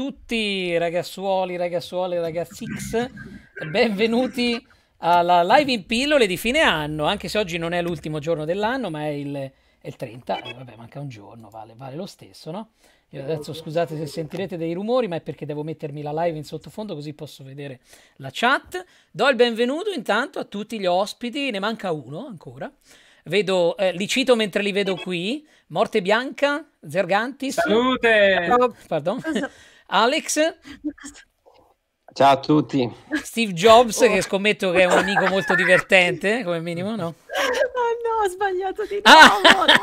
tutti ragazzuoli, ragazzuole, ragazzix, benvenuti alla live in pillole di fine anno, anche se oggi non è l'ultimo giorno dell'anno, ma è il, è il 30, eh, vabbè manca un giorno, vale, vale lo stesso, no? Io adesso scusate se sentirete dei rumori, ma è perché devo mettermi la live in sottofondo così posso vedere la chat. Do il benvenuto intanto a tutti gli ospiti, ne manca uno ancora. Vedo, eh, li cito mentre li vedo qui. Morte Bianca, Zergantis. Salute! Pardon. Alex? Ciao a tutti. Steve Jobs, oh. che scommetto che è un amico molto divertente, eh, come minimo, no? Oh no, ho sbagliato di ah! nuovo. Ah!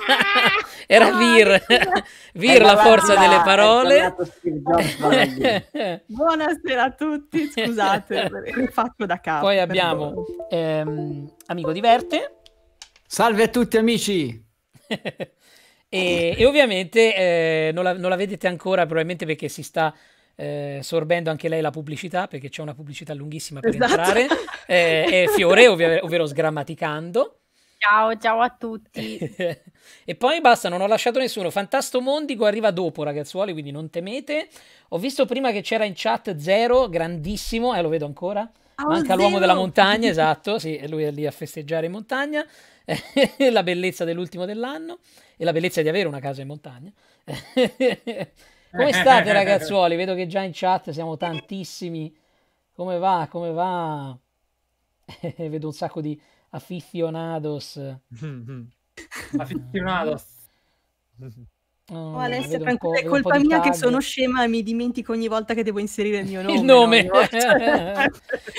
Era Vir, Vir la forza là, delle parole. Jobs, Buonasera a tutti, scusate, l'ho fatto da capo. Poi abbiamo ehm, Amico Diverte. Salve a tutti amici. E, e ovviamente eh, non, la, non, la, vedete ancora, probabilmente perché si sta eh, sorbendo anche lei la pubblicità, perché c'è una pubblicità lunghissima per esatto. entrare. Eh, Fiore, ovvia, ovvero sgrammaticando. Ciao, ciao a tutti. e poi basta, non ho lasciato nessuno. Fantasto Mondico arriva dopo, ragazzuoli, quindi non temete. Ho visto prima che c'era in chat Zero, grandissimo, eh, lo vedo ancora. Oh, Manca zero. l'uomo della montagna, esatto, sì, lui è lì a festeggiare in montagna. la bellezza dell'ultimo dell'anno e la bellezza di avere una casa in montagna. Come state ragazzuoli? Vedo che già in chat siamo tantissimi. Come va? Come va? Vedo un sacco di aficionados. aficionados. Oh, oh Alessia, è colpa mia che sono scema e mi dimentico ogni volta che devo inserire il mio nome. Il nome. No?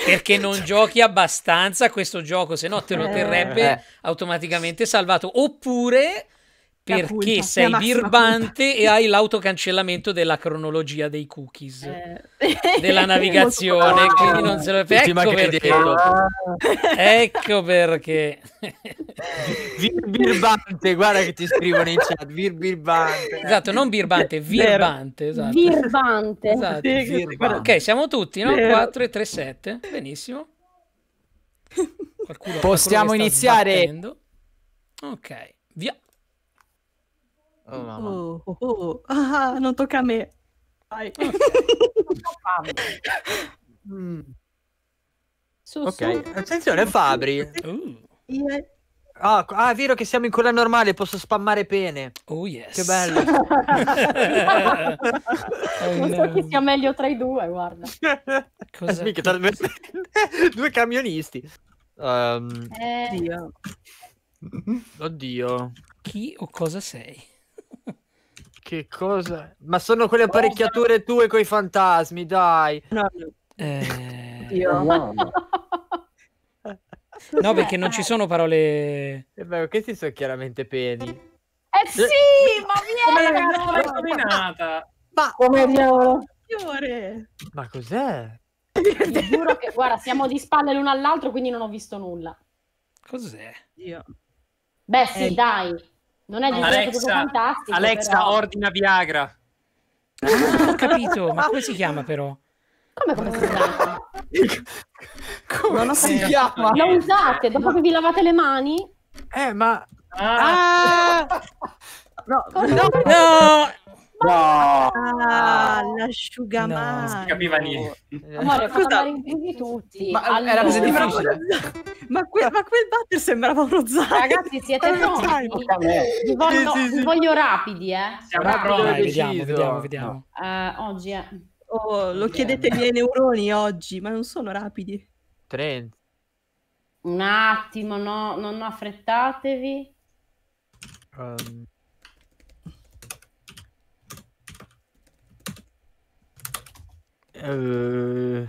Perché non giochi abbastanza a questo gioco, se no te lo eh. terrebbe eh. automaticamente salvato. Oppure perché sei birbante e hai l'autocancellamento della cronologia dei cookies eh. della navigazione oh, quindi non se lo ecco perché ecco perché vir birbante guarda che ti scrivono in chat vir birbante esatto non birbante virbante esatto. virbante esatto. Virbante. ok siamo tutti no? 4 e 3 7 benissimo qualcuno, possiamo qualcuno iniziare ok Oh, mamma. Oh, oh, oh. Ah, non tocca a me. Vai. mm. su, ok, su. attenzione Fabri. Uh. Oh. Yeah. Ah, è vero che siamo in quella normale, posso spammare pene. Oh yes. Che bello. non so chi sia meglio tra i due, guarda. Cosa eh, Mica, talmente... due camionisti. Um... Eh. Oddio. Oddio. Chi o cosa sei? Che cosa? Ma sono quelle apparecchiature tue con i fantasmi, dai. No, eh... Io. Oh, wow. No, perché non ci sono parole. Eh beh, questi sono chiaramente peni. Eh sì, ma mia! Come l'ho combinata? Ma come diavolo? Ma cos'è? Ti giuro che guarda, siamo di spalle l'uno all'altro, quindi non ho visto nulla. Cos'è? Io. Beh, sì, eh. dai. Non è di Alexa, Alexa però... ordina Viagra. Non ah, ho capito, ma come si chiama però? Come, come si chiama? come non si chiama? Lo usate dopo che vi lavate le mani? Eh, ma... Ah! ah! No, no, no! No! Ah, l'asciugamano. No, non si capiva niente. Amore, fa andare in tutti. Ma allora, era così difficile. Ma, que- ma quel batter sembrava uno zaino. Ragazzi, siete pronti? Vi voglio, sì, sì, voglio rapidi, eh. Siamo rapidi. Dai, vediamo, vediamo, vediamo. Uh, oggi è... Oh, lo chiedete ai miei neuroni oggi, ma non sono rapidi. 30. Un attimo, no, non affrettatevi. Um... Ah,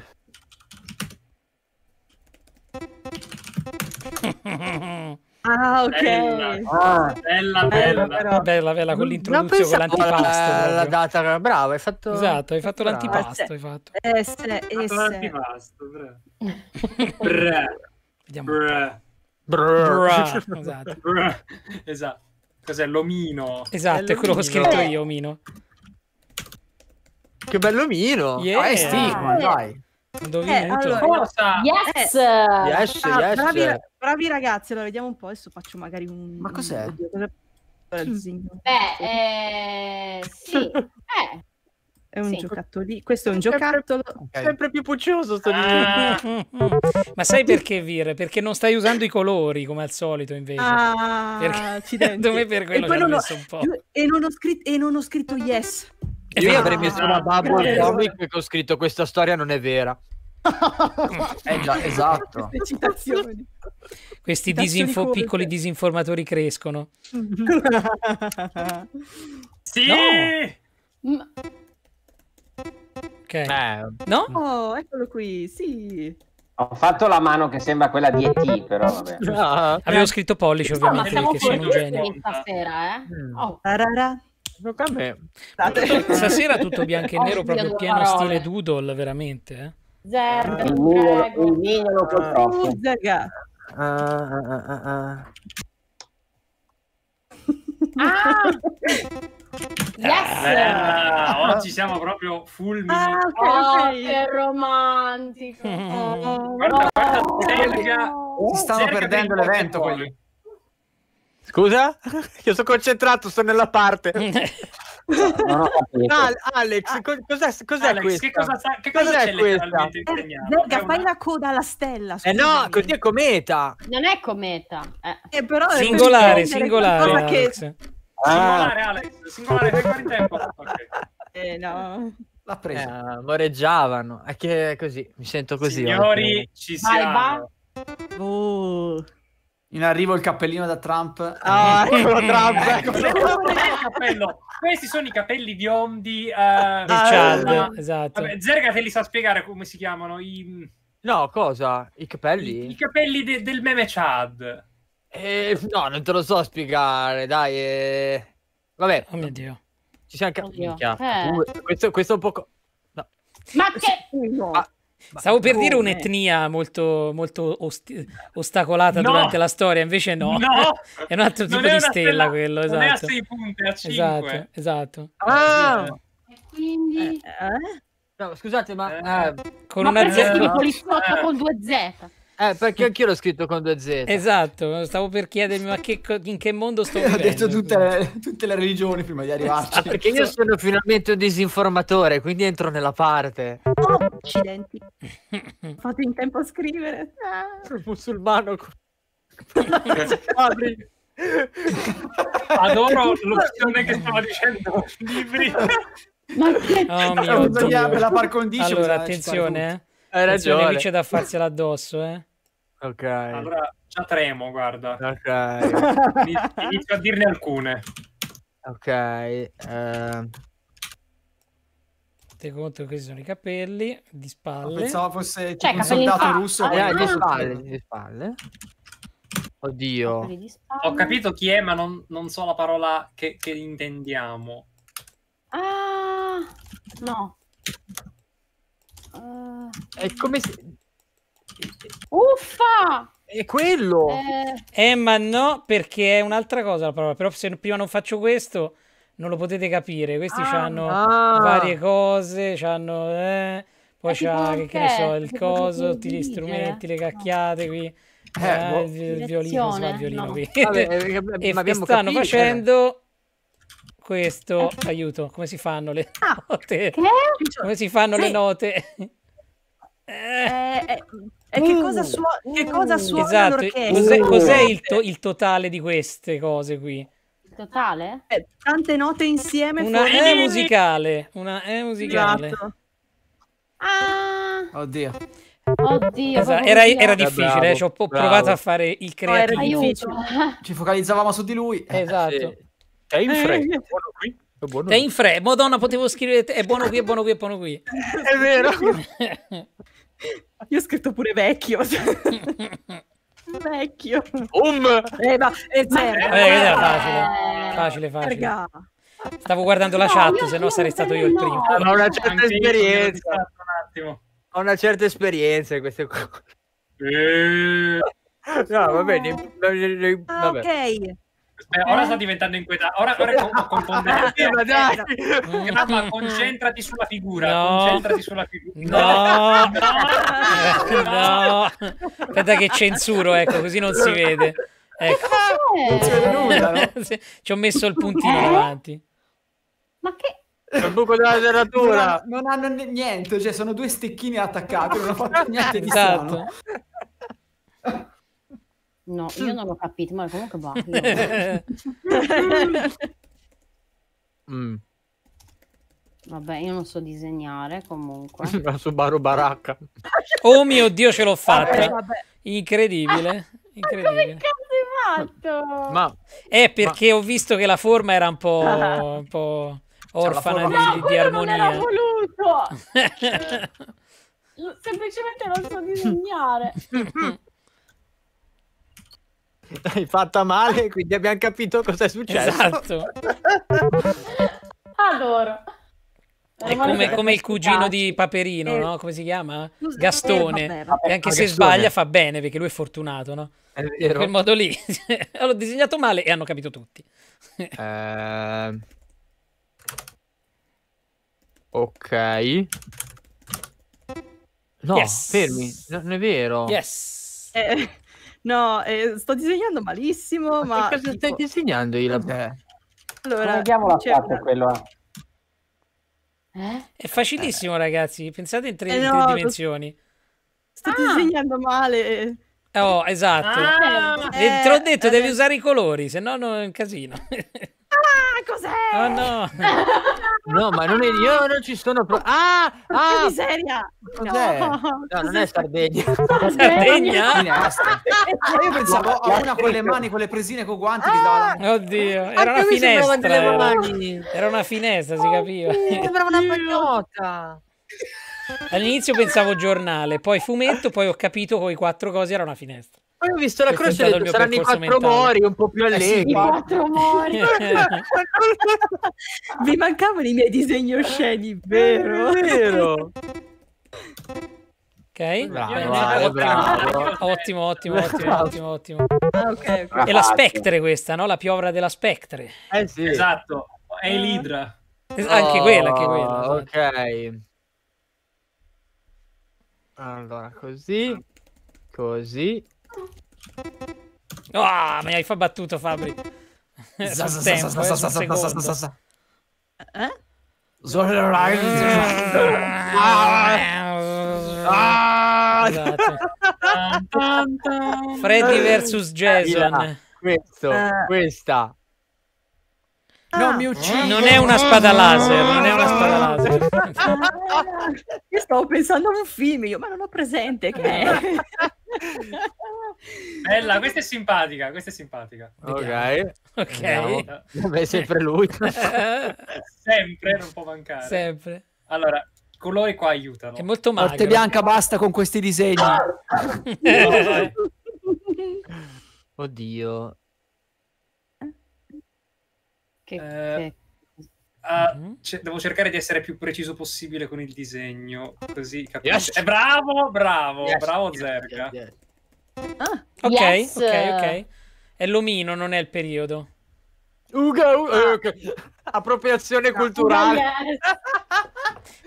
ok. Bella, ah, bella, bella, bella, bella, bella con l'introduzione, con l'antipasto. La, la data, bravo, hai fatto... Esatto, hai fatto bravo. l'antipasto, eh, hai fatto. Eh, S, hai eh, l'antipasto, bravo. Vediamo. Brr. Brr. Brr. Esatto. Brr. esatto. Cos'è l'omino? Esatto, è, è quello che ho scritto io, omino. Che bellomino. Yeah. Ah, è stigma, eh. dai. eh, allora, Forza! Yes! yes, ah, yes. Bravi, bravi, ragazzi, allora vediamo un po', adesso faccio magari un... Ma cos'è? Un... Beh, eh, sì, eh. È un sì. giocattolino. Questo è un sempre, giocattolo. Okay. Sempre più puccioso. Sto ah. Ma sai perché, Vir? Perché non stai usando i colori come al solito invece. Ah, perché... Dove per quello e, non ho... Ho e, non scritto... e non ho scritto yes. Io ah, avrei messo una bubble bello. comic che ho scritto questa storia non è vera. eh già, esatto. Citazioni. Questi disinfo- piccoli disinformatori crescono. sì! No. Ma... Mm. Eh. No? Oh, eccolo qui, sì. Ho fatto la mano che sembra quella di E.T., però vabbè. No. Ah. Avevo scritto pollice, ovviamente, no, perché sono un genio. Stasera, eh? Mm. Oh. Vabbè. Eh. State... Stasera tutto bianco e nero, proprio pieno parole. stile doodle, veramente. Eh? Un Mignolo, purtroppo. Zerga. Uh, uh, uh, ah! ah, ah, ah eh, yes! Eh, ah, oggi siamo proprio fulmini. Ah, oh, che romantico. Oh, guarda, guarda, Serga, oh, si stanno Serga perdendo l'evento quelli. Scusa? Io sono concentrato, sono nella parte. Ah, no, Alex, ah, cos'è, cos'è Alex, questa? Che cosa, sta, che cosa cos'è questa? Verga, fai una... la coda alla stella. Eh no, così è cometa. Non è cometa. Eh. Eh, però singolare, singolare. Che... Ah. Singolare, Alex. Singolare, fai fuori tempo. Okay. Eh no. L'ha presa. Eh, moreggiavano. È che è così, mi sento così. Signori, ci siamo. Vai, va. Uh. In arrivo il cappellino da Trump. Ah, ecco Trump. ecco, Questi sono i capelli biondi. Uh, Di Chad, esatto. Zerga te li sa spiegare come si chiamano. I... No, cosa? I capelli? I, i capelli de- del meme Chad. Eh, no, non te lo so spiegare, dai. Eh... Vabbè. Oh mio Dio. Ci siamo anche... Eh. Questo, questo è un po'... Co- no. Ma che... Ah, Stavo per dire un'etnia molto, molto ost- ostacolata no. durante la storia, invece no. no. è un altro tipo di stella, stella, quello, esatto. Non è a 6 esatto. punti, a 5. Esatto, esatto. Ah! E quindi... Eh, eh? No, scusate, ma... Eh. eh con ma una Z... No. Eh. con due Z. Eh, perché anch'io l'ho scritto con due Z. Esatto, stavo per chiedermi ma che, in che mondo sto vivendo. Ho detto tutte le, tutte le religioni prima di arrivarci. Ah, perché io sono finalmente un disinformatore, quindi entro nella parte. Oh, accidenti. Fate in tempo a scrivere. Ah. Sono musulmano. Padri. Adoro l'opzione che stava dicendo libri. Ma che oh, mio Dio. la par condicio. Allora, attenzione, eh. Hai ragione. C'è da farsela addosso, eh. Ok. Allora già tremo, guarda. Ok. Inizio, a dirne alcune. Ok. Uh... Ehm. Te conto che sono i capelli di spalle. Pensavo fosse cioè, un soldato russo. Ah, di spalle, di spalle. Oddio. spalle. Ho capito chi è, ma non, non so la parola che, che intendiamo. Ah, no. Uh... È come se Uffa! È quello! Eh... eh, ma no, perché è un'altra cosa la parola. Però se prima non faccio questo, non lo potete capire. Questi ah, hanno no. varie cose, hanno... Eh, poi c'ha, che, che, ne so, il che coso, tutti gli strumenti, le cacchiate no. qui. Eh, boh. Eh, il violino, si il violino eh, no. qui. Vabbè, eh, e stanno capito, facendo questo aiuto come si fanno le ah, note ah, come si fanno sì. le note eh, e che cosa, uh. suo- che cosa uh. suona esatto. l'orchestra? Cos'è, uh. cos'è il, to- il, totale di queste cose qui? Il totale? Eh, tante note insieme. Una fuori... musicale. Una E musicale. Esatto. Ah. Oddio. Oddio, esatto. era, era, difficile, eh, ci ho bravo. provato a fare il creativo. No, ci focalizzavamo su di lui. Eh, esatto. Eh, è in fretta. Eh. È buono. È in fre, Madonna, potevo scrivere. Te. È buono qui, è buono qui, è buono qui. è vero. Io ho scritto pure vecchio. vecchio. Um. Eh, ma, eh, certo. eh, era facile. Facile, facile. Verga. Stavo guardando la no, chat, se no sarei stato io il primo. No, ho una certa Anche esperienza. Un attimo. Ho una certa esperienza in queste cose. Eh. No, va ah, bene. ok. Beh, ora sta diventando inquietante. Ora, ora con, confondente. ma dai. No, concentrati sulla figura. No. Concentrati sulla figura. No. no. no. Aspetta che censuro, ecco, così non si vede. Ecco. Non si vede nulla, no? Ci ho messo il puntino eh? davanti. Ma che... Il buco della serratura. Non, non hanno niente, cioè sono due stecchini attaccati, non hanno fatto niente di esatto. strano. No, io non l'ho capito, ma comunque va. Boh, mm. Vabbè, io non so disegnare comunque. La Baru Baracca. Oh mio Dio, ce l'ho fatta. Vabbè, vabbè. Incredibile. Incredibile. Ma come cazzo hai fatto? Ma, è eh, perché ma... ho visto che la forma era un po', un po cioè, orfana di, no, di armonia. Non era voluto. Cioè, semplicemente non so disegnare l'hai fatta male, quindi abbiamo capito cosa è successo. Esatto. allora. È come, come il cugino di Paperino, eh, no? Come si chiama? Eh, Gastone. vabbè, E anche se sbaglia fa bene perché lui è fortunato, no? È vero. In quel modo lì. L'ho disegnato male e hanno capito tutti. eh... Ok. No, yes. fermi, non è vero. Yes. Eh. No, eh, sto disegnando malissimo, ma... ma che cosa tipo... stai disegnando, Ilab? Allora, Vediamo la cioè, parte quello. Eh? eh? È facilissimo, eh. ragazzi. Pensate in tre, eh, in no, tre dimensioni. Sto, sto ah. disegnando male. Oh, esatto. Ah, eh, Te l'ho detto, devi usare i colori, se no è un casino. Ah, cos'è? Oh no! no, ma non è... io non ci sono proprio... Ah, ah! Che ah. miseria! Cos'è? No, no non è Sardegna. Sardegna? Sardegna? io pensavo a una con le mani, con le presine, con guanti ah, che Oddio, era una finestra. Era. era. una finestra, si capiva. sembrava una pagnotta. All'inizio pensavo giornale, poi fumetto, poi ho capito con i quattro cose era una finestra. Poi ho visto la croce e detto, saranno i quattro mentale. mori, un po' più allegri. Eh sì, I quattro mori. Vi mancavano i miei disegni osceni, vero? Eh, vero. Ok, bravo, bravo, eh, bravo. ottimo, ottimo, ottimo, ottimo, ottimo. Ah, okay, okay. È la Spectre questa, no? La piovra della Spectre. Eh sì. Esatto, è eh. l'Idra. Es oh, anche quella, anche quella. Oh, esatto. Ok. Allora, così, così Ah, oh, mi hai fa battuto Fabri. Eh? Freddy vs Jason. Questo, eh. questa. Ah. Non mi uccidi. Non è una spada laser, non è una spada laser. Io stavo pensando a un film, io, ma non ho presente che è. Bella, questa è simpatica, questa è simpatica. Ok, ok. Beh, sempre lui. sempre, non può mancare. Sempre. Allora, colori qua aiutano. È molto male. Morte bianca basta con questi disegni. Ah! Oddio. Che, eh, che eh, mhm. c- devo cercare di essere più preciso possibile con il disegno, così capite. Yes. Eh, bravo, bravo, yes. bravo Zerga. Yes. Ah, ok, ok, ok. È l'omino, non è il periodo. Uga, ah. eh, uga, uga. appropriazione culturale.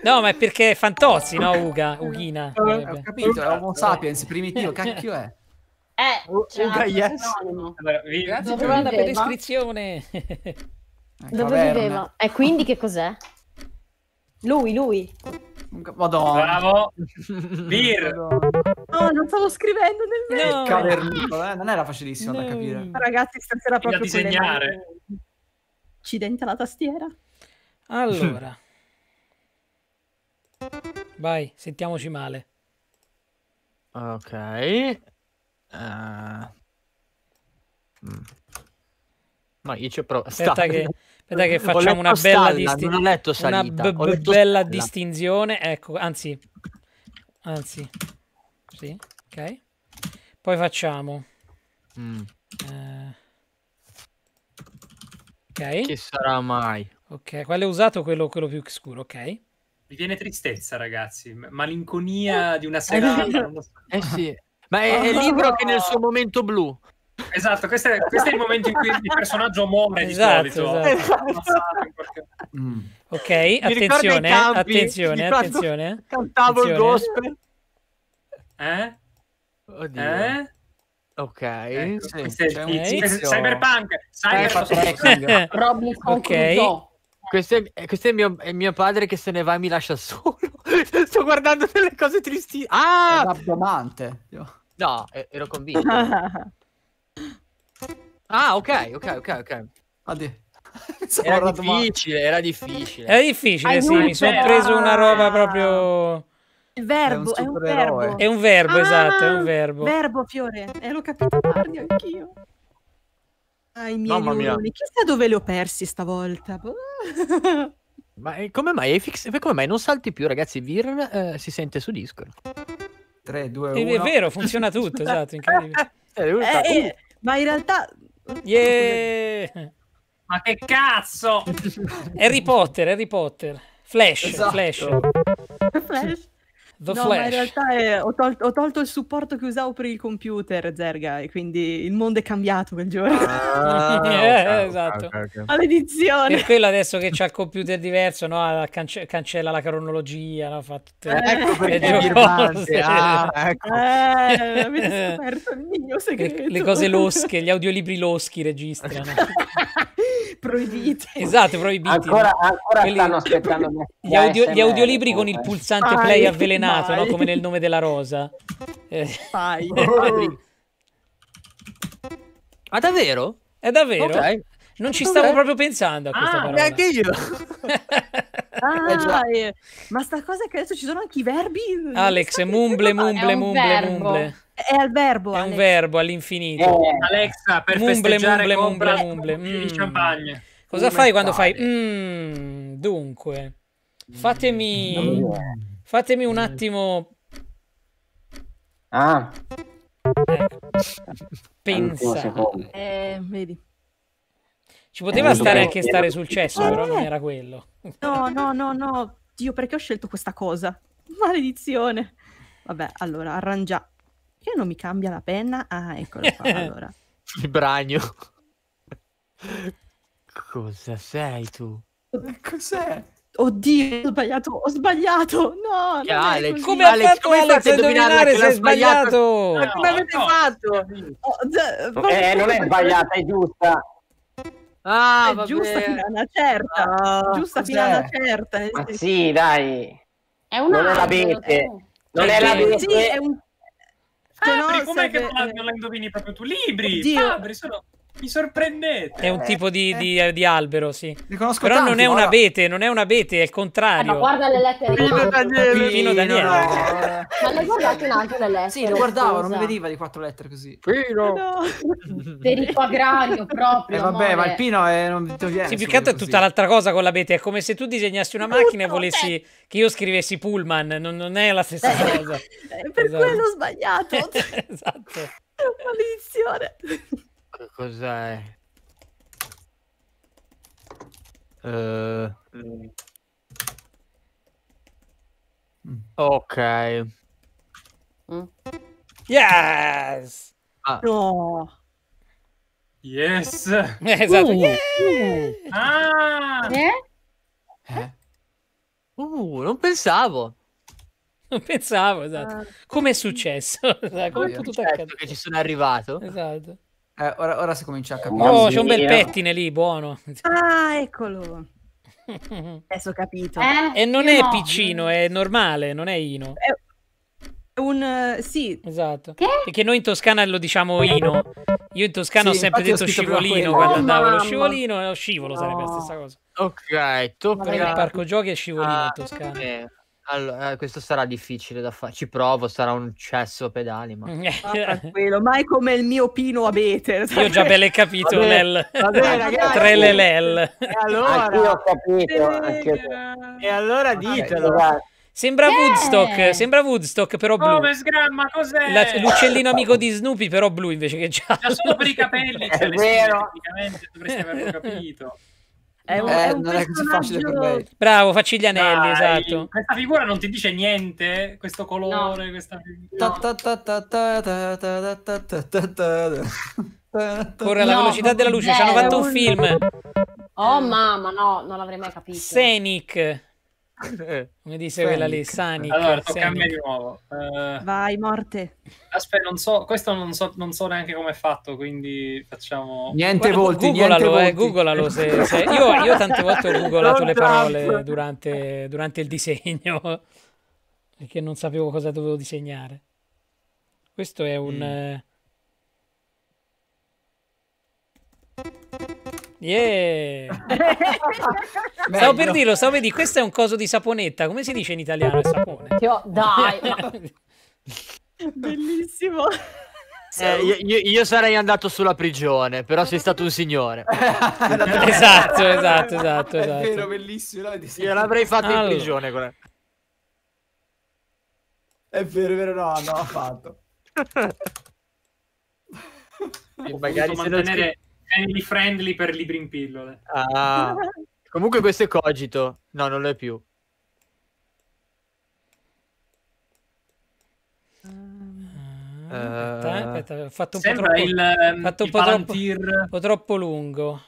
no, ma è perché è Fantozzi, no? Uga, Ughina. Uh, ho capito, è Homo sapiens primitivo, cacchio è. Eh, Uga, certo, yes. Allora, vi... Dov'è la descrizione? Ecco. Dove viveva? E eh, quindi che cos'è? Lui, lui. Madonna. Bravo. Vir. No, non stavo scrivendo nel mezzo. No. Cavernicolo, eh? Non era facilissimo no. da capire. Ragazzi, stasera proprio... per disegnare. Accidente alla tastiera. Allora. Vai, sentiamoci male. Ok. Uh... Mm. No, io ci ho provato. Aspetta Sta. che... Vedete che facciamo una bella, stalla, una b- bella distinzione. Ecco, anzi, anzi, sì, ok. Poi facciamo. Mm. Eh, ok. Che sarà mai? Ok, quello è usato, quello, quello più scuro, ok. Mi viene tristezza, ragazzi. Malinconia di una eh serata. eh sì. Ma è, è il libro che nel suo momento blu. Esatto, questo è, questo è, il momento in cui il personaggio muore esatto, di solito. Esatto. Mm. Ok, Mi attenzione, attenzione, attenzione. Cantavo attenzione. il gospel. Eh? Oddio. Eh? Ok, ecco, sì, è okay. Cyberpunk, Cyberpunk. ok. Questo è, eh, questo è mio, è mio, padre che se ne va e mi lascia solo. Sto guardando delle cose tristi. Ah! È no, ero convinto. Ah, ok, ok, ok, ok. Addio. Era difficile, era difficile. Era difficile, Aiuto. sì, mi sono preso una roba proprio... Il verbo, è un, è un verbo. È un verbo, ah, esatto, è un verbo. Verbo, Fiore. E eh, l'ho capito tardi anch'io. Ai miei Mamma Mia. Chissà dove li ho persi stavolta. Ma eh, come mai, fix... Eh, come mai non salti più, ragazzi? Vir eh, si sente su Discord. 3, 2, 1. È, è vero, funziona tutto, esatto, incredibile. Eh, eh, ma in realtà Yeah! Ma che cazzo! Harry Potter, Harry Potter. Flash, esatto. Flash. Flash. The no, Flash. ma in realtà è, ho, tol- ho, tolto il supporto che usavo per il computer, Zerga, e quindi il mondo è cambiato quel giorno. Ah, eh, eh, okay, esatto. Okay, okay. Maledizione. Per quello adesso che c'ha il computer diverso, no, cance- cancella la cronologia, no, fa tutte eh, ecco perché cose. Ah, ecco. Eh, avete scoperto il mio segreto. Le, le cose losche, gli audiolibri loschi registrano proibiti. Esatto, proibiti. Ancora, ancora Quelli... stanno aspettando gli, audio, gli audiolibri con il pulsante vai, play avvelenato, no? come nel nome della rosa. Eh. Vai. Ah, ma davvero? È davvero? Okay. Non ci stavo proprio pensando a questa ah, parola. Neanche io. ah, eh, eh. ma sta cosa è che adesso ci sono anche i verbi. Alex, mumble, mumble, mumble, mumble è al verbo. È Alex. un verbo all'infinito. Eh. Alexa, per mumble, festeggiare mumble, mumble, mumble. Mm. champagne. Cosa Come fai quando fai? Mm, dunque, fatemi, fatemi un attimo. Ah. Eh. Pensa. Eh, vedi. Ci poteva eh, stare anche stare sul cesso, però non era quello. No, no, no, no. Dio, perché ho scelto questa cosa? Maledizione. Vabbè, allora, arrangia... Perché non mi cambia la penna? Ah, eccolo qua, allora. Il bragno. Cosa sei tu? Eh, cos'è? Oddio, ho sbagliato, ho sbagliato. No, che Alex, come Alex, come Alex a indovinare se è sbagliato? Ma come avete fatto? Oh, eh, non è sbagliata, è giusta. Ah, è vabbè. giusta fino a una certa, ah, giusta fino a una certa. Ma sì, dai. È un non è la bete. Non è la bete. Sì, è un Fabri, ah, no, com'è che non la indovini proprio tu? Libri, Fabri, sono... Mi sorprendete. È un eh. tipo di, di, eh. di albero, sì. Però tanti, non è un abete, non è un abete, è il contrario. Ah, ma guarda le lettere. Pino Daniele. Pino Daniele. No. Ma ne guardate anche le lettere? Sì, le guardavo, scusa. non mi di quattro lettere così. Pino. Per il quadrario proprio. E eh, vabbè, amore. ma il pino è... non ti viene. Sì, più che altro è tutta l'altra cosa con l'abete. È come se tu disegnassi una macchina Tutto e volessi te. che io scrivessi Pullman. Non, non è la stessa eh. cosa. per esatto. quello ho sbagliato. esatto. Maledizione. Che cos'è? Uh... Mm. Ok. Mm. Yes! Ah. No! Yes! esatto. Uh, yeah. Ah. Eh? Eh? Uh, non pensavo. Non pensavo, esatto. Ah. Come successo? Esatto. Come è potuto certo che ci sono arrivato. Esatto. Eh, ora, ora, si comincia a capire. Oh, c'è un bel pettine lì, buono. Ah, eccolo. Adesso ho capito. Eh, e non è no. piccino, è normale, non è Ino. È un... Eh, sì. Esatto. Che? Perché noi in Toscana lo diciamo Ino. Io in Toscana sì, ho sempre detto ho scivolino quando oh, andavo. Lo scivolino e lo scivolo no. sarebbe la stessa cosa. Ok, tu per... Il parco giochi è scivolino ah, in Toscana. Eh. Allora, eh, questo sarà difficile da fare. Ci provo, sarà un cesso a pedali, ma... ah, mai come il mio pino abete. Io già ve l'ho capito, vabbè, Lel. Vabbè, ragazzi. Tre allora... Anch'io ho capito. E allora ditelo. Sembra yeah! Woodstock, sembra Woodstock però blu. Come sgramma, cos'è? La, l'uccellino amico di Snoopy però blu invece che giallo. Già solo i capelli. È cioè, vero. Praticamente dovresti averlo capito. È un, eh, è un non personaggio... è così facile per lei. Bravo, facci gli anelli, Dai, esatto. Questa figura non ti dice niente, questo colore, questa figura. Corre alla no, velocità della luce, ci hanno fatto un film. Oh mamma, no, non l'avrei mai capito. Scenic. Eh, come disse quella lì, Sani. Allora, tocca a me di nuovo. Uh, Vai, morte. Aspetta, non so, questo non so, non so neanche come è fatto, quindi facciamo... Niente Guarda, volti, googolalo, niente eh, googolalo se, se... Io, io, tante volte ho googlato le parole durante, durante il disegno, perché non sapevo cosa dovevo disegnare. Questo è un... Mm eh, Yeah. stavo per dirlo, stavo per dire, questo è un coso di saponetta. Come si dice in italiano il sapone? Ho... dai. Ma... Bellissimo. Eh, io, io, sarei andato sulla prigione, però sei stato un signore. esatto, esatto, esatto, esatto. È esatto. vero, bellissimo. Io l'avrei fatto allora. in prigione. Quella. È vero, è vero, no, no, ha fatto. e magari se mantenere family friendly per libri in pillole. Ah. Comunque questo è cogito. No, non lo è più. Uh, aspetta, eh, aspetta, ho fatto un, po troppo, il, ehm, fatto un po, troppo, un po' troppo lungo.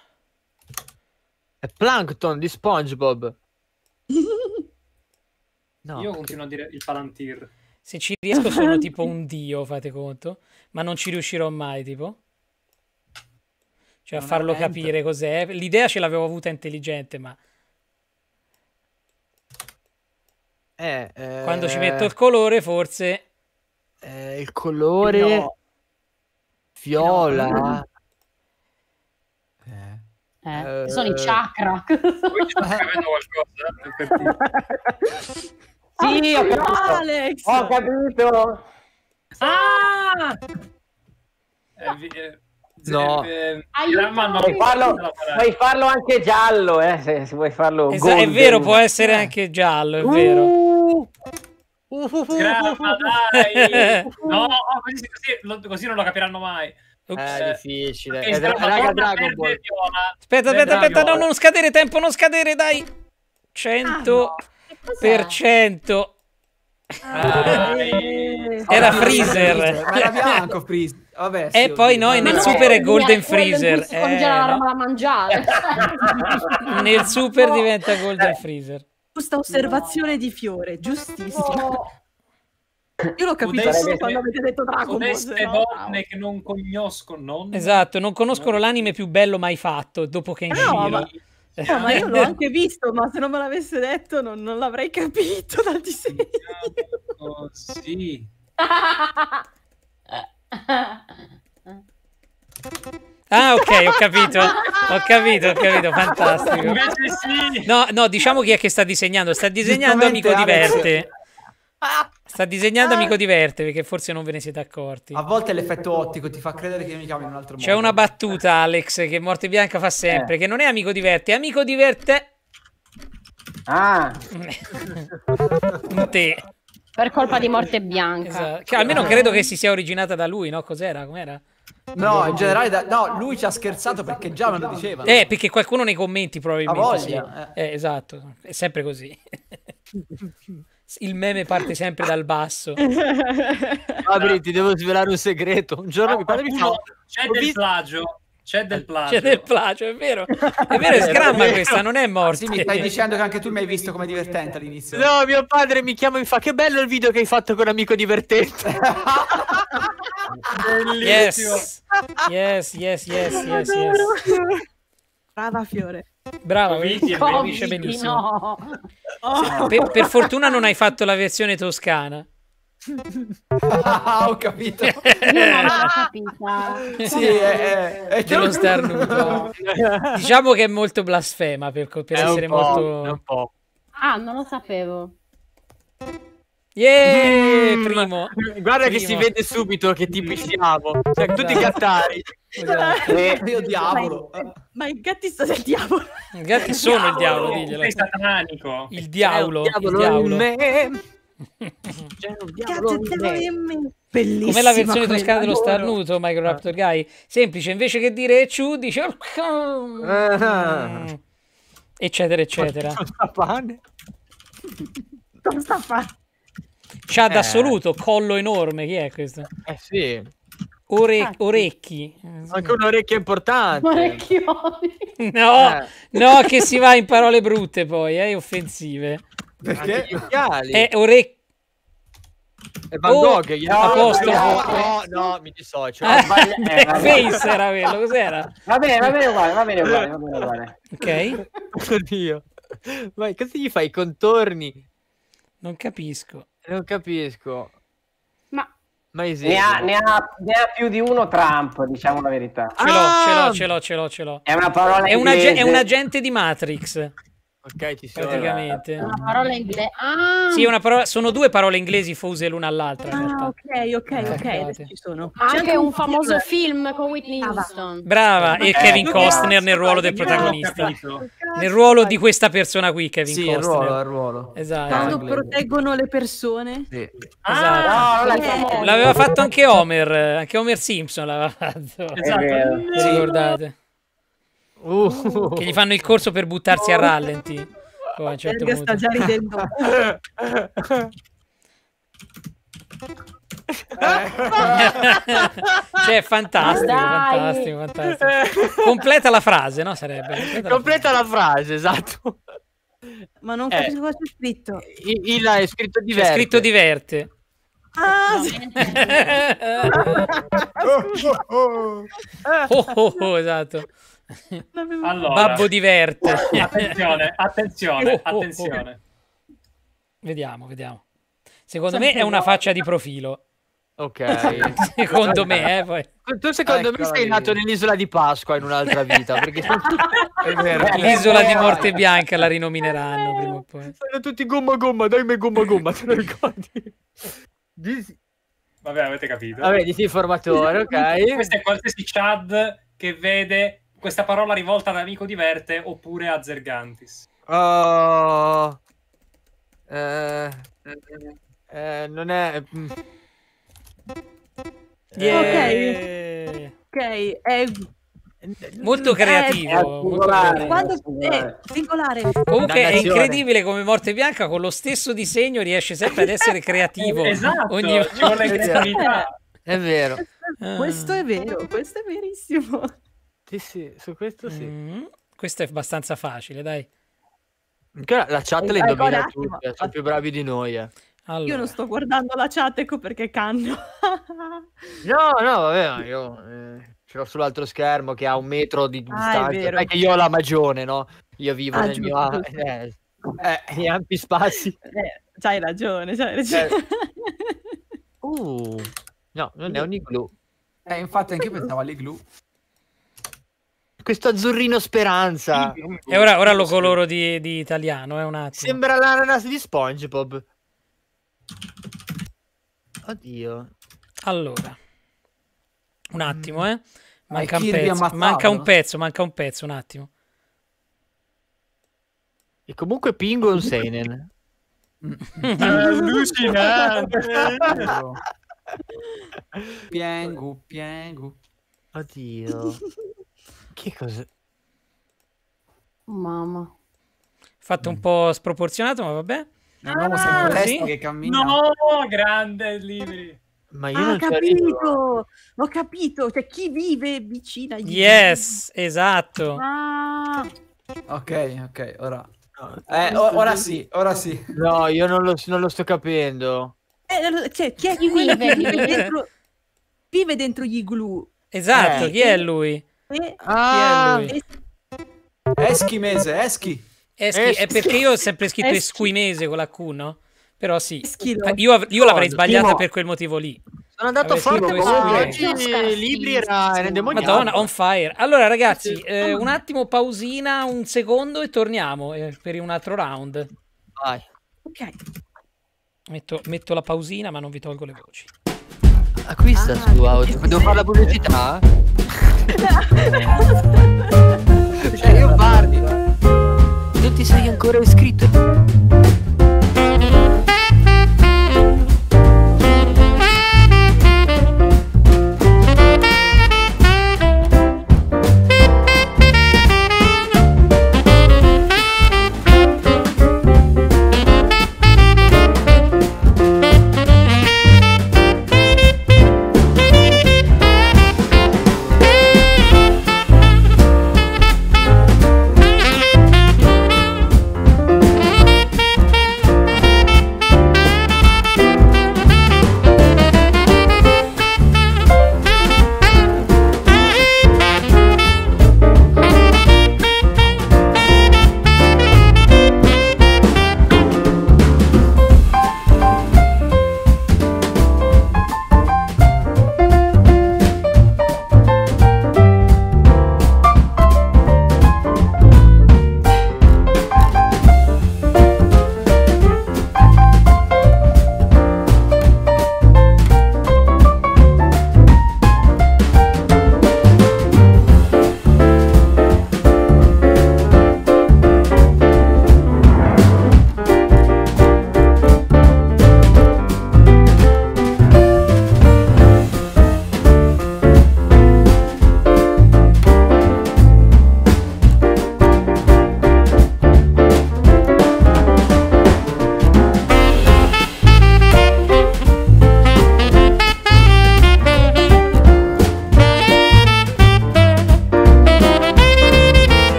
È Plankton di SpongeBob. No, Io continuo a dire il Palantir. Se ci riesco sono tipo un dio, fate conto, ma non ci riuscirò mai, tipo. Cioè, a farlo capire cos'è. L'idea ce l'avevo avuta intelligente, ma... Eh, eh... Quando ci eh, metto il colore, forse... Eh, il colore... No. Viola... No. Eh, eh, eh sono in chakra. sì, ho capito. Alex. Ho capito. Ah! ah! Eh, vi, eh, No, eh, Puoi, farlo, puoi farlo anche giallo, eh, se, se vuoi farlo. Esa, È vero, può essere anche giallo, è uh. vero. Uh, uh, uh, Gramma, dai! No, così, così, così, non lo capiranno mai. Ups. Eh, è difficile. Okay, è Sgramma, raga, Dragon Ball. Aspetta, aspetta, aspetta, no, non scadere, tempo, non scadere, dai! 100%. Ah, no. Ah, eh. Era Freezer. Era bianco Freezer. Vabbè, sì, e poi noi eh, nel super è Golden Freezer. Eh, congela no. la mangiare. nel super diventa Golden Freezer. Giusta osservazione no. di Fiore, giustissima. Io l'ho capito Udeste, solo quando avete detto Dragon Ball. Queste donne che non conoscono. Esatto, non conoscono l'anime più bello mai fatto dopo che è in giro. Ma... No, ma io l'ho anche visto, ma se non me l'avesse detto non, non l'avrei capito dal disegno. Oh, sì. Ah, ok, ho capito. Ho capito, ho capito, fantastico. Invece sì. No, no, diciamo chi è che sta disegnando. Sta disegnando Amico Diverte. Ah. Sta disegnando Amico Diverte perché forse non ve ne siete accorti. A volte l'effetto ottico ti fa credere che mi chiami in un altro modo. C'è una battuta, Alex, che Morte Bianca fa sempre, eh. che non è Amico Diverte, è Amico Diverte... Ah! un te. Per colpa di Morte eh, Bianca. Esatto. Che almeno eh. credo che si sia originata da lui, no? Cos'era? Com'era? No, in generale, da... no, lui ci ha scherzato perché già me lo diceva. Eh, perché qualcuno nei commenti probabilmente. Sì. Eh. eh, esatto, è sempre così. Il meme parte sempre dal basso. Fabri, ti devo svelare un segreto. Un giorno ah, mi pare mi fa... C'è del visto... plagio c'è del plagio. C'è del plagio, è vero. È vero, è sgramma questa, non è morta. Sì, mi stai dicendo che anche tu mi hai visto come divertente all'inizio. No, mio padre mi chiama e mi fa che bello il video che hai fatto con amico divertente. Bellissimo. Yes, yes, yes, yes, yes. yes. Brava Fiore. Brava, Luigi, benissimo. No. Oh. Per, per fortuna non hai fatto la versione toscana ah, ho capito. Io non l'ho ah. capita. Sì, è, è, è lo starnuto. diciamo che è molto blasfema per, per essere molto... È un po'. Ah, non lo sapevo. Yeah, mm, primo. Guarda primo. che si vede subito che tipi siamo. Cioè, tutti i gattari. Esatto. Eh, mio diavolo. Ma, ma i gatti sono il diavolo. I gatti sono il diavolo, diglielo. È satanico. Il diavolo. Il diavolo. Il diavolo. cioè, Cazzo, Bellissima come la versione toscana dello starnuto Microraptor ah. Guy semplice invece che dire ciu dice oh, ah. Mm", eccetera eccetera tostapane tostapane c'ha eh. d'assoluto collo enorme chi è questo? eh sì Ore- ah, orecchi anche un orecchio importante orecchioni no eh. no che si va in parole brutte poi eh, offensive perché? Gli occhiali. È orecchio. È Van Gogh, oh, gli no, posto. No, no, no, mi dissocio. Ah, eh, face era quello, cos'era? Va bene, va bene uguale, va bene uguale, va bene uguale. Ok. Oddio. Ma cosa gli fai i contorni? Non capisco. Non capisco. Ma, Ma ne, ha, ne, ha, ne, ha, più di uno Trump, diciamo la verità. Ah! Ce l'ho, ah! ce l'ho, ce l'ho, ce l'ho, È una parola è, un è un agente di Matrix. Ok, ci siamo. Praticamente. Una parola inglese. Ah. Sì, parola... sono due parole inglesi fuse l'una all'altra. Ah, ok, ok, ok. ci sono. C'è anche un, un famoso film, film con Whitney Houston. Brava, e eh, Kevin Costner nel ruolo del protagonista. Nel ruolo di questa persona qui, Kevin sì, Costner. Sì, ruolo, il ruolo. Esatto. Ah, Quando proteggono le persone. Sì. Ah, esatto. Ah, no, l'aveva fatto anche Homer, anche Homer Simpson l'aveva fatto. Esatto. Ricordate? Uh. Che gli fanno il corso per buttarsi a rallenti. Oh, a certo sta già ridendo. cioè, fantastico, fantastico, fantastico. Completa la frase, no? Sarebbe. Completa, Completa la, frase. la, frase. esatto. Ma non capisco eh, cosa c'è scritto. Il, è scritto diverte. È scritto diverte. Ah, no. sì. Oh, oh, oh, oh, esatto allora, Babbo diverte. attenzione, attenzione, oh, oh, oh. attenzione. Oh. Vediamo, vediamo. Secondo Senti, me è una faccia di profilo. Ok, secondo me, eh, poi. tu secondo ecco me sei nato nell'isola di Pasqua in un'altra vita perché tutti... l'isola di Morte Bianca la rinomineranno prima o poi. Sono tutti gomma gomma, dai me gomma gomma, te lo ricordi? Dis... Vabbè, avete capito. Vabbè, disinformatore, ok. Questo è qualsiasi Chad che vede questa parola rivolta ad Amico Diverte oppure a Zergantis. Oh, eh, eh, eh non è... Yeah. Mm. Eh. Ok, ok, è molto eh, creativo singolare, quando... comunque è incredibile come Morte Bianca con lo stesso disegno riesce sempre ad essere creativo esatto, ogni volta è vero ah. questo è vero questo è verissimo sì, sì, su questo sì. Mm, questo è abbastanza facile, dai. la chat le indovina tutte, sono più bravi di noi. Eh. Allora. Io non sto guardando la chat, ecco perché canno. no, no, vabbè, io eh, ce l'ho sull'altro schermo che ha un metro di distanza. Ah, è vero. io ho la magione, no? Io vivo ah, nel giusto, mio... Eh, eh, in ampi spazi. Eh, c'hai ragione, c'hai eh. ragione. Eh. Uh, no, non è un igloo. Eh, infatti anche io pensavo all'igloo questo azzurrino speranza. E ora, ora lo coloro di, di italiano, è eh, un attimo. Sembra l'ananas di SpongeBob. Oddio. Allora. Un attimo, mm. eh. Manca eh, un pezzo, manca un pezzo, manca un pezzo, un attimo. E comunque Pingo è un Seinen. Allucinante. piango, piango. Oddio. Che cos'è? Mamma. Fatto mm. un po' sproporzionato, ma vabbè. È un uomo ah, che cammina. No, grande libri. Ma io ah, non capito, ho capito, cioè chi vive vicino agli Yes, libri. esatto. Ah. Ok, ok, ora. Eh, ora sì, ora sì. No, io non lo, non lo sto capendo. Eh, cioè, chi è chi vive, vive, dentro, vive dentro gli glu? Esatto, eh, chi è lui? Sì. Ah. Chi è ah, lui? Eschimese, eschi. Eschi, eschi. È perché io ho sempre scritto esquimese con la Q, no? Però sì, Eschilo. Ah, io, io l'avrei sbagliata Timo. per quel motivo lì. Sono andato forte oggi i libri era, era endemoniato. Madonna, on fire. Allora ragazzi, eh, un attimo pausina, un secondo e torniamo eh, per un altro round. Vai. Ok. Metto, metto la pausina ma non vi tolgo le voci. Acquista ah, su audio. Devo fare la pubblicità? cioè io parlo. Non ti sei ancora iscritto?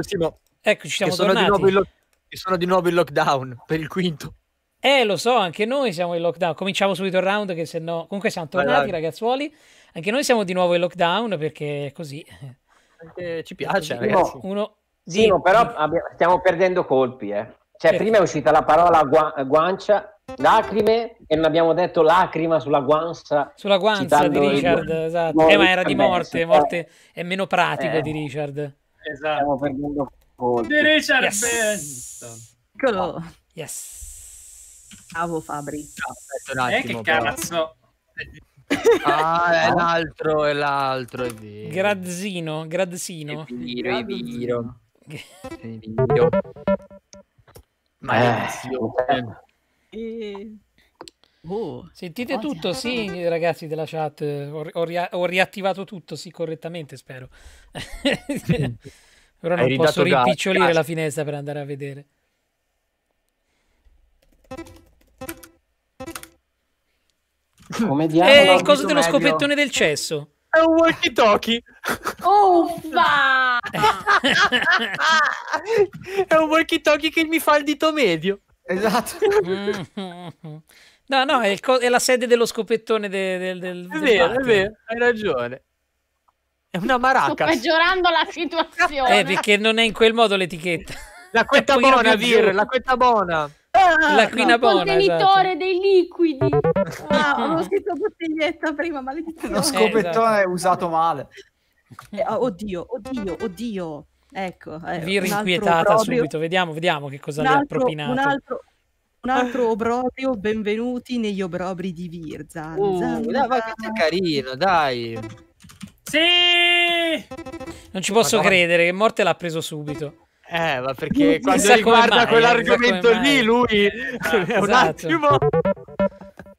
Quando Simo, Eccoci, siamo sono tornati. Di lo- sono di nuovo in lockdown per il quinto. Eh, lo so, anche noi siamo in lockdown. Cominciamo subito il round, che se no... Comunque siamo tornati, vai, vai. ragazzuoli. Anche noi siamo di nuovo in lockdown, perché così... Perché ci piace, così. ragazzi. Uno... Sì, sì, però abbiamo... stiamo perdendo colpi, eh. Cioè, certo. prima è uscita la parola gua- guancia, lacrime, e non abbiamo detto lacrima sulla guancia. Sulla guancia di Richard, il... esatto. Eh, ma era di morte, eh. morte... È meno pratico eh. di Richard. Esatto. Stiamo perdendo colpi. Di Richard yes. Benson. Eccolo. Yes. Bravo Fabri. No, ah, eh, che cazzo. ah, è l'altro, è l'altro. È vero. Grazzino, grazzino. È vero, è È eh, Oh. Sentite oh, tutto, sì, ragazzi della chat. Ho, ho, ho riattivato tutto, sì, correttamente, spero. Però non posso rimpicciolire la finestra per andare a vedere. Come diavolo? È eh, il coso dello medio. scoppettone del cesso. È un walkie talkie. Uffa! È un walkie talkie che mi fa il dito medio. Esatto. Mm-hmm. No, no, è, co- è, la sede dello scopettone de- del, del, È vero, del è vero, hai ragione. È una maracca. Sto peggiorando la situazione. Eh, perché non è in quel modo l'etichetta. La quetta buona, Vir, la quetta buona. Ah, la quina no, buona, contenitore esatto. dei liquidi. Ah, avevo scritto bottiglietta prima, maledizione. Lo scopettone eh, esatto. usato male. Eh, oh, oddio, oddio, oddio. Ecco, eh, inquietata rinquietata subito, vediamo, vediamo che cosa altro, le ha propinato. Un altro, un altro obbrobrio, benvenuti negli obrobri di Virza. Uh, Zan, ma che è carino, dai. Sì! Non ci posso Madonna. credere che Morte l'ha preso subito. Eh, ma perché non quando si guarda quell'argomento lì, lui eh, un esatto. attimo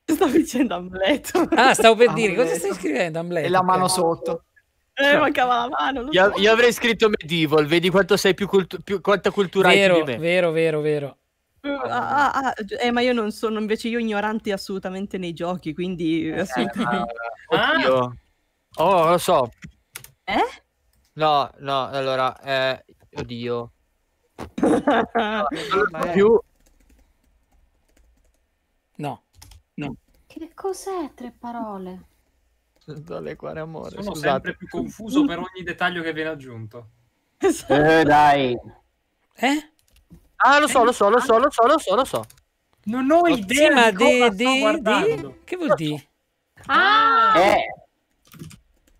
Sto dicendo Amleto. Ah, stavo per dire, cosa stai scrivendo Amleto? E la mano sotto. Eh, cioè, mancava la mano. Io, so. io, avrei scritto Medieval, vedi quanto sei più, cultu più quanta cultura vero, hai di me. Vero, vero, vero. Ehm, ah, ah, ah, ah eh, ma io non sono invece io ignorante assolutamente nei giochi, quindi eh, assolutamente. No, ah! oh, lo so. Eh? No, no, allora, eh, oddio. no, più. No. No. Che cos'è tre parole? Dale quale amore. Sono Scusate. sempre più confuso per ogni dettaglio che viene aggiunto. eh, dai. Eh? Ah, lo so, lo so, lo so, lo so, lo so, lo so. Non ho oh, idea ma di de, de, de, Che vuol dire? Ah! Eh,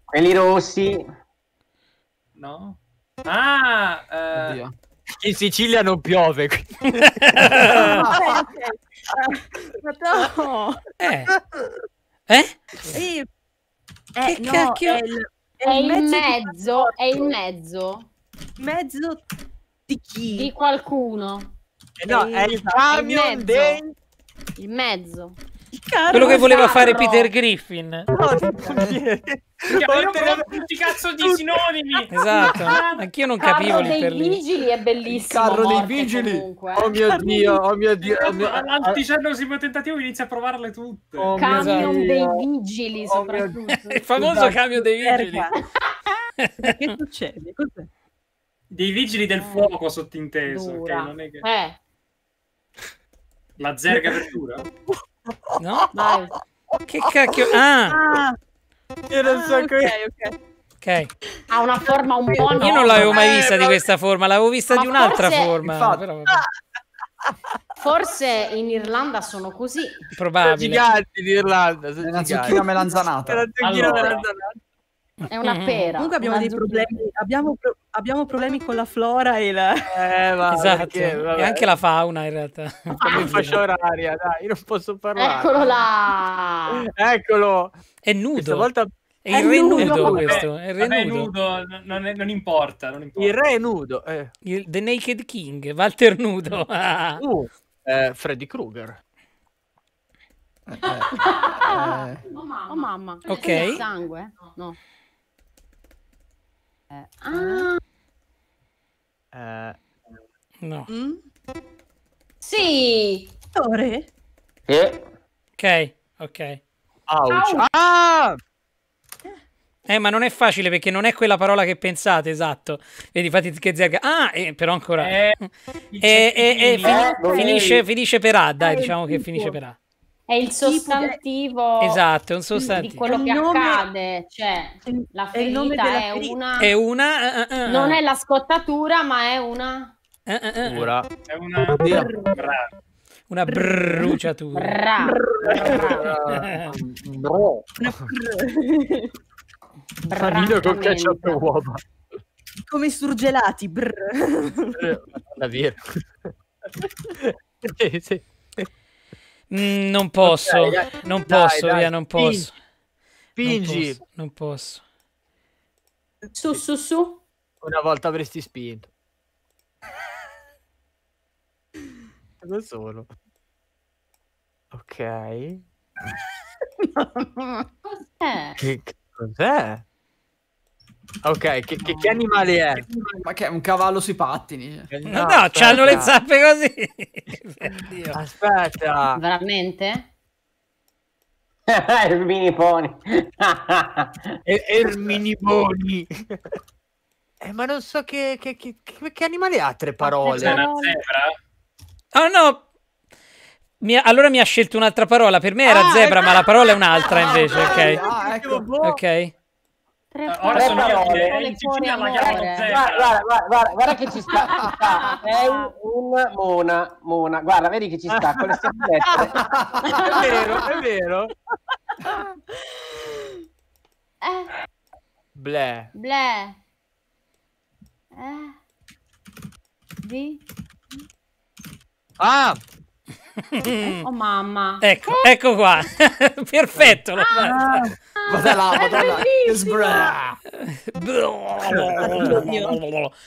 quelli rossi. No. Ah! Eh, Oddio. In Sicilia non piove. no. Eh, eh. eh. Eh? Sì. Eh, che no, cacchio? È il, è, è il mezzo, mezzo, è in mezzo. Mezzo di chi? Di qualcuno. Eh no, è il camion dei... Il mezzo. Caro quello che voleva sacro. fare Peter Griffin. No, Porteremo tutti cioè, cazzo di sinonimi. Esatto. Anch'io non capivo lì per lì. vigili è bellissimo. Il carro dei vigili. Comunque. Eh. Oh mio Carri... dio, oh mio dio. Diciamo, oh mio... L'anticellulosimio oh. tentativo inizia a provarle tutte. Oh camion mio... dei vigili oh soprattutto. Mio... Il famoso camion dei vigili. che succede? Cos'è? Dei vigili del eh, fuoco, sottinteso. Dura. Okay, che... eh. La zerga verdura? No? Vai. Che cacchio? Ah! ah. Io non so ah, che... Ok, ok. Ha una forma un po'... No. Io non l'avevo mai vista eh, di questa forma, l'avevo vista di un'altra forse... forma. Infatti... Però... Forse in Irlanda sono così. Probabile. I giganti in Irlanda. Sono una zucchina melanzanata. Una zucchina allora. melanzanata. È una mm. pera. Comunque abbiamo dei problemi, abbiamo, pro- abbiamo, problemi con la flora e la... Eh, va, esatto, perché, e anche la fauna in realtà. Ah, mi fascia oraria, dai, io non posso parlare. Eccolo là! Eccolo! È nudo. Questa È, è il re nudo, nudo questo, è il re vabbè, nudo. nudo non, è, non, importa, non, importa, Il re è nudo. Eh. Il, the Naked King, Walter Nudo. uh, eh, Freddy Krueger. Eh, eh, eh, Oh, mamma. oh mamma. Ok. Il sangue? No. Eh, ah. Eh. No. Mm? Sì. Ore. Ok, ok. Ouch. Ouch. Ah! Eh, ma non è facile perché non è quella parola che pensate, esatto. Vedi, infatti che zerga. Ah, eh, però ancora. Eh, eh, eh, eh finisce, finisce, per A, dai, ah, diciamo che finisce per A è il sostantivo di... esatto, è un sostantivo. di quello che nome... accade, cioè la ferita è, è una, è una uh, uh, uh. non è la scottatura, ma è una uh, uh, uh. è una una bruciatura. Bra. Bra. Famiglia con ketchup e uova. Come surgelati, brr. La vera. sì, sì. Mm, non posso, okay, dai, non posso, dai, via, dai. non posso. Spingi. Non posso. Su, su, su. Una volta avresti spinto. da solo. Ok. Cos'è? Cos'è? Ok, che, che, che, animale è? Ma che è un cavallo sui pattini? No, no, no c'hanno le zampe così. Dio. aspetta. Veramente? Ermini Poni. Ermini Poni. Eh, ma non so che, che, che, che animale ha tre parole. È una zebra? Oh no. Mi allora mi ha scelto un'altra parola. Per me era ah, zebra, ma la parola è esatto. un'altra invece. Ah, Ok. Ah, ecco. Ok. Tre, eh, Ora tre sono parole. Io, in Sicilia la guarda, che ci sta, È un, un, mona, mona. Guarda, vedi che ci sta con le è vero, è vero. Eh. Ble. Ble. Eh. Di. Ah! Oh mamma. Ecco, oh. ecco qua. Perfetto. L'ho ah. là, vada là.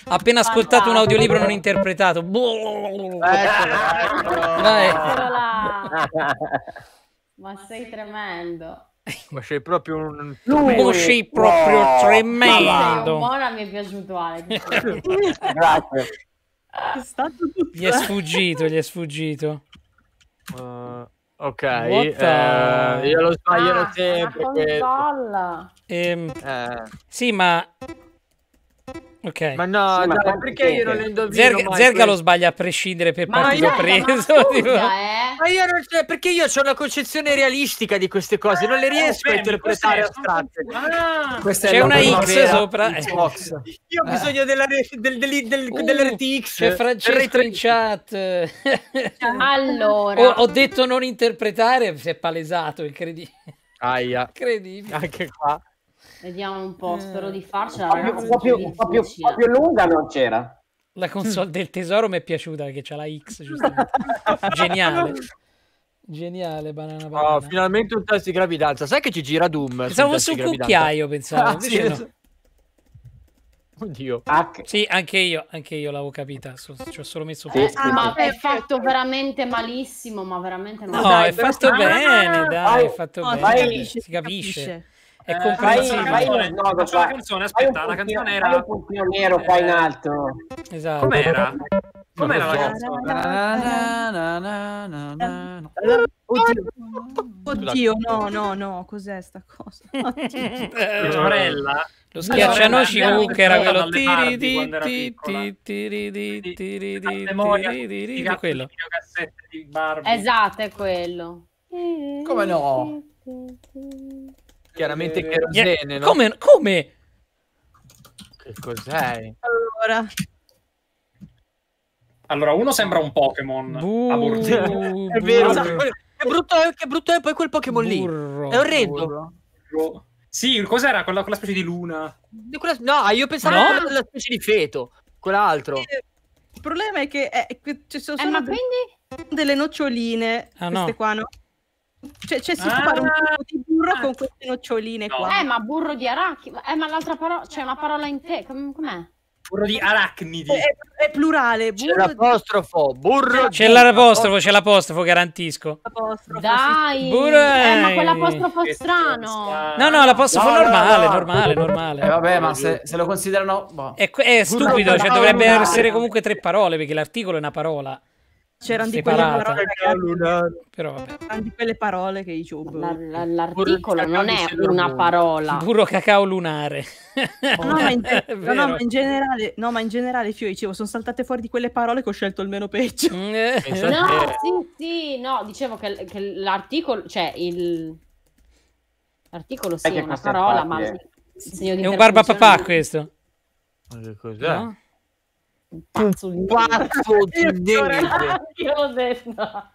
Appena ascoltato un audiolibro non interpretato. Vai. Ma sei tremendo. Ma sei proprio un... Tu sei proprio tremendo. Mona mi è piaciuto Alex. Grazie. È stato tutto. Gli è sfuggito, gli è sfuggito. Uh, ok, eh, io lo sbaglio ah, sempre. Ehm, eh. Sì, ma Ok. Ma no, sì, ma dai, perché io non le indovino Zerga, mai, Zerga lo sbaglia a prescindere per ma partito io, preso. Ma, scusa, eh. ma io non perché io ho una concezione realistica di queste cose, non le eh, riesco eh, a interpretare astratte. Ah, c'è una X vera. sopra. Eh. Io ho bisogno eh. della, del, del, del, uh, dell'RTX. C'è Francesco in chat. allora. Ho, ho detto non interpretare, si è palesato, incredibile. Aia. Incredibile. Anche qua. Vediamo un po', eh, spero di farcela. Un po' più, un po più, un po più lunga non c'era. La console del tesoro mi è piaciuta perché c'è la X, giustamente. Geniale. Geniale, banana, ah, banana. Oh, finalmente un test di gravidanza. Sai che ci gira Doom? Pensavo su un cucchiaio, pensavo. Ah, sì, no. Oddio. Sì, anche io, anche io l'avevo capita. So, ci ho solo messo eh, ah, ma è fatto veramente malissimo, ma veramente non No, ah, ah, dai, è fatto bene, dai, è fatto no, bene. Si capisce. capisce. È compreso. Eh, vai, vai, no, la canzone, aspetta, la canzone era... un puntino nero qua in alto. Esatto. Com'era? Com'era la canzone? Oddio, no, no, no, cos'è sta cosa? Oddio. Sorella. Eh, lo schiaccianoci comunque era quello tiri di tiri di tiri di di quello. Esatto, è quello. Come no? Chiaramente eh, cherosene, no? Come, come? Che cos'è? Allora... Allora, uno sembra un Pokémon. Uh, è vero. Che brutto è, che brutto è poi quel Pokémon lì. È orrendo. Burro. Sì, cos'era? Quella, quella, specie di luna. Quella, no, io pensavo no? quella specie di feto. Quell'altro. Eh, il problema è che, è, eh, che ci sono eh, ma quindi? delle noccioline. Ah, queste no. qua, no? Cioè, cioè si ah, può fare un po' di burro con ah, queste noccioline no. qua. Eh, ma burro di arachidi. Eh, ma l'altra parola, c'è una parola in te, com'è? Burro di arachnidi. È, è plurale. Burro c'è l'apostrofo. Burro c'è l'apostrofo, c'è l'apostrofo, garantisco. L'apostrofo, Dai. Burro... Eh, ma quell'apostrofo strano. No, no, l'apostrofo no, normale, no, no. normale, normale. Eh, vabbè, ma se, se lo considerano... Boh. È, è stupido, cioè dovrebbe essere comunque tre parole, perché l'articolo è una parola c'erano di quelle parole che... Però, vabbè. di quelle parole che YouTube la, boh. la, l'articolo non è una parola puro cacao lunare no, ma in, no, no, ma in generale no ma in generale io dicevo sono saltate fuori di quelle parole che ho scelto il meno peggio mm. no sì sì no dicevo che, che l'articolo cioè il l'articolo sì è una parola ma è un barbapapà questo cos'è? un pazzo di pazzo di niente. Io l'ho detto.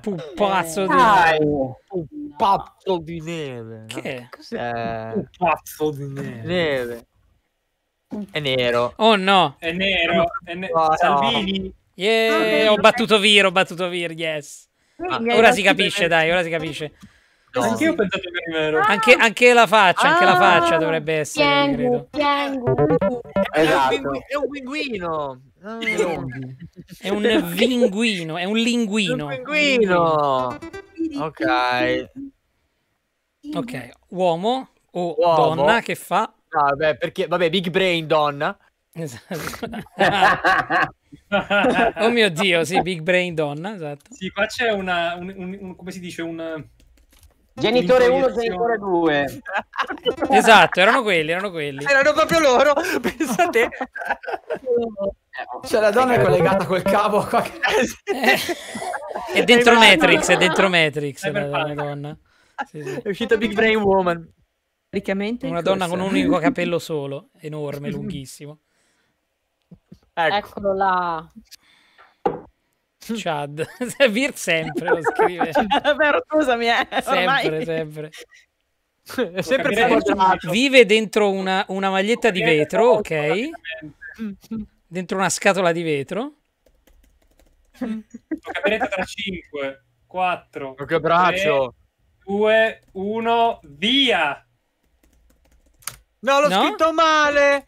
Pupazzo di neve. Eh. Pupazzo di neve. Che? Cos'è? Pupazzo di neve. neve. È nero. Oh no. È nero. È ne- oh, Salvini. Yeah, ho battuto Vir, ho battuto Vir, yes. Ah, ora si capisce, dai, ora si capisce. No, anche io pensato che vero. Ah. Anche, anche, la faccia, anche la faccia ah. dovrebbe essere. Piango, piango. Esatto. È un pinguino. È un vinguino, è un linguino. un pinguino. Ok. Ok, uomo o uomo. donna che fa? Ah, vabbè, perché vabbè, big brain donna. Esatto. oh mio dio, sì, big brain donna, esatto. Sì, qua c'è una un, un, un, come si dice un Genitore 1, genitore 2. esatto, erano quelli, erano quelli. Erano proprio loro, pensate. C'è cioè, la donna è collegata col cavo qua. Eh, è dentro eh, Matrix, è dentro Matrix è la, la donna. Sì, sì. È uscita Big Brain Woman. Una donna corso. con un unico capello solo, enorme, lunghissimo. Ecco. Eccolo là. Chad. Vir sempre lo scrive. È scusami, eh, Sempre, sempre. sempre vive dentro una, una maglietta di vetro, ok? Dentro una scatola di vetro. Lo capirete tra 5, 4, che braccio. 2, 1, via! No, l'ho No? scritto male!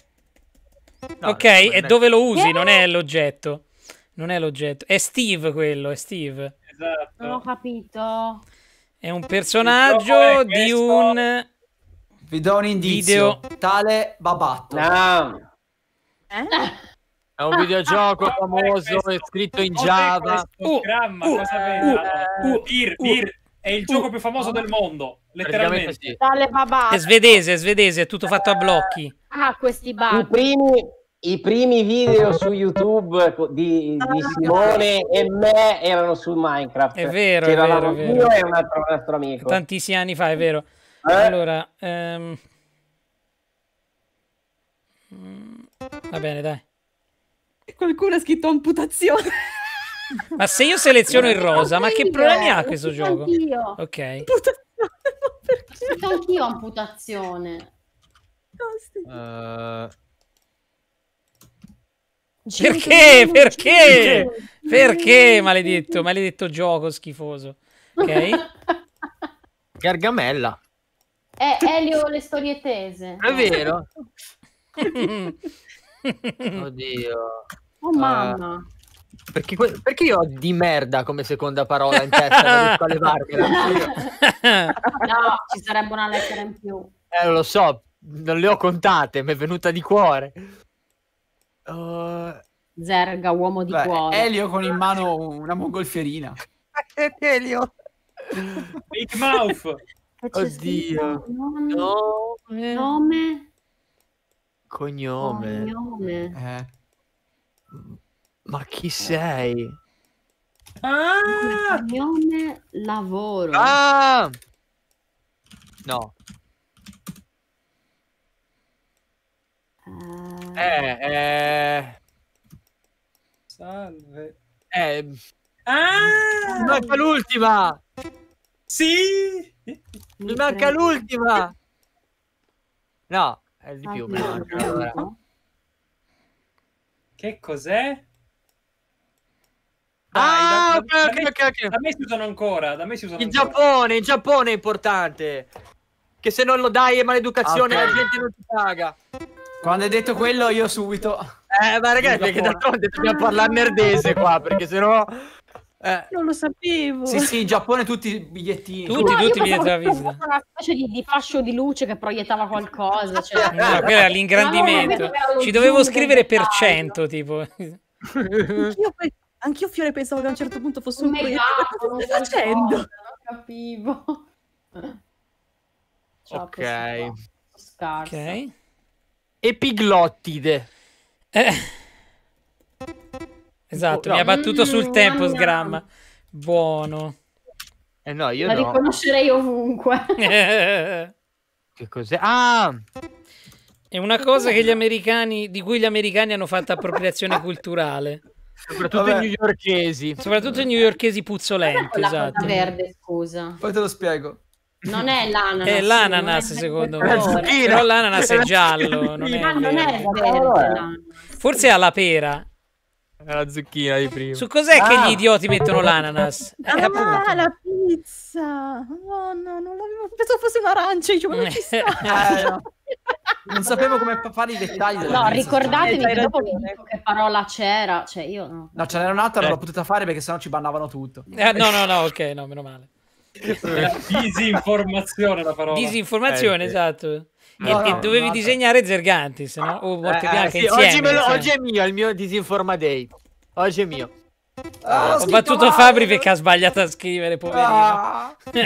No, ok, e dove lo usi? Non è l'oggetto. Non è l'oggetto. È Steve quello, è Steve. Esatto. Non ho capito. È un personaggio è di un... Vi do un indizio. Video... Tale Babatto. No. Eh? È un videogioco famoso, è scritto in Java. Uh, Gramma, uh, uh, eh, uh, È il gioco più famoso del mondo, letteralmente. Sì. È svedese, è svedese, è tutto fatto a blocchi. Ah, questi bug. I primi, i primi video su YouTube di, di, ah. Simone e me erano su Minecraft. È vero, C'era è vero. È vero. E un altro, un amico. Tantissimi anni fa, è eh? vero. Eh? Allora, ehm... Mm, va bene, dai. Qualcuno ha scritto amputazione. Ma se io seleziono il rosa, ma che problemi ha questo gioco? Anch'io. Ok. Amputazione. Anch'io amputazione. Uh... Perché? Perché? Perché? Maledetto, maledetto gioco schifoso. Ok? Gargamella. È Elio le storie tese. È vero. Oddio. Oh ah. mamma. Uh, perché, perché, io ho di merda come seconda parola in testa per levarmela? no, ci sarebbe una lettera in più. Eh, lo so, non le ho contate, mi è venuta di cuore. Uh, Zerga, uomo di beh, cuore. Elio con in mano una mongolfierina. Elio. Big Mouth. Oddio. Nome. Nome. nome. Cognome. Cognome. Eh. Ma chi sei? Ah! Cognome lavoro. Ah! No. Eh, eh, eh... Salve. Eh... Ah! Mi manca l'ultima! Sì! Mi, manca l'ultima! No, è di più. Ah, no. Che cos'è? Ah, da, da, okay, da, okay, me, okay. da, me, si usano ancora. Da me si usano in ancora. Giappone, in Giappone è importante. Che se non lo dai è maleducazione, ah, la gente non ti paga. Quando hai detto quello io subito... Eh, ma ragazzi, perché d'altronde dobbiamo parlare merdese qua, perché sennò... Eh. Non lo sapevo. Sì, sì, in Giappone tutti i bigliettini. Tutti, no, tutti i biglietti da visita. Una specie di, di, fascio di luce che proiettava qualcosa. Cioè... Ah, no, no, quello era l'ingrandimento. No, Ci dovevo scrivere per cento, tipo. Anch'io, anch'io Fiore pensavo che a un certo punto fosse un, un proiettile. Non facendo? Non capivo. Ciao, ok. Ok. Epiglottide. Eh. Esatto, oh, no. mi ha battuto sul mm, tempo mm, sgramma. Buono. Eh no, io La no. riconoscerei ovunque. che cos'è? Ah! È una cosa che gli americani, di cui gli americani hanno fatto appropriazione culturale. Soprattutto Vabbè. i newyorkesi. Soprattutto i newyorkesi puzzolenti, esatto. verde, scusa. Poi te lo spiego. Non è l'ananas. È l'ananas, secondo me. Però l'ananas è giallo. Non è, ah, Forse ha la pera. È La zucchina di prima. Su cos'è ah. che gli ah. idioti mettono l'ananas? Ah, eh, la pizza. Oh, no, non l'avevo... pensato fosse un'arancia. Dicevo, ma ci eh, Non sapevo come fare i dettagli. No, ricordatevi eh, che dopo vi che parola c'era. Cioè, io no. No, ce n'era un'altra, eh. non l'ho eh. potuta fare perché sennò ci bannavano tutto. Eh, no, no, no, ok, no, meno male disinformazione la parola. Disinformazione, eh, esatto. No, e, no, e, dovevi no, disegnare Zerganti, se no, o Morte eh, eh sì, insieme. Oggi, lo, oggi è mio, il mio disinforma day. Oggi è mio. Ah, ho battuto Fabri perché ha sbagliato a scrivere, poverino. Ah. no,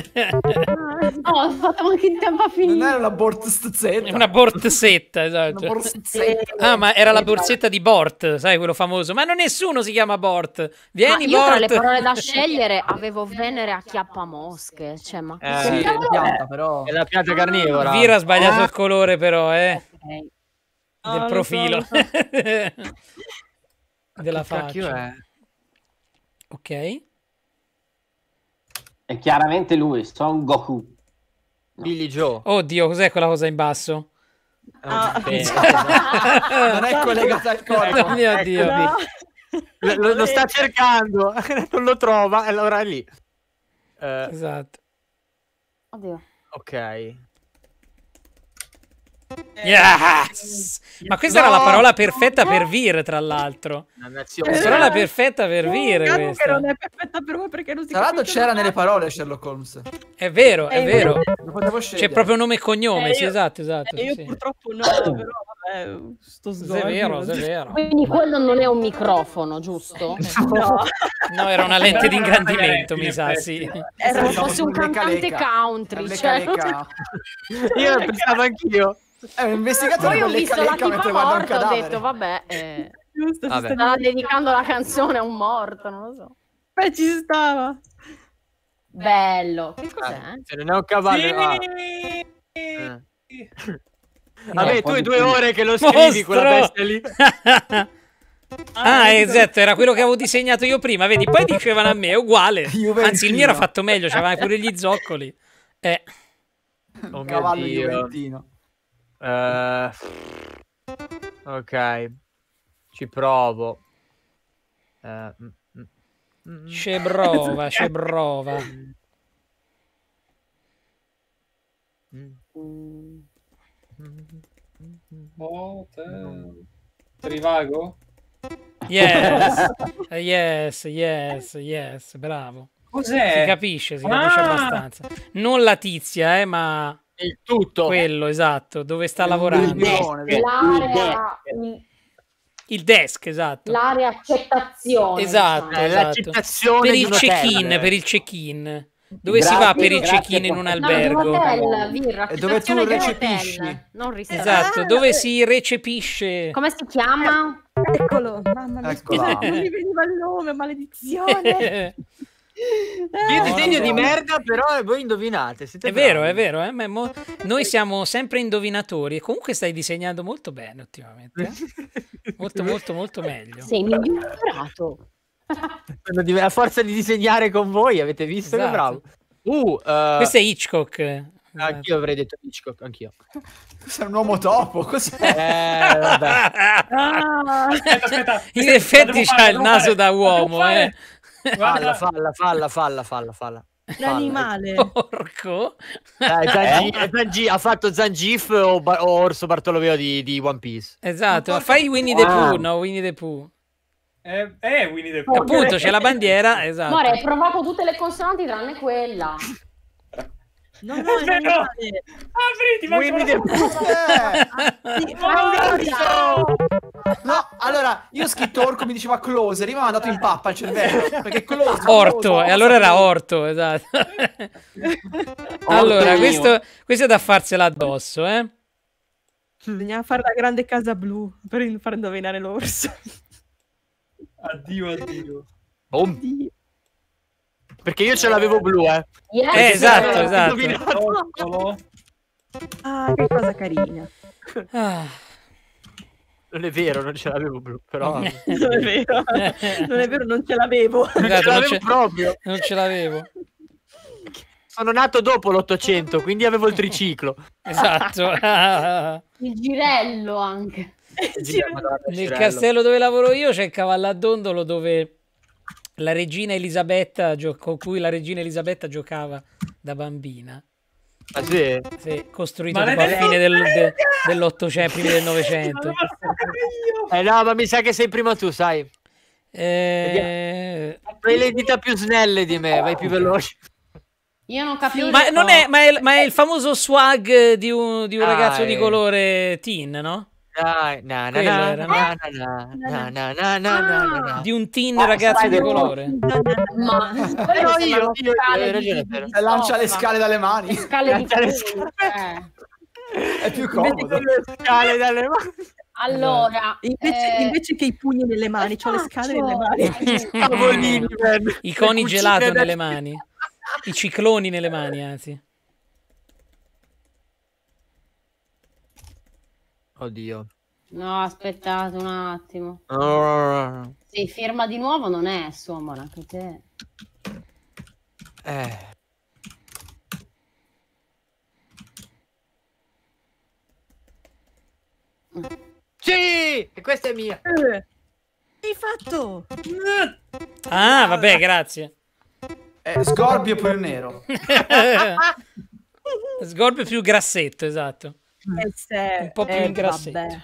ho fatto anche in tempo a finire. Non era una bortzetta. Una bortzetta, esatto. Una bortzetta. Ah, ma era la esatto. borsetta di Bort, sai, quello famoso. Ma non nessuno si chiama Bort. Vieni, ma io Bort. tra le parole da scegliere avevo Venere a chiappamosche. Cioè, ma... Eh, sì, è, pianta, però. è la pianta ah. carnivora. Vira ha sbagliato ah. il colore, però, eh. Okay. Del oh, profilo. So, so. Della faccia. È? Ok. È chiaramente lui, Son Goku. No. Billy Joe. Oddio, cos'è quella cosa in basso? Oh, ah. okay. Ah, non è collegata al corpo. Oh mio Dio. No. Lo, lo, sta cercando, non lo trova, allora è lì. Eh, esatto. Oddio. Ok. Yes! Ma questa no! era la parola perfetta per Vir, tra l'altro. Dannazione. Però la perfetta per oh, dire questa. che non è perfetta per voi perché non si Tra l'altro c'era nelle parole Sherlock Holmes. È vero, è, è eh, vero. vero. Eh, C'è proprio nome e cognome, eh, sì, io, esatto, esatto. Eh, io sì. purtroppo no, però vabbè, sto sgorgo. È vero, è vero. Quindi quello non è un microfono, giusto? no. no, era una lente di ingrandimento, mi sa, sì. Era fosse un cantante country, leca, cioè. Io ho pensato anch'io. Eh, investigatore Poi ho visto la tipa morta, ho detto, vabbè... Eh giusto. Vabbè. Stava dedicando la canzone a un morto, non lo so. Beh, ci stava. Bello. Che ah, cos'è? Ah, ce n'è un cavallo. Ah. Sì! Ah. Eh. Vabbè, tu hai due ore che lo scrivi Mostro! quella bestia lì. Ah, esatto, era quello che avevo disegnato io prima, vedi? Poi dicevano a me, è uguale. Anzi, il mio era fatto meglio, c'aveva pure gli zoccoli. Eh. Oh mio Cavallo Dio. Juventino. Uh, ok. Ci provo. Eh, c'è mm, brova, mm, mm. c'è brova. Trivago? Yes, yes, yes, yes, bravo. Cos'è? Si capisce, si capisce ah! abbastanza. Non la tizia, eh, ma... Il tutto. Quello, esatto, dove sta il lavorando. L'area, il desk, esatto. L'area accettazione. Esatto, diciamo. esatto. l'accettazione per il check-in, per il check-in. Dove grazie, si va per il check-in in un albergo? No, hotel, birra, dove tu recepisci. Hotel, non riserva. esatto, ah, dove si recepisce. Come si chiama? Eccolo, mamma mia, Eccolo. scusa, non mi veniva il nome, maledizione. Io eh, disegno no, di merda, però voi indovinate. è bravi. vero, è vero. Eh? Mo- noi siamo sempre indovinatori. E comunque stai disegnando molto bene ultimamente. Eh? molto, molto, molto meglio. Sei migliorato. A forza di disegnare con voi, avete visto esatto. che bravo. Uh, uh, Questo è Hitchcock. Anch'io avrei detto Hitchcock, anch'io. Questo un uomo topo, cos'è? Eh, vabbè. Ah, aspetta, aspetta, aspetta, In effetti c'ha il naso fare, da uomo, eh. Falla, falla, falla, falla, falla, falla. L'animale. Porco. Eh, eh? eh ha fatto Zangif o, ba o Orso Bartolomeo di, di, One Piece. Esatto, fai Winnie the Pooh, no? Winnie the Pooh. Eh, eh, Winnie the Pooh. Appunto, c'è la bandiera, esatto. Amore, hai provato tutte le consonanti tranne quella. No, no, è vero. No. Apri, ti Winnie the Pooh. No, allora io ho scritto orco, mi diceva closer, io mi mandato in pappa il cervello. Perché closer. Orto, closer, e allora era orto, esatto. orto allora, questo, questo, è da farsela addosso, eh. Bisogna fare la grande casa blu per far indovinare l'orso. Addio, addio. Boom. Oh. Addio. Perché io ce l'avevo blu, eh. Yes. eh esatto, esatto. Ah, che cosa carina. Ah. Non è vero, non ce l'avevo blu, però... non è vero, non è vero, non ce l'avevo. non ce l'avevo non proprio. Non ce l'avevo. Sono nato dopo l'Ottocento, quindi avevo il triciclo. Esatto. il girello anche. Nel castello dove lavoro io c'è il cavallo a dondolo dove la regina Elisabetta, con cui la regina Elisabetta giocava da bambina Ah, sì? sì costruito alla fine del, de, dell'Ottocento, cioè, prima del Novecento. Eh no, ma mi sa che sei prima tu, sai. Eh... Hai le dita più snelle di me, vai più veloce. Io non capisco. Ma, non è, ma, è, ma è, il famoso swag di un, di un ah, ragazzo è... di eh. colore teen, no? dai, na na na na na na na di un teen ragazzo di colore. Ma però io, lancia le scale dalle mani. Le scale di le scale. Eh. È più comodo. Le scale dalle mani. Allora, invece, eh... invece, che i pugni nelle mani, ho le scale nelle mani. Eh, I coni gelati nelle mani. I cicloni nelle mani, anzi. Oddio. No, aspettate un attimo. Oh. Sì, firma di nuovo non è Suomon, anche te. Eh. Sì! E questa è mia. Eh. Hai fatto? Ah, vabbè, grazie. Eh, Scorpio più nero. Scorpio più grassetto, esatto. Mm. se, un po' più eh, ingrassetto.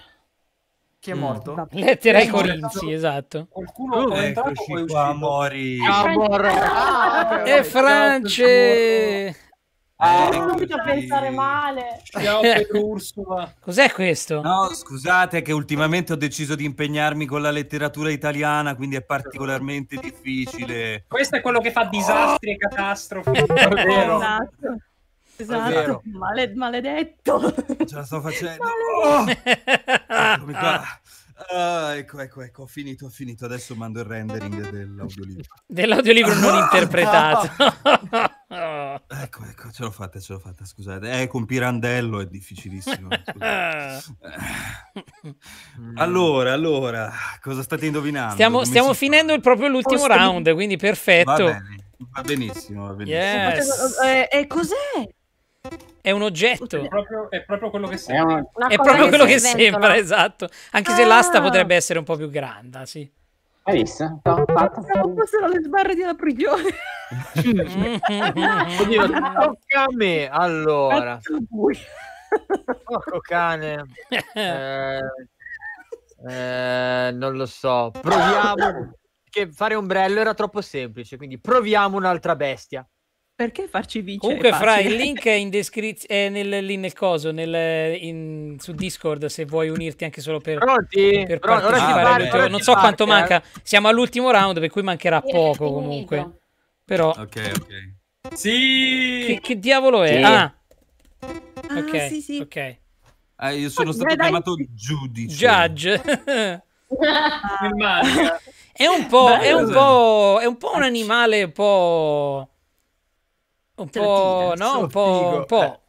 Chi è mm. morto? Mm. Lettera ai Corinzi, esatto. Qualcuno oh, è entrato poi qua, Mori. Ah, ah esatto, e France! Eh, ah, non pensare male. Ciao Ursula. Cos'è questo? No, scusate che ultimamente ho deciso di impegnarmi con la letteratura italiana, quindi è particolarmente difficile. Questo è quello che fa disastri oh! e catastrofi. È vero. Esatto. Esatto, Male- maledetto. Ce la sto facendo. Eccomi oh! qua. Ah, ecco, ecco, ecco, ho finito, ho finito. Adesso mando il rendering dell'audiolibro. Dell'audiolibro non interpretato. ecco, ecco, ce l'ho fatta, ce l'ho fatta, scusate. Eh, con Pirandello è difficilissimo. allora, allora, cosa state indovinando? Stiamo, stiamo finendo il, proprio l'ultimo Posto... round, quindi perfetto. Va, bene, va benissimo, va benissimo. Yes. Eh, eh, eh cos'è? È un oggetto. È proprio, è proprio quello che sembra. È, è proprio che quello che sembra, esatto. Anche ah. se l'asta potrebbe essere un po' più grande, sì. Hai visto? No, sono le sbarre di una prigione. Oddio, tocca a me. Allora. Porco cane. Eh, eh, non lo so. Proviamo. Che fare ombrello era troppo semplice, quindi proviamo un'altra bestia. Perché farci vincere? Comunque, fra il link è in descrizione, nel, lì nel coso, nel, in, su Discord se vuoi unirti anche solo per, Pronti? per Pronti? partecipare. Ora non so parte, quanto eh? manca, siamo all'ultimo round, per cui mancherà Io poco comunque. Però, ok, ok. Sì! Che, che diavolo è? Sì. Ah, ah ok, ah, sì, sì. ok. Eh, io sono eh, stato dai, chiamato dai. giudice. Judge. è un po', è un po', è un po' un animale un po' Un po', no? Un po', un eh. po'.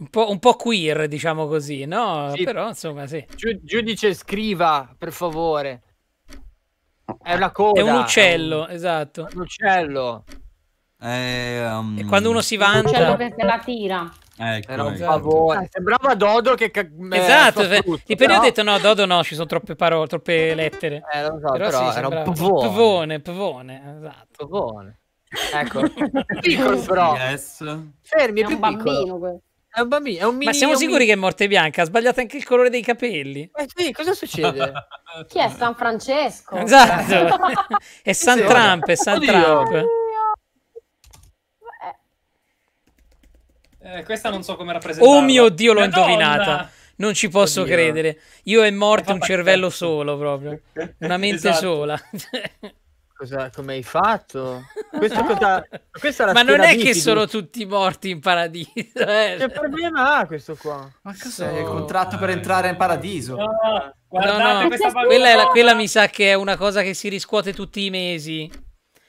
Un po', un po', queer, diciamo così, no? Sì. Però insomma, sì. giudice scriva, per favore. È una coda. È un uccello, è un... esatto. È un uccello. Eh, um... E quando uno si vanta... Un uccello che se la tira. Ecco, Era un esatto. favore. Sembrava Dodo che... Ca- eh, esatto, eh, tutto, di però... ho detto no, Dodo no, ci sono troppe parole, troppe lettere. Eh, lo so, però, però sì, era un pavone. Pavone, pavone, esatto. Pavone. Ecco, piccolo però. Yes. Fermi, è, è più bambino quello. È un bambino, è un mini, Ma siamo sicuri mini... che è morte bianca? Ha sbagliato anche il colore dei capelli. Eh sì, cosa succede? Chi è San Francesco? Esatto. è San Trump, è San Oddio. Trump. Eh, questa non so come rappresentare. Oh mio Dio, l'ho Madonna. indovinata. Non ci posso Oddio. credere. Io è morto un cervello solo proprio. Una mente esatto. sola cosa, come hai fatto? Questo cosa, Ma non è che sono tutti morti in paradiso. Eh. Che problema ha questo qua? Ma cos'è so... il contratto per entrare in paradiso? No, no, no. Quella, la, quella, mi sa che è una cosa che si riscuote tutti i mesi.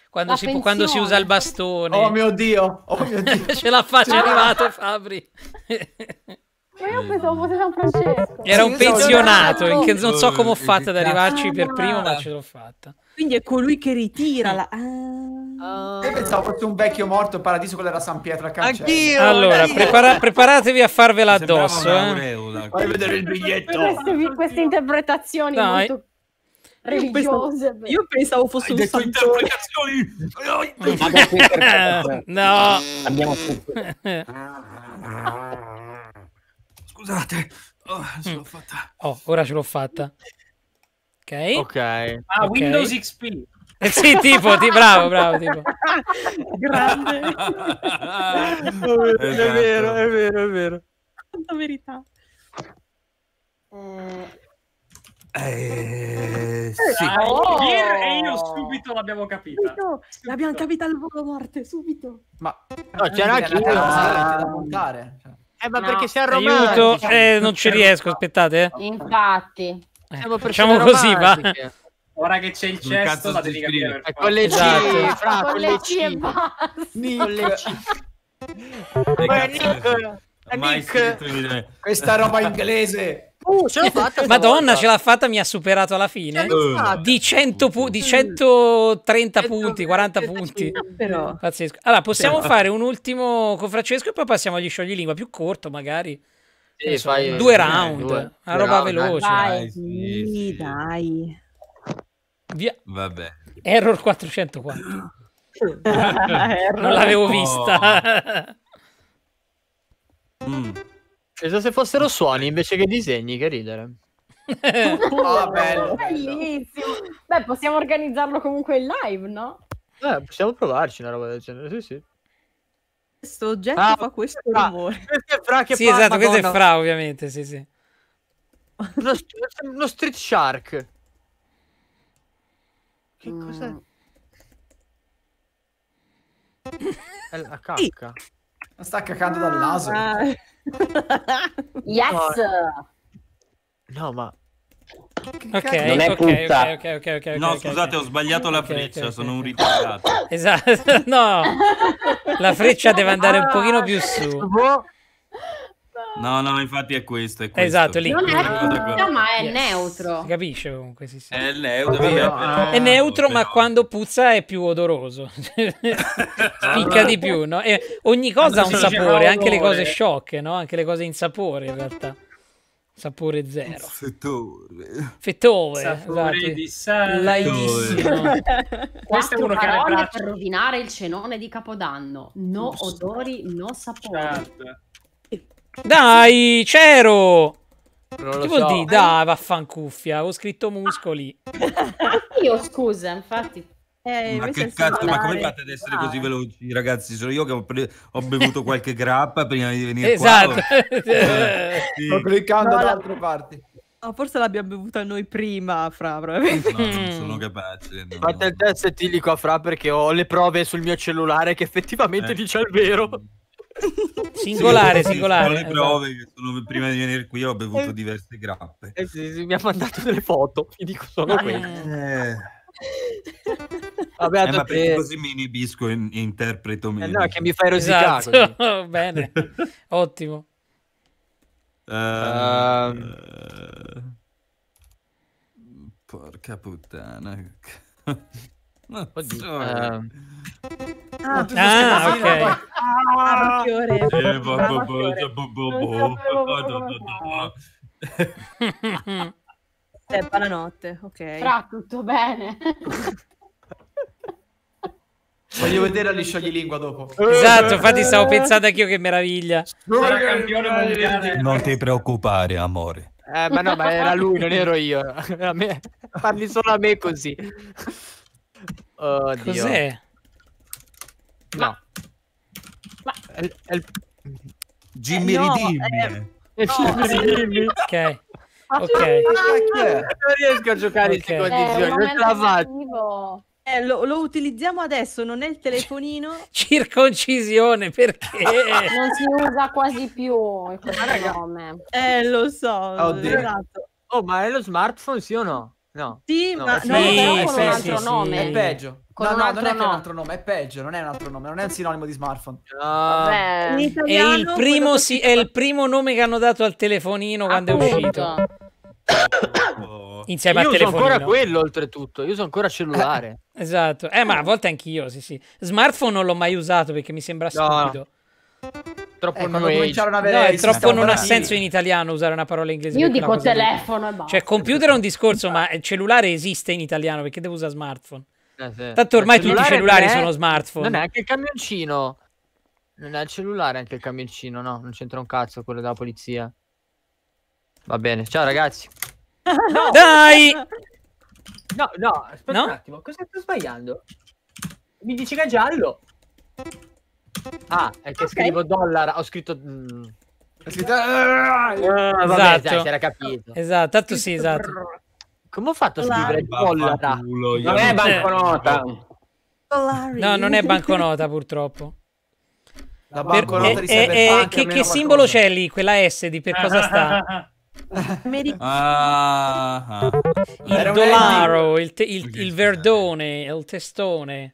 Quando, si, quando si, usa il bastone. Oh mio Dio, oh mio Dio. ce l'ha faccia arrivato Fabri. Ma io pensavo fosse San Francesco. Era un pensionato, non so oh, come ho fatto ad arrivarci per primo, ma ce l'ho fatta. Quindi è colui che ritira la... Ah. Io pensavo fosse un vecchio morto paradiso, quello era San Pietro a Cancello. Anch'io! Allora, prepara- preparatevi a farvela addosso. Eh. Fai vedere il biglietto. Queste, queste interpretazioni Dai. molto religiose. Pensavo, io pensavo fosse Hai un detto interpretazioni. no. Abbiamo Scusate. Oh, ce l'ho mm. fatta. Oh, ora ce l'ho fatta. Ok. Ok. Ah, okay. Windows XP. Eh sì, tipo, ti, bravo, bravo, tipo. Grande. esatto. È vero, è vero, è vero. Quanta verità. Mm. Eh, sì. Oh! e io subito l'abbiamo capita. Subito. Subito. L'abbiamo capita al volo morte, subito. Ma no, c'era anche io. Ah. da montare. Cioè. Eh, ma no. perché sei a Roma? Aiuto, eh, non ci riesco, aspettate. Eh. Infatti. Siamo facciamo così, va. Ora che c'è il Un cesto, la devi capire. Esatto. Con le G, fra, con le C. Con le C. Nick, questa roba inglese. Uh, fatta, Madonna, ce l'ha fatta, mi ha superato alla fine. Di, 100 pu- di 130 punti, 40 punti. Ah, Pazzesco. Allora, possiamo fare un ultimo con Francesco e poi passiamo agli sciogli lingua, più corto magari sì, so, fai, eh, due round, due, una due roba round, veloce. Dai, sì, sì, dai. Via. Vabbè. Error 404. non l'avevo oh. vista. mm. se fossero suoni invece che disegni, che ridere. oh, bello, bello. Beh, possiamo organizzarlo comunque in live, no? Eh, possiamo provarci una roba del genere, sì, sì questo oggetto ah, fa questo fra. rumore. Questo è Fra che sì, fa, esatto, Madonna. questo è Fra, ovviamente, sì, sì. Uno, uno street shark. Che mm. cos'è? È la cacca. Ma sta cacando dal naso. Ah. yes! No, ma... Okay, non è okay, punta. Okay, okay, okay, no, scusate, ho sbagliato la freccia, sono un ritardato. Esatto, no. La freccia deve andare un pochino più su. No, no, infatti è questo. È questo. Esatto, lì. Non è punta, ma è yes. neutro. Si capisce comunque. Sì, sì. È neutro, ah, è neutro però. ma quando puzza è più odoroso. Spicca di più, no? E ogni cosa ha un sapore, anche le cose sciocche, no? Anche le cose in sapore, in realtà. Sapore zero. Fettore. Fettore. Sapore esatto. di sangue. Questo è uno che per rovinare il cenone di Capodanno. No odori, no sapori. Certo. Dai, c'ero! Non che vuol so. dire? Dai, vaffancuffia. Ho scritto muscoli. Io, scusa, infatti... Eh, ma che cazzo, ma come fate ad essere ah. così veloci, ragazzi? Sono io che ho, pre- ho bevuto qualche grappa prima di venire esatto. qua. Oh. eh, sì. Sto cliccando no, da altre parti. No, forse l'abbiamo bevuta noi prima, Fra. No, non sono mm. capace. No. Fate il test etilico a Fra perché ho le prove sul mio cellulare che effettivamente eh. dice il vero. Singolare, sì, singolare. Sono le esatto. prove che sono prima di venire qui ho bevuto diverse grappe. Eh sì, sì, mi ha mandato delle foto, ti dico solo ah, eh. quello. Eh. Vabbè, eh, ma perché così mi inibisco e in, interpreto meglio. Eh no, che mi fai rosicare. Esatto. Bene, ottimo. Uh, uh... Porca puttana. Oddio. Uh... Ah, ah ok. Ah, eh, boh, boh, boh Cioè, buonanotte, ok. Fra, tutto bene. Voglio vedere agli lingua dopo. Esatto, infatti stavo eh. pensando anch'io che meraviglia. Non ti preoccupare, amore. Eh, ma no, ma era lui, non ero io. Me... Parli solo a me così. Oddio. Cos'è? No. Ma... È, è il... Jimmy eh, no, Ridimmi. Eh, no, sì. Ok ok. Cioè, ah, non riesco a giocare okay. in condizioni, eh, non ce la faccio. Eh, lo, lo, utilizziamo adesso, non è il telefonino. Circoncisione, perché? non si usa quasi più questo ah, nome. Eh, lo so. Oh, oh, ma è lo smartphone, sì o no? No. Sì, no. ma no, però con un altro sì, nome. È peggio. Con no, un no, non è che è un altro nome, è peggio, non è un altro nome, non è un sinonimo di smartphone. Vabbè. In è, il primo, si, è il primo nome che hanno dato al telefonino quando è uscito. Insieme io a telefonino. Io sono ancora quello, oltretutto. Io sono ancora cellulare. Eh, esatto. Eh, ma a volte anch'io, sì, sì. Smartphone non l'ho mai usato perché mi sembra stupido. No. Troppo ecco, eh, new age. No, è troppo non ha senso in italiano usare una parola inglese. Io dico telefono e cioè, basta. Cioè, computer è un discorso, ma il cellulare esiste in italiano perché devo usare smartphone? Eh, sì. Tanto ormai tutti i cellulari è... sono smartphone. Non è anche il camioncino. Non è il cellulare anche il camioncino, no? Non c'entra un cazzo quello della polizia. Va bene, ciao ragazzi. No! Dai! No, no, aspetta no? un attimo, cosa sto sbagliando? Mi dice che è giallo? Ah, è che okay. scrivo dollaro. Ho scritto. Mm. Ho scritto... Ah, ah vabbè, esatto. Dai, cioè, si era capito. Esatto, tanto sì, esatto. Come ho fatto a scrivere dollaro? Non è banconota. No, non è banconota purtroppo. La banconota per, e, e, che, che simbolo c'è lì? Quella S di per cosa sta? Ah, ah, Il dollaro, il, il, il, verdone, il testone.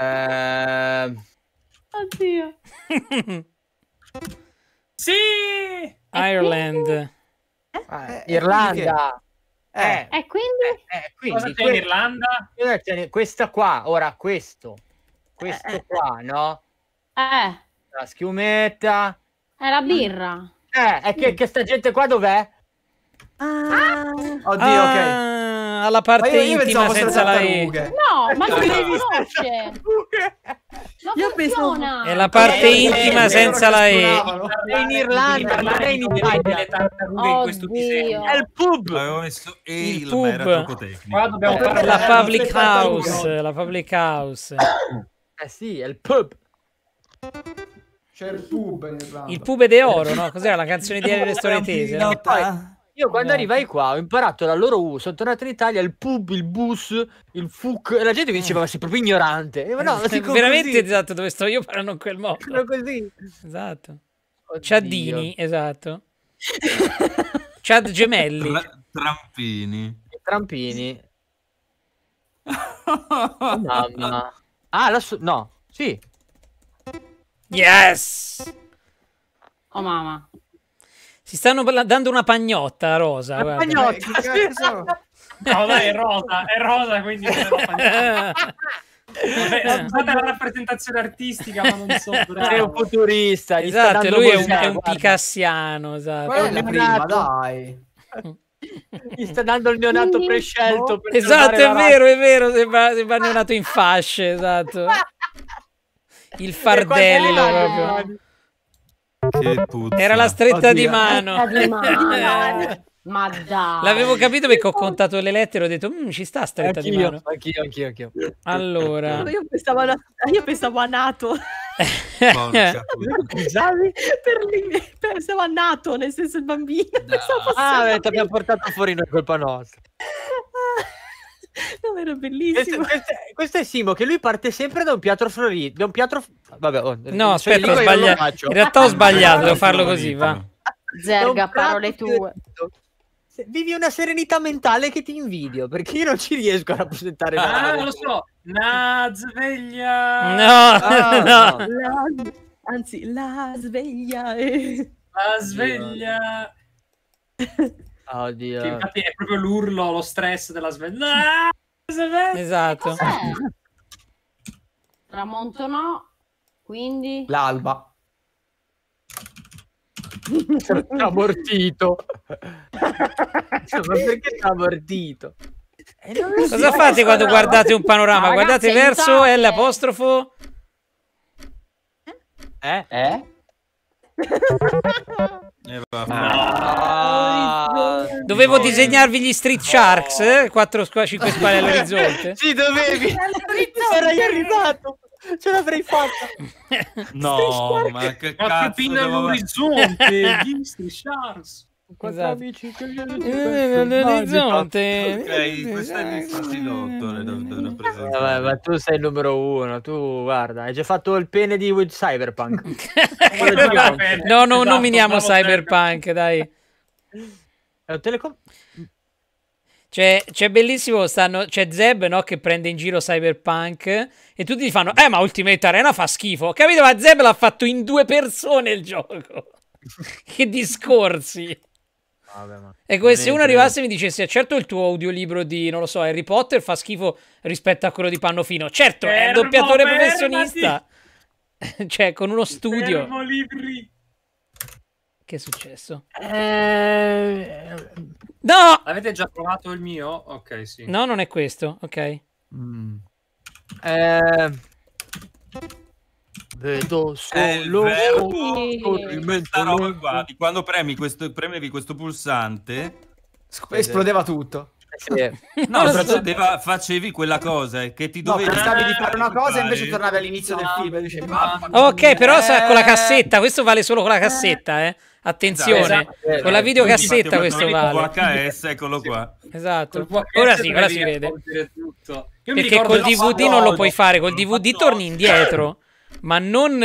Ehm, ah, eh... Oddio. sì! Ireland. Eh, Irlanda. Eh, eh, quindi? Eh, quindi Cosa c'è in Irlanda? Questa qua, ora questo. Questo eh, eh. qua, no? Eh. La schiumetta. È la birra. Eh, è che, che sta gente qua dov'è? Ah. Oddio, ah. ok alla parte ma io, io intima senza la E. No, ma non riconosce. Non io funziona. È la parte eh, intima eh, senza la E. È in Irlanda, non è in Italia. Oh, è il pub. Avevo messo E, il Era poco tecnico. La public house, la public house. Eh sì, è il pub. C'è il pub in Irlanda. Il pub è de no? Cos'era la canzone di Ariel Storetese? No, io quando arrivai qua ho imparato la loro U, sono tornato in Italia, il pub, il bus, il fuc, la gente mi eh. diceva sei proprio ignorante. E, ma no, eh, veramente così. esatto dove sto io parlano in quel modo. Sono così. Esatto. Oddio. Ciaddini, esatto. Ciad Gemelli. Tra- trampini. Trampini. oh, mamma. Ah, lassù, no, sì. Yes! Oh mamma. Si stanno dando una pagnotta, a Rosa. Una pagnotta, eh, No, dai, è rosa, è rosa, quindi Scusate la rappresentazione artistica, ma non so. Bravo. Sei un futurista, esatto, lui è un, è un Picassiano. Esatto. È la prima, dai. Gli sta dando il neonato prescelto. Per esatto, è vero, è vero, sembra, sembra neonato in fasce, esatto. Il fardello proprio. Che puzza. Era la stretta Oddio. di mano. Ma dai. L'avevo capito perché ho contato le lettere e ho detto mm, ci sta stretta anch'io, di mano. Anch'io, anch'io, anch'io. Allora. Io pensavo a, io pensavo a Nato. per lì, pensavo a Nato, nel senso il bambino. No. Ah, eh, abbiamo portato fuori noi colpa nostra. No, era bellissimo. Questo, questo, è Simo, che lui parte sempre da un piatto fiorito. Da un piatto... Vabbè, oh, no, cioè, aspetta, ho cioè, sbagliato. in realtà ho ah, sbagliato, devo farlo così, va. Zerga, parole tue. Vivi una serenità mentale che ti invidio, perché io non ci riesco a rappresentare Ah, non lo so. La sveglia. No, oh, no. La, anzi, la sveglia. La sveglia. Oddio. Che infatti è proprio l'urlo, lo stress della sveglia. Esatto. Tramonto no, quindi... L'alba. Tramortito. Ma perché tramortito? Eh, Cosa fate quando guardate un panorama? Raga, guardate verso L apostrofo? Eh? Eh? Eh, ah. Dovevo no. disegnarvi gli Street Sharks, oh. 4 squ- 5 spalle all'orizzonte. sì, dovevi. Sarei arrivato. Ce l'avrei fatta. No, ma che cazzo. Ma che pinna all'orizzonte. Gli Street Sharks. Quattro esatto. amici che eh, eh, eh, l'orizzonte. Ok, questo è difficilotto. Vabbè, ma tu sei il numero uno. Tu guarda, hai già fatto il pene di Cyberpunk. no, non esatto, nominiamo Cyberpunk, cercando. dai. È un telecom. C'è, c'è bellissimo, stanno, c'è Zeb no, che prende in giro Cyberpunk e tutti gli fanno, eh ma Ultimate Arena fa schifo, capito? Ma Zeb l'ha fatto in due persone il gioco. che discorsi. Vabbè, ma... E come se uno arrivasse e mi dicesse: Certo, il tuo audiolibro di, non lo so, Harry Potter fa schifo rispetto a quello di Pannofino. Certo, fermo, è un doppiatore fermati. professionista. cioè, con uno studio. Fermo, libri. Che è successo? Eh... No! Avete già provato il mio? Ok, sì. No, non è questo. Ok. Mm. Eh... Vedo solo corrimento roba qua. Quando premi questo, premevi questo pulsante, esplodeva tutto. Sì. Eh. No, succedeva, facevi quella cosa eh, che ti dovevi... No, di fare una cosa e invece tornavi all'inizio no. del film. E dicevi, eh, ok, però sa, con la cassetta, questo vale solo con la cassetta, eh. Attenzione, esatto, esatto. con la videocassetta questo vale. VHS, eccolo qua. Sì. Esatto. Ora sì, ora si vede. Perché col DVD non lo puoi fare, col DVD torni indietro ma non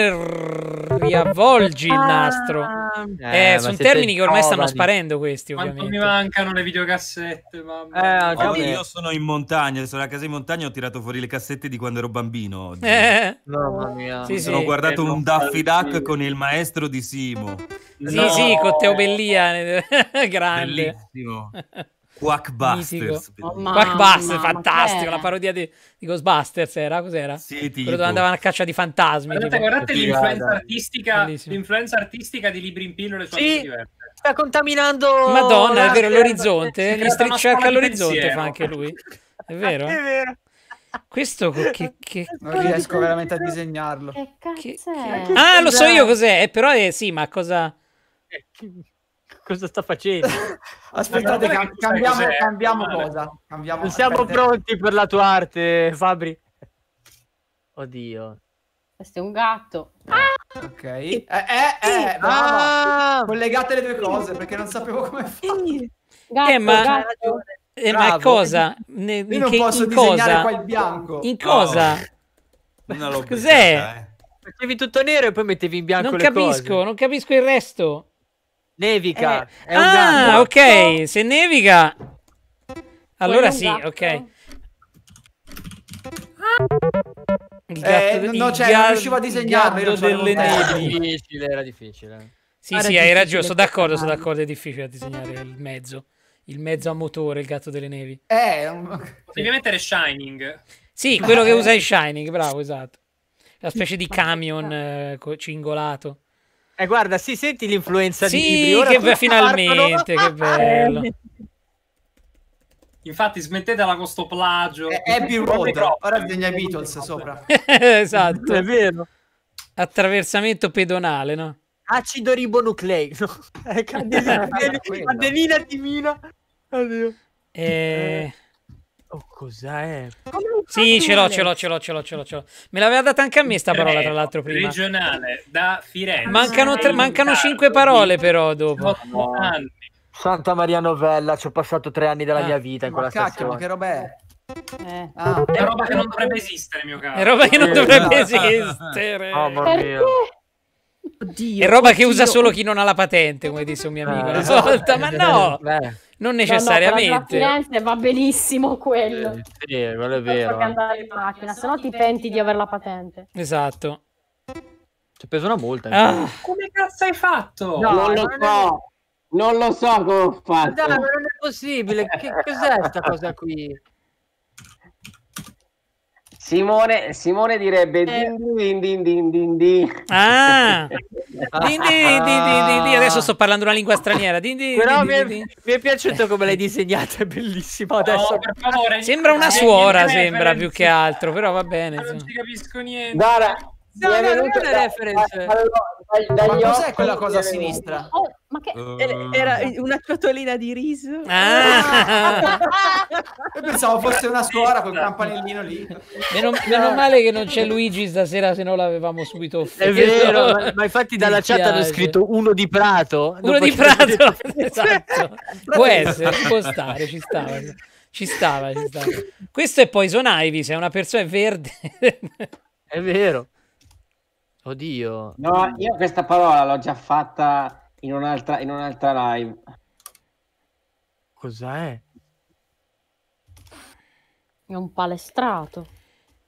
riavvolgi il ah. nastro. Ah, eh, eh sono termini che ormai stanno sparendo questi, ovviamente. Quanto mi mancano le videocassette, mamma. Eh, io sono in montagna, sono a casa in montagna, ho tirato fuori le cassette di quando ero bambino. Eh. No, Mamma mia. Sì, mi sì. Sono guardato eh, un Daffy Duck con il maestro di Simo. Sì, no. sì, con Teobellia. Bellia, grande. Bellissimo. Quackbusters. Oh, Quackbusters, fantastico, la parodia di, di Ghostbusters era, cos'era? Sì, tipo. Quello andavano a caccia di fantasmi. Guardate, guardate l'influenza, artistica, l'influenza artistica, di Libri in Pillola e sue sì. Sta contaminando Madonna, è vero, l'orizzonte, eh? gli street check all'orizzonte fa anche lui. È vero? è vero. Questo che, che... non riesco veramente a disegnarlo. Che cazzo che... Ah, lo so io cos'è, eh, però è sì, ma cosa eh, cosa sta facendo? Aspettate, no, cambiamo, cambiamo cosa. Cambiamo, Siamo aspetta. pronti per la tua arte, Fabri. Oddio. Questo è un gatto. Ok. Eh, eh, eh, ah! Collegate le due cose perché non sapevo come fare. eh, ma... Eh, ma cosa? Ne, Io non che, posso in cosa? qua il bianco. In cosa? Oh, Cos'è? Eh. Facevi tutto nero e poi mettevi in bianco non capisco, cose. Non capisco il resto. Nevica. Eh. È un ah, gatto. Ecco. ok. Se nevica. Allora sì, gatto. ok. Il eh, gatto, eh, no, cioè, non riuscivo a disegnarlo. Era difficile, era difficile. Sì, era sì, hai ragione, sono d'accordo, sono d'accordo, è difficile da disegnare il mezzo. Il mezzo a motore, il gatto delle nevi. Eh, un... devi mettere Shining. Sì, quello che usa il Shining, bravo, esatto. La specie di camion eh, cingolato. Eh, guarda, si senti l'influenza sì, di Ibri. che be- finalmente, che ah, ah, bello. Eh, infatti smettetela con sto plagio. È Abbey Road, ora bisogna i Beatles sopra. esatto. È vero. Attraversamento pedonale, no? Acido ribonucleico. Cadenina di mina. Oddio. Eh... Oh, cos'è? Sì, ce l'ho, ce l'ho, ce l'ho, ce l'ho, ce l'ho, Me l'aveva data anche a me sta parola, tra eh, l'altro, prima. Regionale da Firenze. Mancano, tre, mancano cinque parole, però, dopo. No. Santa Maria Novella, ci ho passato tre anni della ah, mia vita in quella cacchio, stazione. Ma che roba è? Eh, ah. È roba che non dovrebbe esistere, mio caro. È roba che non dovrebbe esistere. Oh, mamma mia. Perché? Oddio, è roba oddio, che usa solo chi non ha la patente, come disse un mio amico una eh, volta, eh, ma eh, no, non necessariamente. No, no, Firenze va benissimo quello. Eh, sì, è vero. È andare in macchina, se no ti penti di avere la patente. Esatto. Ci preso una multa. Ah. Come cazzo hai fatto? No, non lo so. Non lo so come ho fatto. Dai, ma non è possibile. Che cos'è questa cosa qui? Simone, Simone, direbbe Ah, din Adesso sto parlando una lingua straniera. Din din Però din, mi, è, din. mi è piaciuto come l'hai disegnata, è bellissimo Adesso oh, per favore, sembra una eh, eh, suora, eh, sembra più che altro, però va bene. Non ci capisco niente. Dara, no, no, non è una reference. Da, allora, dagli Ma cos'è quella cosa a sinistra? Oh. Ma che uh... era ehm. una ciotolina di riso? Ah! Io pensavo fosse una suora col campanellino lì. Meno, meno, male che non c'è Luigi stasera, se no l'avevamo subito offeso. È vero, ma, ma infatti dalla chat hanno scritto uno di Prato. Uno di Prato, esatto. Può essere, può stare, ci stava. Ci stava, ci stava. Questo è Poison Ivy, se una persona è verde. è vero. Oddio. No, io questa parola l'ho già fatta in un'altra, in un'altra live. Cos'è? È un palestrato.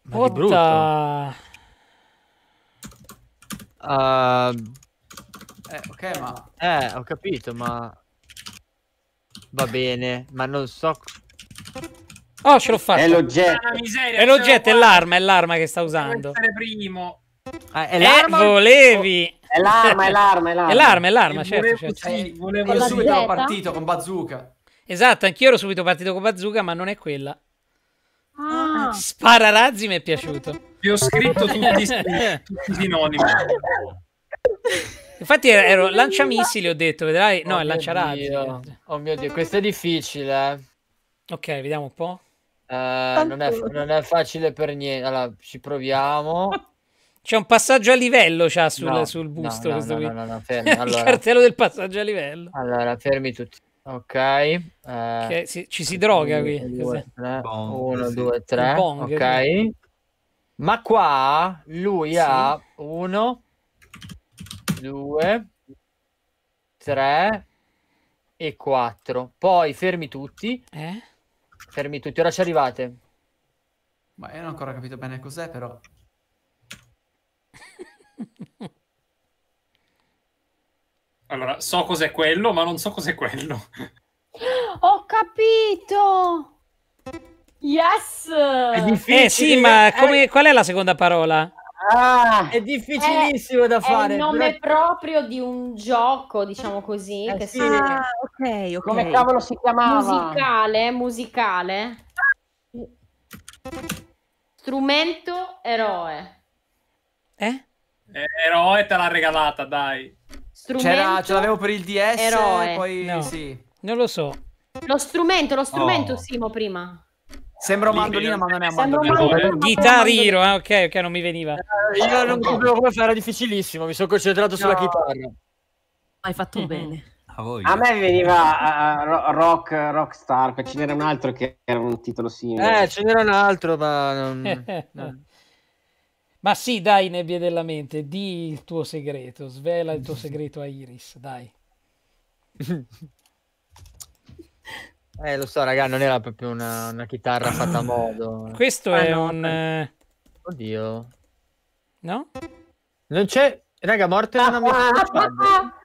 Ma Porta... di brutto. Uh, eh, ok, ma... Eh, ho capito, ma... Va bene, ma non so... Oh, ce l'ho fatta. È l'oggetto. Ah, miseria, è l'oggetto, è l'arma, è l'arma che sta usando. Primo. Ah, è eh, l'arma? Eh, volevi. È l'arma, è l'arma, è l'arma. È l'arma, è l'arma, certo. Volevo, certo. Sì, volevo io subito ero partito con Bazooka. Esatto, anch'io ero subito partito con Bazooka, ma non è quella. Ah. razzi mi è piaciuto. Vi ho scritto tutti, i sinonimi. Infatti er-, ero lanciamissili, ho detto, vedrai. No, oh è lanciarazzi. Dio. Eh. Oh mio Dio, questo è difficile. Eh. Ok, vediamo un po'. Eh, non, è, non, è, facile per niente. Allora, ci proviamo. C'è un passaggio a livello già sul, no, sul busto. No, questo no, qui. No, no, fermi. Allora, il cartello del passaggio a livello. Allora, fermi tutti. Ok. Eh, okay si, ci si droga qui. 1, 2, 3. Ok. Ma qua lui sì. ha uno, due, tre e quattro. Poi fermi tutti. Eh? Fermi tutti, ora ci arrivate. Ma io non ho ancora capito bene cos'è, però. allora, so cos'è quello, ma non so cos'è quello. Ho capito! Yes! È eh, difficile. Eh sì, ma come, eh. qual è la seconda parola? Ah, è difficilissimo è, eh, da fare. È il nome però... proprio di un gioco, diciamo così. Eh, che sì. si... ah, okay, ok. Come cavolo si chiamava? Musicale, musicale. Ah! Strumento eroe. Eh? Eh, eroe te l'ha regalata, dai. C'era, ce l'avevo per il DS Eroe. poi no. sì. Non lo so. Lo strumento, lo strumento oh. Simo prima. Sembra un mandolino, ma non è un mandolino. Chitarriro, eh? ok, ok, non mi veniva. Eh, io non sapevo come fare, era difficilissimo, mi sono concentrato no. sulla chitarra. Hai fatto mm-hmm. bene. A, a, me veniva uh, rock, Rockstar, perché ce n'era un altro che era un titolo simile. Eh, ce n'era un altro, ma... Non... no. Ma sì, dai, nebbie della mente, di il tuo segreto, svela il tuo segreto a Iris, dai. Eh, lo so, raga, non era proprio una, una chitarra fatta a modo. Questo ah, è no, un... Eh... eh Oddio. No? Non c'è... Raga, morte ah, non mi ah, ah, ah,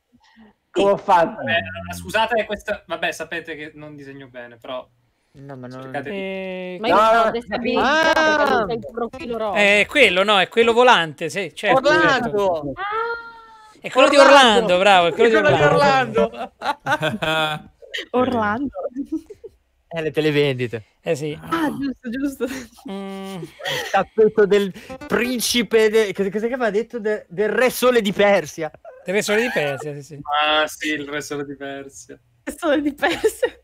Come ho fatto? Vabbè, scusate, questa... Vabbè, sapete che non disegno bene, però No, ma non... Cercate eh... Ma io no, no, di... ah! il profilo rosa. È eh, quello, no, è quello volante, sì, certo. Orlando! Certo. È quello Orlando. di Orlando, bravo, è quello, è quello di Orlando. Di Orlando. Orlando. Eh, le televendite. Eh sì. Ah, ah giusto, giusto. Mm. Il tappeto del principe... De... Cosa, cosa che aveva detto? De... Del re sole di Persia. Del re sole di Persia, sì, sì. Ah, sì, il re sole di Persia. Il re sole di Persia.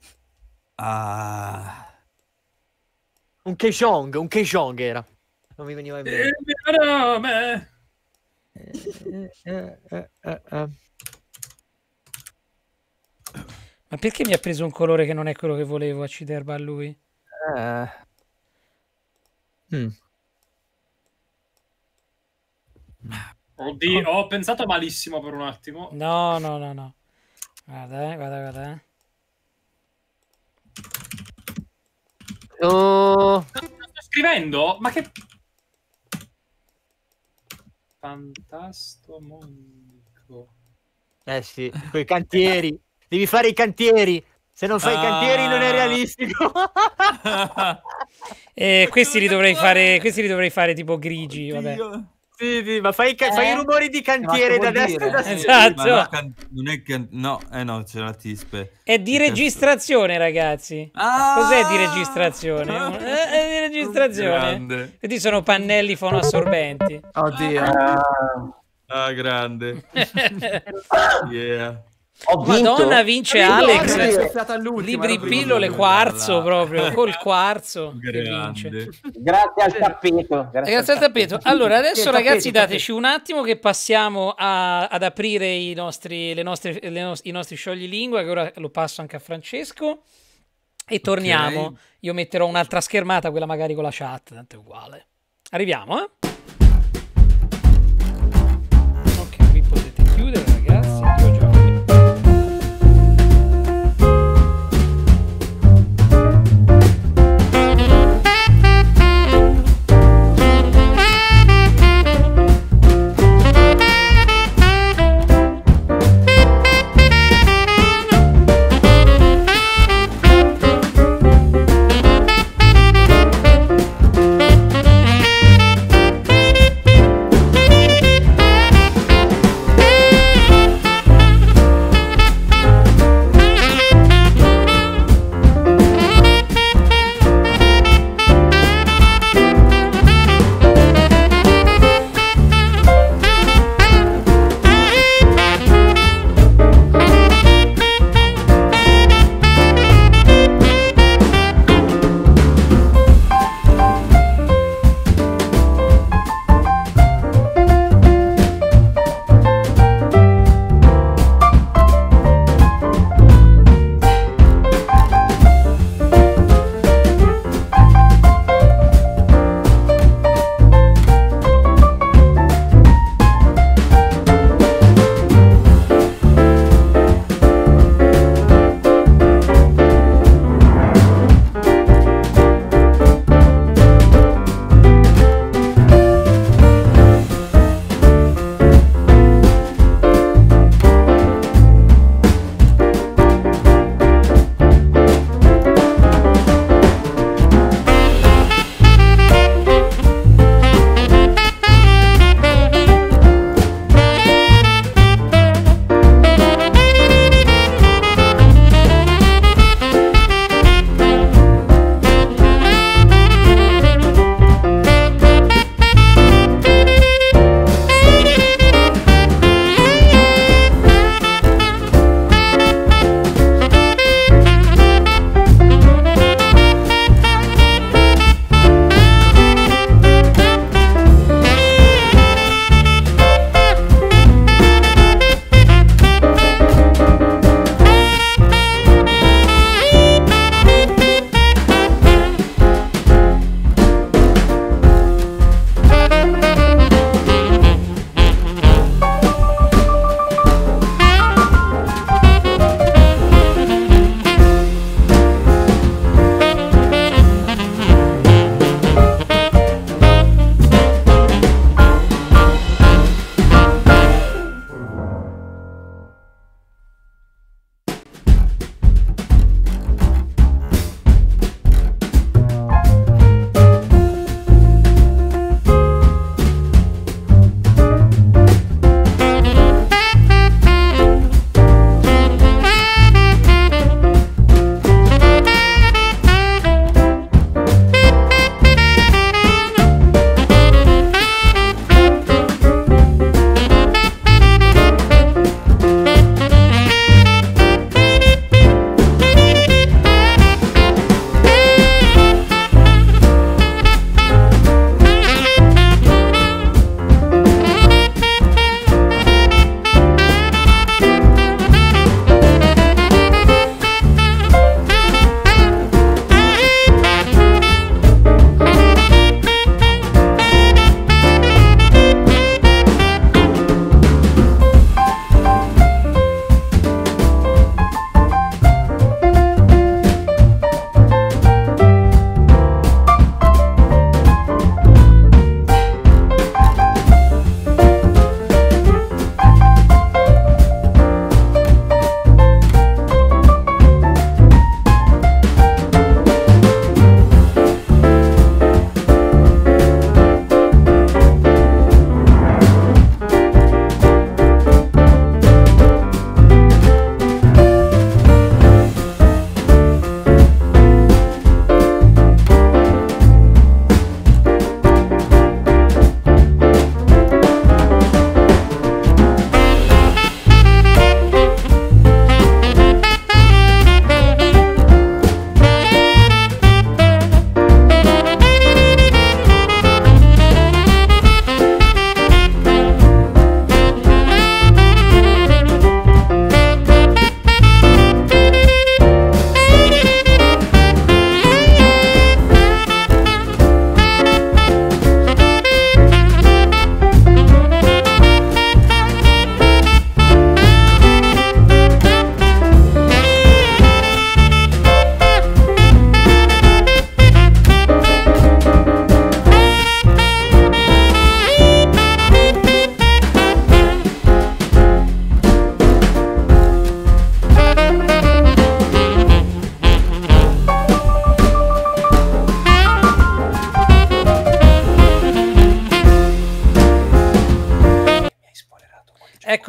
Ah. Un Keshong, un Keshong era. Non mi veniva in mente. Nome. Eh eh eh, eh, eh, eh, Ma perché mi ha preso un colore che non è quello che volevo a Ciderba a lui? Mm. Oddio, oh. ho pensato malissimo per un attimo. No, no, no, no. Guarda, eh, guarda, guarda. Eh. Oh. Sto scrivendo? Ma che... Fantasto mondo. Eh sì, quei cantieri. Devi fare i cantieri. Se non fai i cantieri non è ah. realistico. e eh, questi li dovrei fare, questi li dovrei fare tipo grigi, Oddio. vabbè. Sì, sì, ma fai, eh? fai, i rumori di eh, cantiere da destra e da eh, sinistra. Esatto. Can... Non è can... No, eh no, c'è la tispe. È di registrazione, ragazzi. Ah! Cos'è di registrazione? Ah! È di registrazione. Grande. Quindi sono pannelli fonoassorbenti. Oddio. Ah, ah grande. yeah. Ho Madonna vince vinto, Alex vinto. libri pillole quarzo proprio col quarzo grazie al tappeto grazie, grazie al tappeto allora adesso tappeto, ragazzi tappeto. dateci un attimo che passiamo a, ad aprire i nostri, le nostre, le no, i nostri sciogli lingua che ora lo passo anche a Francesco e torniamo okay. io metterò un'altra schermata quella magari con la chat tanto è uguale arriviamo eh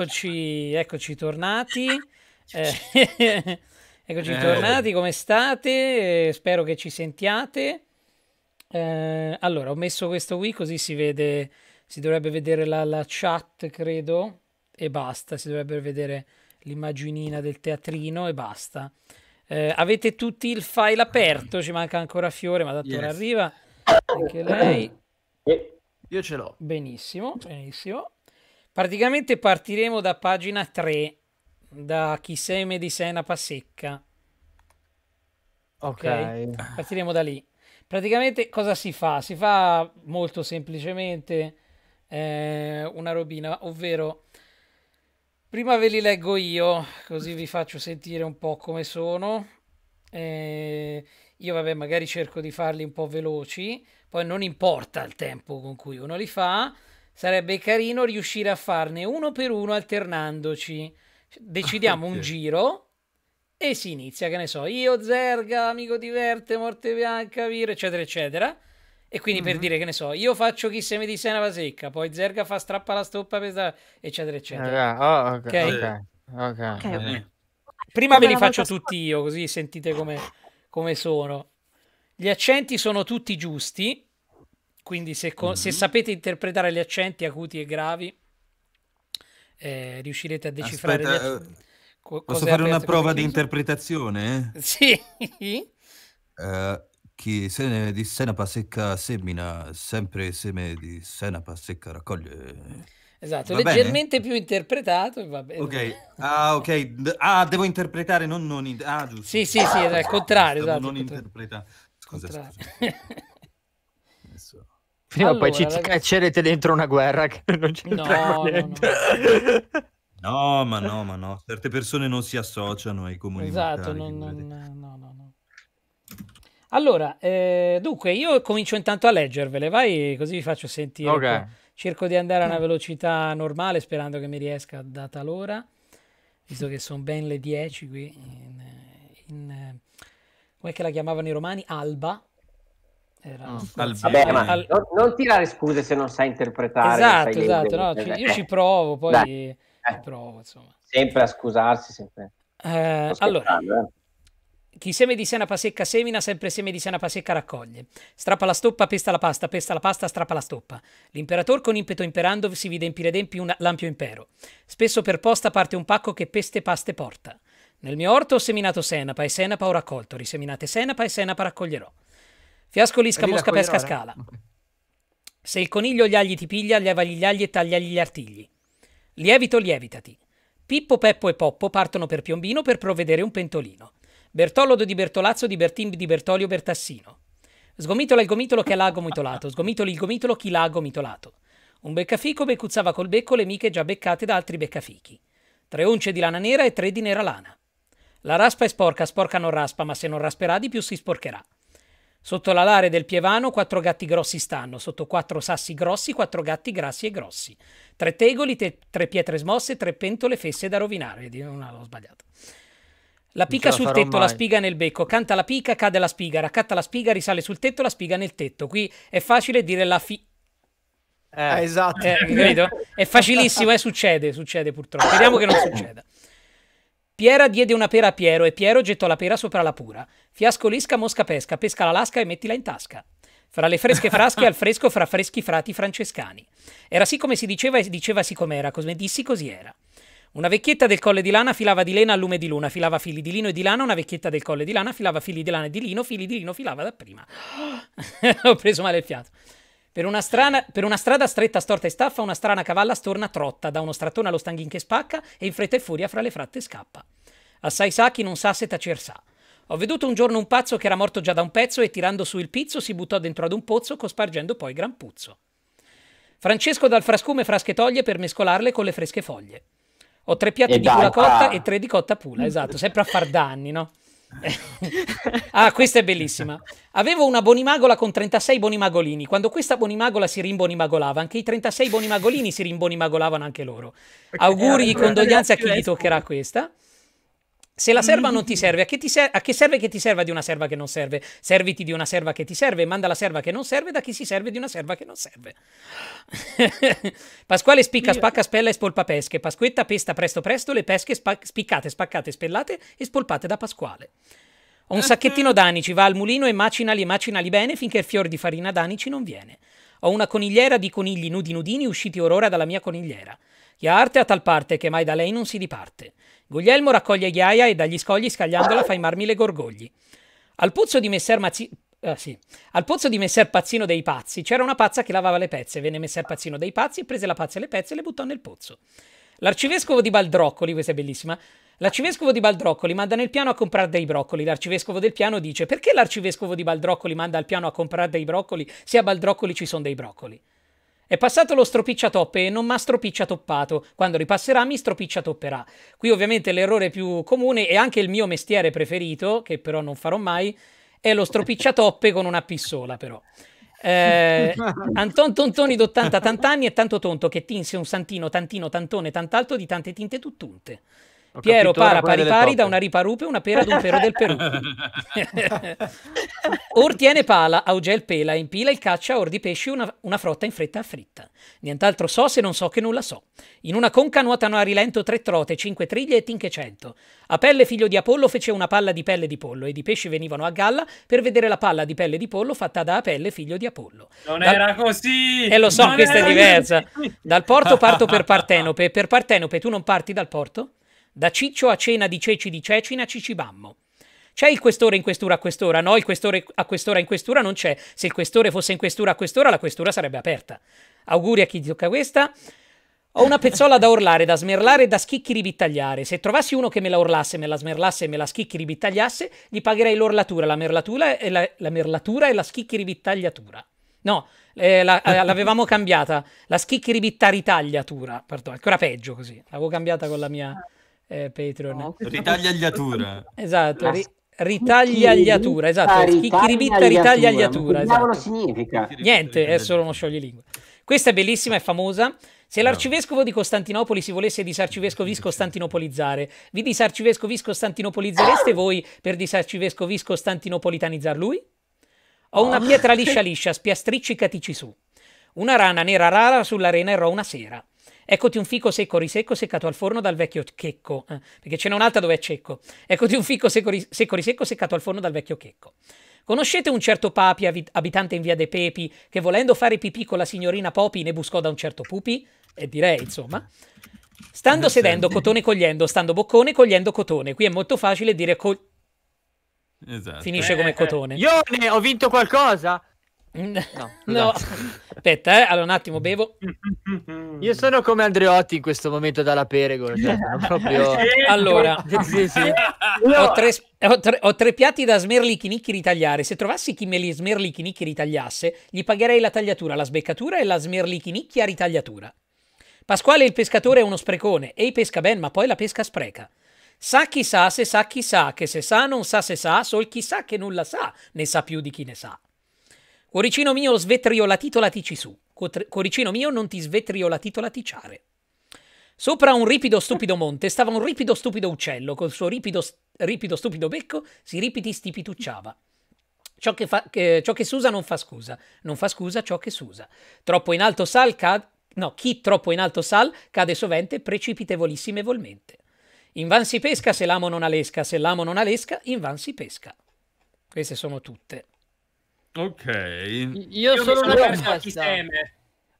Eccoci, eccoci tornati. Eh, eccoci eh. tornati, come state? Eh, spero che ci sentiate. Eh, allora, ho messo questo qui così si vede, si dovrebbe vedere la, la chat, credo, e basta. Si dovrebbe vedere l'immaginina del teatrino e basta. Eh, avete tutti il file aperto, ci manca ancora Fiore, ma tanto yes. arriva. Anche lei. Eh. Io ce l'ho. Benissimo, benissimo. Praticamente partiremo da pagina 3, da chi seme di senapa secca. Okay. ok, partiremo da lì. Praticamente cosa si fa? Si fa molto semplicemente eh, una robina, ovvero prima ve li leggo io, così vi faccio sentire un po' come sono. Eh, io vabbè, magari cerco di farli un po' veloci, poi non importa il tempo con cui uno li fa sarebbe carino riuscire a farne uno per uno alternandoci. Decidiamo ah, okay. un giro e si inizia, che ne so, io Zerga, amico di Verte, morte bianca, Viro, eccetera, eccetera. E quindi mm-hmm. per mhm. dire che ne so, io faccio chi seme di senava secca, poi Zerga fa strappa la stoppa, pesa, eccetera, eccetera. Okay. Eh, ah, oh, okay. ok, ok. okay. Eh. Prima ve li faccio tutti io, così sentite come, come sono. Gli accenti sono tutti giusti quindi se, con, mm-hmm. se sapete interpretare gli accenti acuti e gravi, eh, riuscirete a decifrare. Aspetta, acc- eh, co- posso fare una prova di interpretazione? Sì. uh, chi ne di senapa secca semina, sempre seme di senapa secca raccoglie. Esatto, va leggermente bene? più interpretato. Va bene. Ok, ah, okay. ah devo interpretare, non non in... Ah, giusto. Sì, sì, sì, è il contrario. Esatto, non interpreta. Scusa, contrario. scusa. Prima allora, poi ci ragazzi... caccerete dentro una guerra che non c'entra no, niente. No, no. no, ma no, ma no. Certe persone non si associano ai comuni Esatto, non, non, no, no, no. Allora, eh, dunque, io comincio intanto a leggervele, vai così vi faccio sentire. Okay. Cerco di andare a una velocità normale sperando che mi riesca data l'ora, visto che sono ben le 10 qui in, in come la chiamavano i romani? Alba, era. Mm, Vabbè, ma al... non, non, tirare scuse se non sai interpretare. Esatto, sai esatto. No, ci, io ci eh. provo, poi Dai, eh. provo, Sempre a scusarsi, sempre. Eh, allora, eh. chi seme di senapa secca semina, sempre seme di senapa secca raccoglie. Strappa la stoppa, pesta la pasta, pesta la pasta, strappa la stoppa. L'imperatore con impeto imperando si vide impire dempi un, l'ampio impero. Spesso per posta parte un pacco che peste paste porta. Nel mio orto ho seminato senapa e senapa ho raccolto, riseminate senapa e senapa raccoglierò. Fiasco lisca, mosca, pesca, scala. Se il coniglio gli agli ti piglia, levagli gli agli e tagliagli gli artigli. Lievito, lievitati. Pippo, Peppo e Poppo partono per Piombino per provvedere un pentolino. Bertolodo di Bertolazzo di Bertimbi di Bertolio Bertassino. Sgomitola il gomitolo che l'ha gomitolato, sgomitoli il gomitolo chi l'ha gomitolato. Un beccafico beccuzzava col becco le miche già beccate da altri beccafichi. Tre once di lana nera e tre di nera lana. La raspa è sporca, sporca non raspa, ma se non rasperà di più si sporcherà. Sotto l'alare del pievano quattro gatti grossi stanno, sotto quattro sassi grossi quattro gatti grassi e grossi. Tre tegoli, te- tre pietre smosse, tre pentole fesse da rovinare. Non l'ho sbagliato. La pica sul tetto, mai. la spiga nel becco, canta la pica, cade la spiga, raccatta la spiga, risale sul tetto, la spiga nel tetto. Qui è facile dire la fi... Eh, eh esatto. Eh, è facilissimo, eh, succede, succede purtroppo. Speriamo che non succeda. Piera diede una pera a Piero e Piero gettò la pera sopra la pura. Fiasco Fiascolisca, mosca pesca, pesca la lasca e mettila in tasca. Fra le fresche frasche al fresco fra freschi frati francescani. Era sì come si diceva e diceva sì com'era, come dissi così era. Una vecchietta del colle di lana filava di lena al lume di luna, filava fili di lino e di lana, una vecchietta del colle di lana filava fili di lana e di lino, fili di lino filava dapprima. Ho preso male il fiato. Per una, strana, per una, strada stretta, storta e staffa, una strana cavalla storna trotta da uno strattone allo stanghin che spacca e in fretta e furia fra le fratte scappa. Assai sa chi non sa se tacer sa. Ho veduto un giorno un pazzo che era morto già da un pezzo e tirando su il pizzo si buttò dentro ad un pozzo, cospargendo poi gran puzzo. Francesco dal frascume frasche toglie per mescolarle con le fresche foglie. Ho tre piatti e di data. cotta e tre di cotta pula, esatto, sempre a far danni, no? ah, questa è bellissima. Avevo una bonimagola con 36 bonimagolini. Quando questa bonimagola si rimbonimagolava, anche i 36 bonimagolini si rimbonimagolavano anche loro. Perché Auguri, condoglianze a chi gli toccherà questa. Se la serva non ti mm. serve, a che, ti ser- a che, serve che ti serva di una serva che non serve? Serviti di una serva che ti serve, manda la serva che non serve da chi si serve di una serva che non serve. Pasquale spicca, spacca, spella e spolpa pesche. Pasquetta pesta presto presto le pesche spa- spiccate, spaccate, spellate e spolpate da Pasquale. Ho un sacchettino d'anici, va al mulino e macinali e macinali bene finché il fior di farina d'anici non viene. Ho una conigliera di conigli nudi nudini usciti orora dalla mia conigliera. Iarte a tal parte che mai da lei non si diparte. Guglielmo raccoglie ghiaia e dagli scogli scagliandola fa i marmile gorgogli. Al pozzo di messer Mazzi... Ah, eh, sì. Al pozzo di Messer Pazzino dei Pazzi c'era una pazza che lavava le pezze. Venne Messer Pazzino dei Pazzi, prese la pazza e le pezze e le buttò nel pozzo. L'arcivescovo di Baldroccoli, questa è bellissima. L'arcivescovo di Baldroccoli manda nel piano a comprare dei broccoli. L'arcivescovo del piano dice: Perché l'arcivescovo di Baldroccoli manda al piano a comprare dei broccoli se a Baldroccoli ci sono dei broccoli? È passato lo stropicciatoppe e non mi ha stropicciatoppato. Quando ripasserà mi stropicciatopperà. Qui ovviamente l'errore più comune e anche il mio mestiere preferito, che però non farò mai, è lo stropicciatoppe con una pissola però. Eh, Anton Tontoni d'80 tant'anni è tanto tonto che tinse un santino tantino tantone tant'alto di tante tinte tuttunte. Ho Piero para pari pari da una riparupe, una pera ad un pero del Perù. or tiene pala, augel pela, impila il caccia, or di pesci una, una frotta in fretta a fritta. Nient'altro so se non so che nulla so. In una conca nuotano a rilento tre trote, cinque triglie e tinche cento. A pelle figlio di Apollo fece una palla di pelle di pollo e i pesci venivano a galla per vedere la palla di pelle di pollo fatta da Apelle figlio di Apollo. Non Dal... era così! E eh, lo so, questa è diversa. Così. Dal porto parto per Partenope e per Partenope tu non parti dal porto? Da Ciccio a cena di ceci di cecina cicibammo. C'è il questore in questura a quest'ora? No, il questore a quest'ora in questura non c'è. Se il questore fosse in questura a quest'ora, la questura sarebbe aperta. Auguri a chi tocca questa. Ho una pezzola da orlare, da smerlare e da schicchi schicchiribittagliare. Se trovassi uno che me la orlasse, me la smerlasse e me la schicchi schicchiribittagliasse, gli pagherei l'orlatura, la merlatura e la, la merlatura e la schicchiribittagliatura. No, eh, la, eh, l'avevamo cambiataritagliatura. Pardon, ancora peggio così. L'avevo cambiata con la mia eh, Patreon. No, ritagliagliatura. Esatto, ah. ri- ritagliagliatura, esatto. Chicchiribitta chi ribitta ritagliagliatura. Che esatto. significa? Niente, è solo uno scioglilingua. Questa è bellissima è famosa. Se l'arcivescovo di Costantinopoli si volesse disarcivescovi scostantinopolizzare, vi disarcivescovi scostantinopolizzereste voi per disarcivescovi scostantinopolitanizzar lui? Ho una pietra liscia liscia, spiastricci catici su. Una rana nera rara sull'arena errò una sera. Eccoti un fico secco risecco seccato al forno dal vecchio checco. Eh, perché ce n'è un'altra dove è cecco. Eccoti un fico secco, ris- secco risecco seccato al forno dal vecchio checco. Conoscete un certo papi abit- abitante in via dei Pepi che volendo fare pipì con la signorina Popi ne buscò da un certo pupi? E eh, direi, insomma. Stando non sedendo, senti. cotone cogliendo, stando boccone, cogliendo cotone. Qui è molto facile dire col... Esatto. Finisce eh, come eh, cotone. Ione, ho vinto qualcosa? No, no. aspetta, eh. allora un attimo bevo. Io sono come Andreotti in questo momento dalla Perego. Cioè, proprio... allora, sì, sì. No. Ho, tre, ho, tre, ho, tre, piatti da smerlichinicchi ritagliare. Se trovassi chi me li smerlichinicchi ritagliasse, gli pagherei la tagliatura, la sbeccatura e la smerlichinicchia ritagliatura. Pasquale il pescatore è uno sprecone, e i pesca ben, ma poi la pesca spreca. Sa chi sa se sa chi sa, che se sa non sa se sa, sol chi sa che nulla sa, ne sa più di chi ne sa. Cuoricino mio svetriolatito su. Cuoricino mio non ti svetriolatito ticiare. Sopra un ripido stupido monte stava un ripido stupido uccello, col suo ripido, ripido stupido becco si ripidi stipitucciava. Ciò che, fa, eh, ciò che s'usa non fa scusa, non fa scusa ciò che s'usa. Troppo in alto sal cade, no, chi troppo in alto sal cade sovente precipitevolissimevolmente. In van si pesca se l'amo non alesca, se l'amo non alesca, in van si pesca. Queste sono tutte. Ok. Io, Io sono una risposta.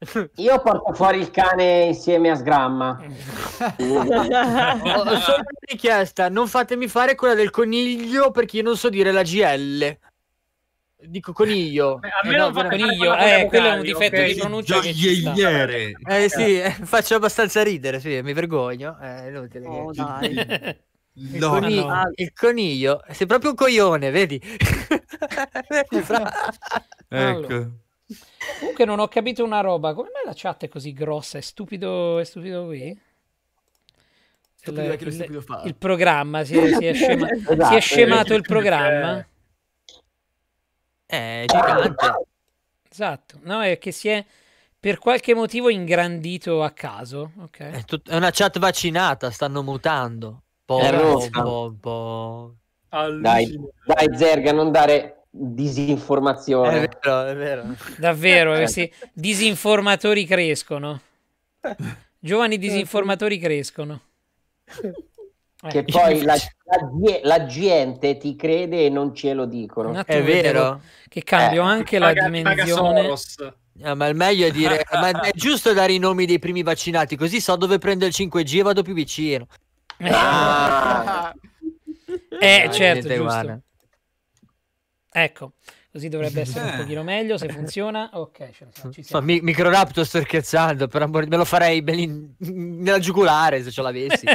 Io porto fuori il cane insieme a Sgramma. Ho solo una richiesta, non fatemi fare quella del coniglio perché io non so dire la GL. Dico coniglio. a me eh non no, coniglio, eh, quello è un difetto okay. di pronuncia Gioielliere. Eh sì, eh, faccio abbastanza ridere, sì, mi vergogno. Eh, inutile. Oh, dai. Il, no, coniglio, no. Ah, il, coniglio, sei proprio un coglione, vedi? vedi ecco. Comunque non ho capito una roba, come mai la chat è così grossa? È stupido, è stupido qui? il, il, il, programma si è, si è, scema, esatto, si è esatto, scemato il eh. programma. È eh, gigante. Esatto, no, è che si è per qualche motivo ingrandito a caso. Okay. È, tut- è una chat vaccinata, stanno mutando. Boh, boh, boh. Dai, dai Zerga, non dare disinformazione. È vero, è vero. Davvero, questi eh, ecco. disinformatori crescono. Giovani disinformatori crescono. Eh. Che poi la, la, la, gente ti crede e non ce lo dicono. è vero. Che cambio eh, anche la paga, dimensione. Paga no, ma il meglio è dire, ma è giusto dare i nomi dei primi vaccinati, così so dove prendo il 5G e vado più vicino. Ah. eh, ah, certo, giusto. Ecco, così dovrebbe essere un eh. pochino meglio, se funziona. Ok, ce siamo, ci siamo. mi, microraptor sto scherzando, per amore, me lo farei in, nella giugulare se ce l'avessi.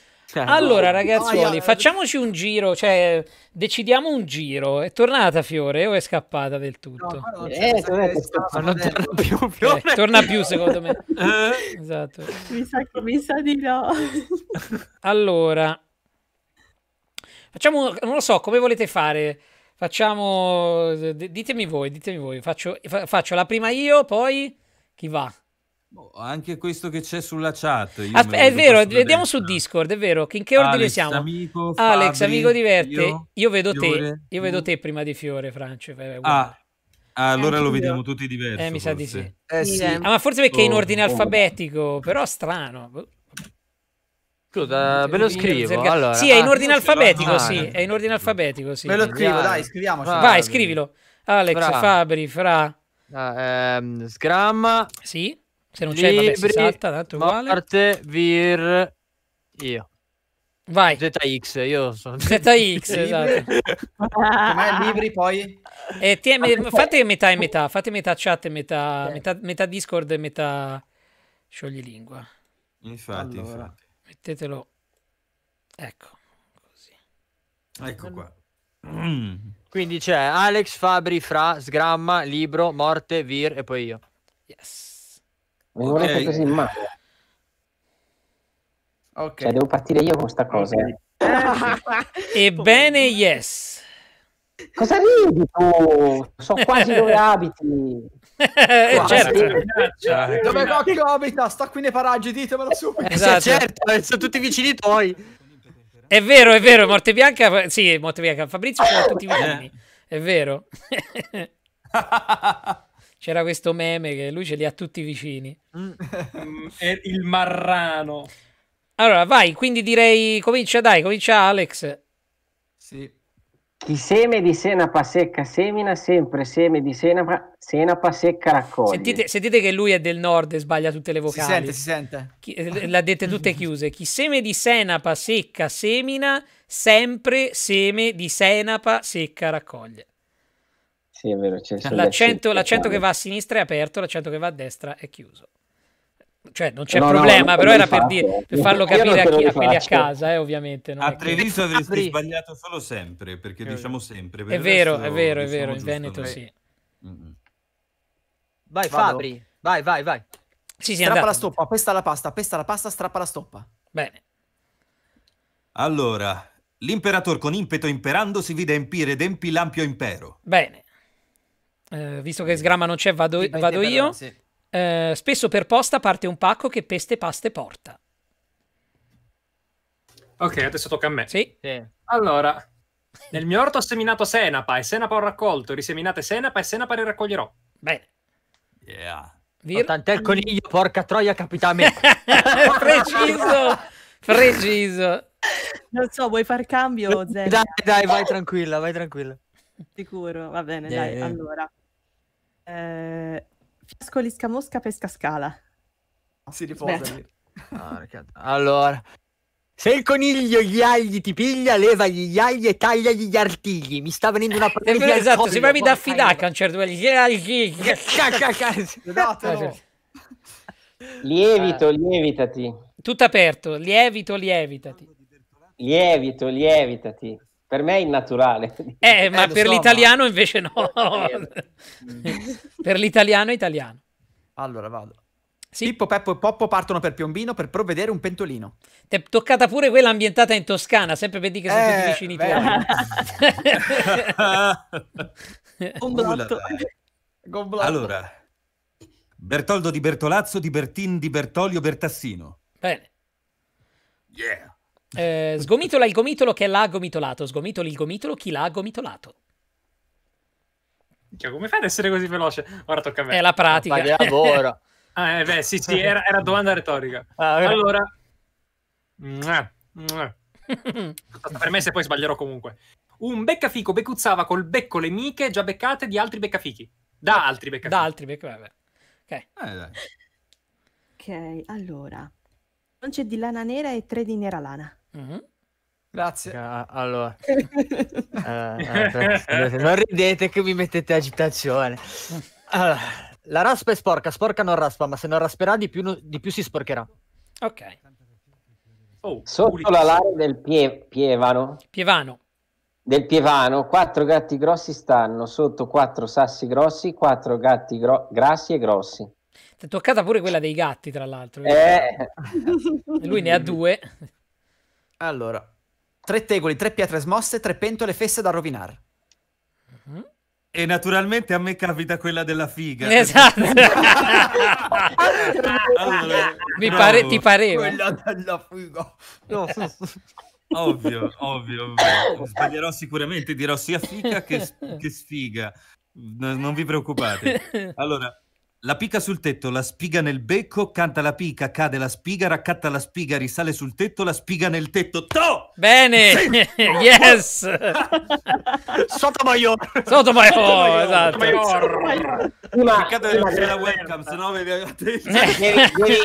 Cioè, allora, ragazzuoli, facciamoci un giro, cioè decidiamo un giro. È tornata Fiore o è scappata del tutto? No, eh, non torna più, eh, torna più secondo me. esatto. Mi sa, mi sa di no. allora, facciamo, non lo so, come volete fare? Facciamo, ditemi voi, ditemi voi. Faccio, faccio la prima io, poi chi va? Boh, anche questo che c'è sulla chat. Asp- ah, è vero, vediamo su Discord, è vero. Che in che ordine Alex, siamo? Amico, Fabri, Alex, amico diverte. Io, io vedo Fiore, te, io vedo te prima di Fiore, Francio. Ah, ah allora lo vediamo tutti diversi. Eh, mi sa di sì. Eh, sì. Ah, ma forse perché è in oh, ordine oh, alfabetico, però strano. Scusa, ve lo scrivo. Allora, ah, sì, è in ordine alfabetico, sì, è in ordine alfabetico, sì. Ve lo scrivo, dai, dai scriviamoci. Vai, scrivilo. Alex, fra. Fabri, Fra. Ah, ehm, Scrum. Sì. Se non c'è, vabbè, si salta, tanto uguale. Marte, Vir, io. Vai. ZX, io sono ZX, esatto. Ma libri poi? Eh, TM, ah, fate metà e metà, fate metà chat e metà, okay. metà, metà, Discord e metà sciogli lingua. Infatti, allora, infatti. Mettetelo. Ecco, così. Ecco qua. Mm. Quindi c'è Alex, Fabri, Fra, Sgramma, Libro, Morte, Vir e poi io. Yes. Mi okay. volete in male. Ok. Cioè, devo partire io con questa cosa. Okay. Ebbene, yes. Cosa ridi tu? So quasi dove abiti. eh, certo. Dove cocchio abita? Sto qui nei paraggi, ditemelo subito. Esatto. Eh, sì, certo, eh, sono tutti vicini tuoi. È vero, è vero, Morte Bianca, sì, Morte Bianca, Fabrizio sono tutti eh. vicini. È vero. c'era questo meme che lui ce li ha tutti vicini. Mm. Mm, è il marrano. Allora, vai, quindi direi comincia dai, comincia Alex. Sì. Chi seme di senapa secca semina, sempre seme di senapa, senapa secca raccoglie. Sentite, sentite, che lui è del nord e sbaglia tutte le vocali. Si sente, si sente. Chi, eh, l'ha dette tutte chiuse. Chi seme di senapa secca semina, sempre seme di senapa secca raccoglie. Sì, è vero. Cioè, l'accento, l'accento che va a sinistra è aperto, l'accento che va a destra è chiuso. Cioè, non c'è no, problema, no, però era per, dire, per, eh. farlo capire a, chi, a a casa, eh, ovviamente. a Treviso avresti sbagliato solo sempre, perché diciamo sempre. è, vero, è diciamo vero, è vero, è in Veneto sì. Vai Fabri, vai, vai, vai. Sì, sì, strappa la stoppa, pesta la pasta, pesta la pasta, strappa la stoppa. Bene. Allora, l'imperatore con impeto imperando si vide empire ed empi l'ampio impero. Bene. Eh, visto che sgramma non c'è, vado, vado io. Sì. Eh, spesso per posta parte un pacco che peste paste porta. Ok, adesso tocca a me. Sì. sì. Allora, nel mio orto ho seminato senapa e senapa ho raccolto. Riseminate senapa e senapa le raccoglierò. Bene. Yeah. Vir- tant'è il coniglio, porca troia, capita a me. preciso, preciso. Non so, vuoi far cambio? Zero? Dai, dai, vai tranquilla, vai tranquilla. Sicuro, va bene, yeah. dai, allora. Eh, fiasco liscamosca pesca scala. Ah, si riposa. Ah, allora, se il coniglio gli agli ti piglia, levagli gli agli e tagliagli gli artigli. Mi sta venendo una eh, parola. Esatto, sembravi da fidaca a un certo punto. Lievito, lievitati. Tutto aperto, lievito, lievitati. Lievito, lievitati. Per me è innaturale. Eh, ma eh, per so, l'italiano ma... invece no. Eh, per l'italiano è italiano. Allora vado. Sì. Pippo, Peppo e Poppo partono per Piombino per provvedere un pentolino. Ti è toccata pure quella ambientata in Toscana, sempre per dire che sono eh, tutti vicini tuoi. Gomblotto. Gomblotto. Allora, Bertoldo di Bertolazzo, di Bertin, di Bertolio, Bertassino. Bene. Yeah. Eh, sgomitola il gomitolo che l'ha gomitolato. Sgomitoli il gomitolo chi l'ha gomitolato. come fai ad essere così veloce? Ora tocca a me. È la pratica. Ma lavoro. ah, eh, beh, sì, sì, era, era domanda retorica. Ah, allora... Mua, mua. per me se poi sbaglierò comunque. Un beccafico becuzzava col becco le miche già beccate di altri beccafichi. Da altri beccafichi. Da altri beccafichi. Ok. Eh, ok, allora. Non c'è di lana nera e tre di nera lana. Mm-hmm. Grazie. Allora, eh, eh non ridete che mi mettete agitazione. Allora, la raspa è sporca, sporca non raspa, ma se non rasperà di più, di più si sporcherà. Ok. Oh, Sotto la lana del pie, pievano. Pievano del Pievano, quattro gatti grossi stanno sotto quattro sassi grossi, quattro gatti gro- grassi e grossi. Ti è toccata pure quella dei gatti, tra l'altro. Eh. Lui ne ha due. Allora, tre tegoli, tre pietre smosse, tre pentole fesse da rovinare. Mm-hmm. E naturalmente a me capita quella della figa. Esatto. allora, Mi pare, ti pareva. Quella della figa. No, ovvio, ovvio, ovvio. Sbaglierò sicuramente, dirò sia figa che, che sfiga. No, non vi preoccupate. Allora, la pica sul tetto, la spiga nel becco, canta la pica, cade la spiga, raccatta la spiga, risale sul tetto, la spiga nel tetto. To! Bene! Sì. yes! Sotomayor! Sotomayor, Sotomayor esatto. Sotomayor. Una, una la webcam, se no devi, devi,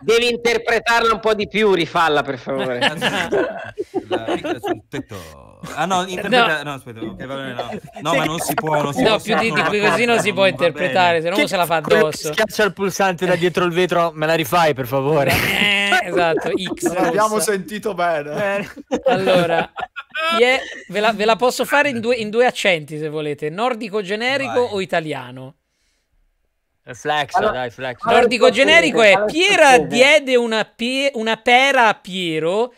devi interpretarla un po' di più, rifalla per favore. la pica sul tetto. Ah no, interpreta... no. no aspetta, ok, va bene, no. no ma non si può, non si no, può. più di, di così non si può interpretare, se no se la fa addosso. Schiaccia il pulsante da dietro il vetro, me la rifai per favore. Eh, esatto, X. Non abbiamo sentito bene. Eh. Allora, yeah, ve, la, ve, la, posso fare in due, in due, accenti se volete, nordico generico Vai. o italiano? Eh, flex, allora, dai, flex. Nordico allora, generico allora, è Piera diede una, pie, una pera a Piero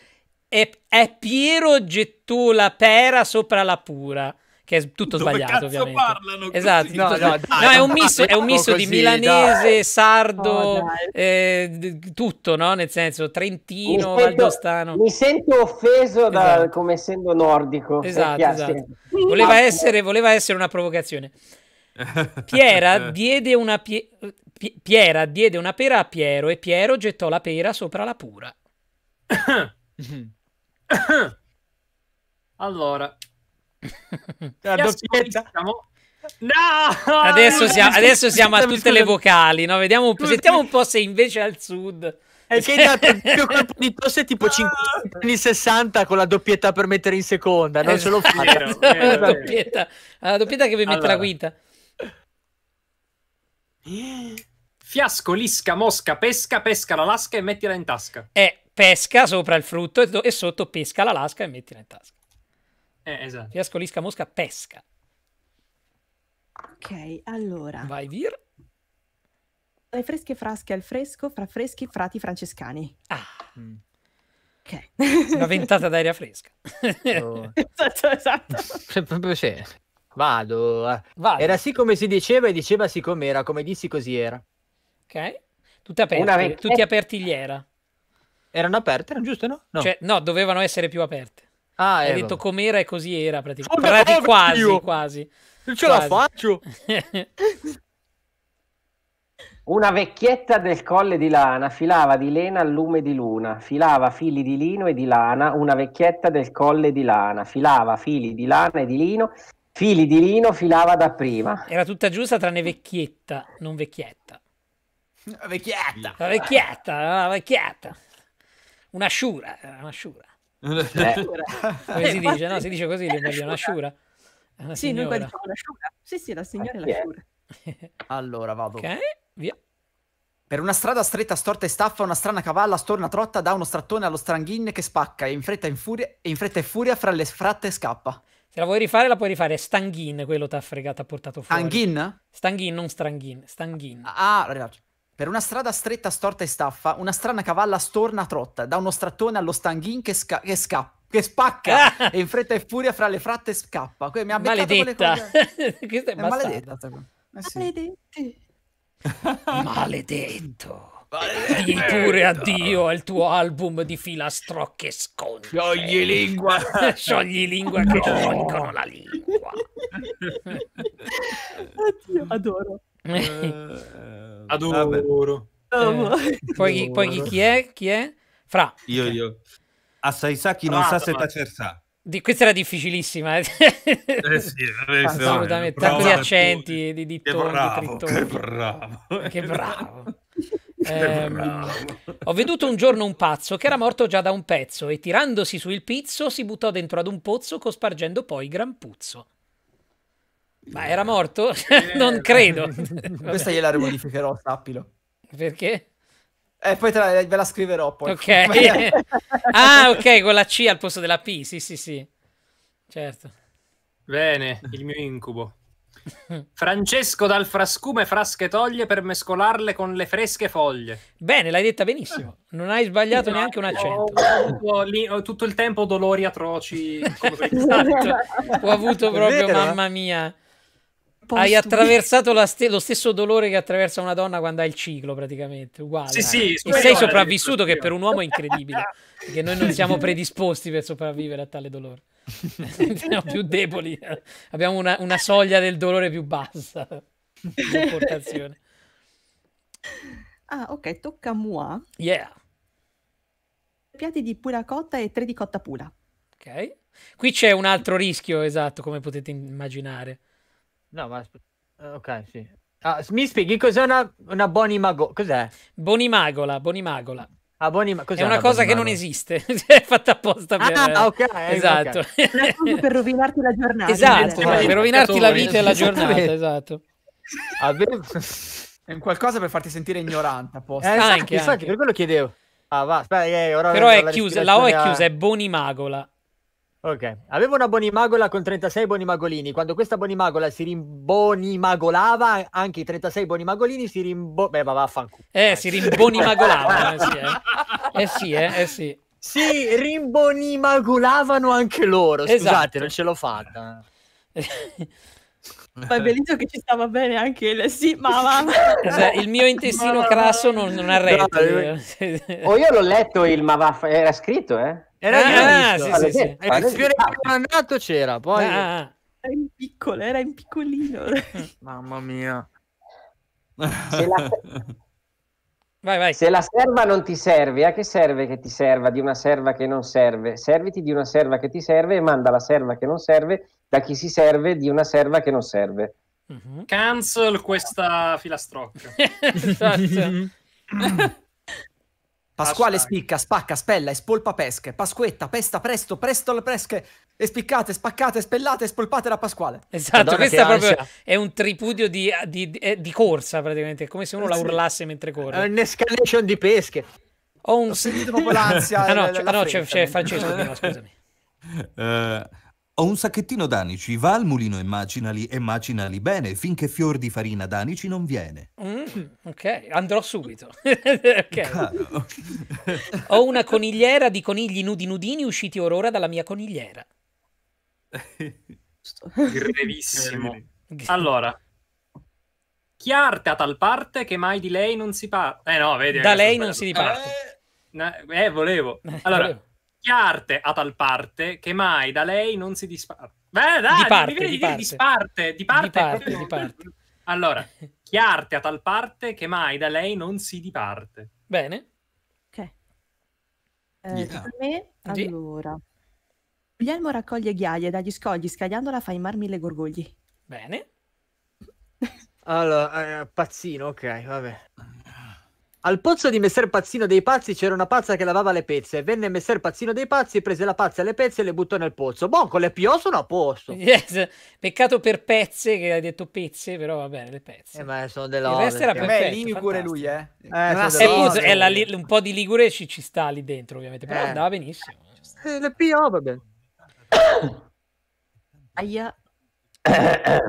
è, è Piero gettò la pera sopra la pura che è tutto Dove sbagliato ovviamente. Parlano esatto, no, no, dai, no, è un misto, è un misto così, di milanese, dai. sardo, oh, eh, tutto, no? Nel senso trentino, valdostano. Mi sento offeso da, esatto. come essendo nordico. Eh, esatto, esatto. Voleva, essere, voleva essere una provocazione. Piera cioè. diede una, pie... Piera diede una pera a Piero e Piero gettò la pera sopra la pura. allora, la doppietta. No! Adesso siamo, adesso siamo a tutte le vocali, no? Vediamo un po', sentiamo un po' se invece al sud... È che hai dato il mio colpo di tosse tipo 50 anni 60 con la doppietta per mettere in seconda, non ce l'ho esatto, fatta. La doppietta, la doppietta che vi mette la guida. Fiasco, lisca, mosca, pesca, pesca la lasca e mettila in tasca. Eh, pesca sopra il frutto e, e sotto pesca la lasca e mettila in tasca. Eh, esatto. Fiasco lisca mosca pesca. Ok, allora. Vai Vir. Le fresche frasche al fresco, fra freschi frati francescani. Ah. Mm. Ok. Una ventata d'aria fresca. Oh. esatto, esatto. Cioè, proprio sì. Vado. Eh. Vado. Era sì come si diceva e diceva sì com'era, come dissi così era. Ok. Tutti aperti, tutti era erano aperte, erano giuste, no? No. Cioè, no, dovevano essere più aperte. Ah, Hai detto com'era e così era praticamente. Oh, Prati, quasi, io. quasi. Non ce quasi. la faccio. Una vecchietta del colle di lana filava di lena al lume di luna, filava fili di lino e di lana, una vecchietta del colle di lana, filava fili di lana e di lino, fili di lino filava da prima. Era tutta giusta tranne vecchietta, non vecchietta. La vecchietta. La vecchietta, la vecchietta una sciura, una sciura. Eh. eh. eh. Come si eh, dice, no? Si dice così, le voglio una sciura. Una sì, signora. noi diciamo la sciura. Sì, sì, la signora ah, è la ah, sciura. allora, vado. Ok, via. Per una strada stretta, storta e staffa, una strana cavalla storna trotta da uno strattone allo stranghin che spacca e in fretta, in furia, e in fretta e furia fra le fratte scappa. Se la vuoi rifare, la puoi rifare. Stanghin, quello t'ha fregato, ha portato fuori. Stanghin? Stanghin, non stranghin. Stanghin. Ah, ah ragazzi. Per una strada stretta, storta e staffa, una strana cavalla storna trotta da uno strattone allo stanghin che, sca- che scappa che spacca e in fretta e furia fra le fratte scappa. Que- mi ha maledetta. Questa è, è maledetta. Eh sì. Maledetti. Maledetto. Maledetto. Dì pure addio al tuo album di filastrocche sconte. Sciogli lingua. Sciogli lingua no. che la lingua. addio, adoro. Eh, adoro. Eh, poi, poi, chi è? Chi è? Fra. Io, io. Assai sa chi non sa se tacersa. Di, questa era difficilissima, eh, eh sì, eh, vabbè, assolutamente. Tra quegli accenti di dittoni, bravo, che bravo, che bravo. Eh, ho veduto un giorno un pazzo che era morto già da un pezzo e tirandosi su il pizzo si buttò dentro ad un pozzo cospargendo poi gran puzzo. Ma era morto? non eh. credo. Questa gliela remodificherò, sappilo. Perché? Eh, poi la, ve la scriverò poi. Ok. ah, ok, con la C al posto della P, sì, sì, sì. Certo. Bene, il mio incubo. Francesco dal frascume frasche toglie per mescolarle con le fresche foglie. Bene, l'hai detta benissimo. Non hai sbagliato no, neanche un accento. Ho avuto, lì, ho tutto il tempo dolori atroci. esatto. Ho avuto proprio, mamma mia. Hai attraversato st- lo stesso dolore che attraversa una donna quando ha il ciclo, praticamente. Uguale. Sì, sì, e sei sopravvissuto, che per un uomo è incredibile. perché noi non siamo predisposti per sopravvivere a tale dolore. siamo più deboli. Abbiamo una, una, soglia del dolore più bassa. ah, ok, tocca a Mua. Yeah. Piatti di pura cotta e tre di cotta pura. Ok. Qui c'è un altro rischio, esatto, come potete immaginare No, ma eh, ok, sì. Ah, mi spieghi cos'è una, una bonimago... Cos'è? Bonimagola, bonimagola. Ah, bonima... Cos'è è una, una cosa bonimagola? che non esiste, è fatta apposta per... Ah, ok. Esatto. Okay. Una per rovinarti la giornata. Esatto, per rovinarti la vita e la giornata, esatto. Avevo... Ah, è un qualcosa per farti sentire ignorante apposta. Eh, anche, esatto, anche. per quello chiedevo. Ah, va, aspetta, eh, Però è chiusa, la O è chiusa, è bonimagola. Ok, avevo una bonimagola con 36 bonimagolini. Quando questa bonimagola si rimbonimagolava, anche i 36 bonimagolini si rimbo... Beh, ma vaffanculo. Eh, si rimbonimagolava. eh sì, eh. Eh sì, eh, eh sì. Si rimbonimagolavano anche loro. Scusate, esatto. non ce l'ho fatta. Ma è bellissimo che ci stava bene anche il sì, ma, ma... Cioè, il mio intestino ma, crasso non, non ha retto. No, eh, o io l'ho letto il ma vaff- era scritto, eh? Era ah, sì, sì, sì. Eh, il fiore che mandato c'era, poi... Ah. Era in piccolo, era in piccolino. Mamma mia. Se la... Vai, vai. Se la serva non ti serve, a che serve che ti serva di una serva che non serve? Serviti di una serva che ti serve e manda la serva che non serve da chi si serve di una serva che non serve. Mm-hmm. Cancel questa filastrocca. esatto. Pasquale Hashtag. spicca, spacca, spella e spolpa pesche. Pasquetta, pesta presto, presto le pesche. E spiccate, spaccate, spellate e spolpate da Pasquale. Esatto, questo è proprio un tripudio di, di, di, corsa praticamente. È come se uno eh, la urlasse mentre corre. È un'escalation di pesche. Ho un... Ho sentito proprio l'ansia. ah, no, c'è, no, Francia, c'è Francesco prima, scusami. Uh, ho un sacchettino d'anici, va al mulino e macinali e macinali bene finché fior di farina d'anici non viene. Mm, ok, andrò subito. Ho una conigliera di conigli nudi nudini usciti orora dalla mia conigliera. Brevissimo. allora, Chiarte a tal parte che mai di lei non si parla. Eh no, vedi. Da lei non si diparte. Eh, eh volevo. Eh, allora. volevo Chiarte a tal parte che mai da lei non si disparte. Beh, dai, di parte, mi viene di, parte. disparte, di parte, di parte, di parte. Allora, Chiarte a tal parte che mai da lei non si diparte. Bene. Ok. Eh, yeah. me, allora. Guglielmo raccoglie ghiaie dagli scogli, scagliandola fa in mar mille gorgogli. Bene. allora, eh, pazzino, ok, vabbè. Al pozzo di Messer Pazzino dei Pazzi c'era una pazza che lavava le pezze. Venne Messer Pazzino dei Pazzi, prese la pazza e le pezze e le buttò nel pozzo. Boh, con le PO sono a posto. Yes. Peccato per pezze, che hai detto pezze, però va bene, le pezze. Eh, ma sono delle Il resto era per Beh, Ligure lui, eh. eh, eh è eh, eh, la, un po' di Ligure ci, ci, sta lì dentro, ovviamente, però eh. andava benissimo. Eh, le PO, va bene. Aia. Eh eh,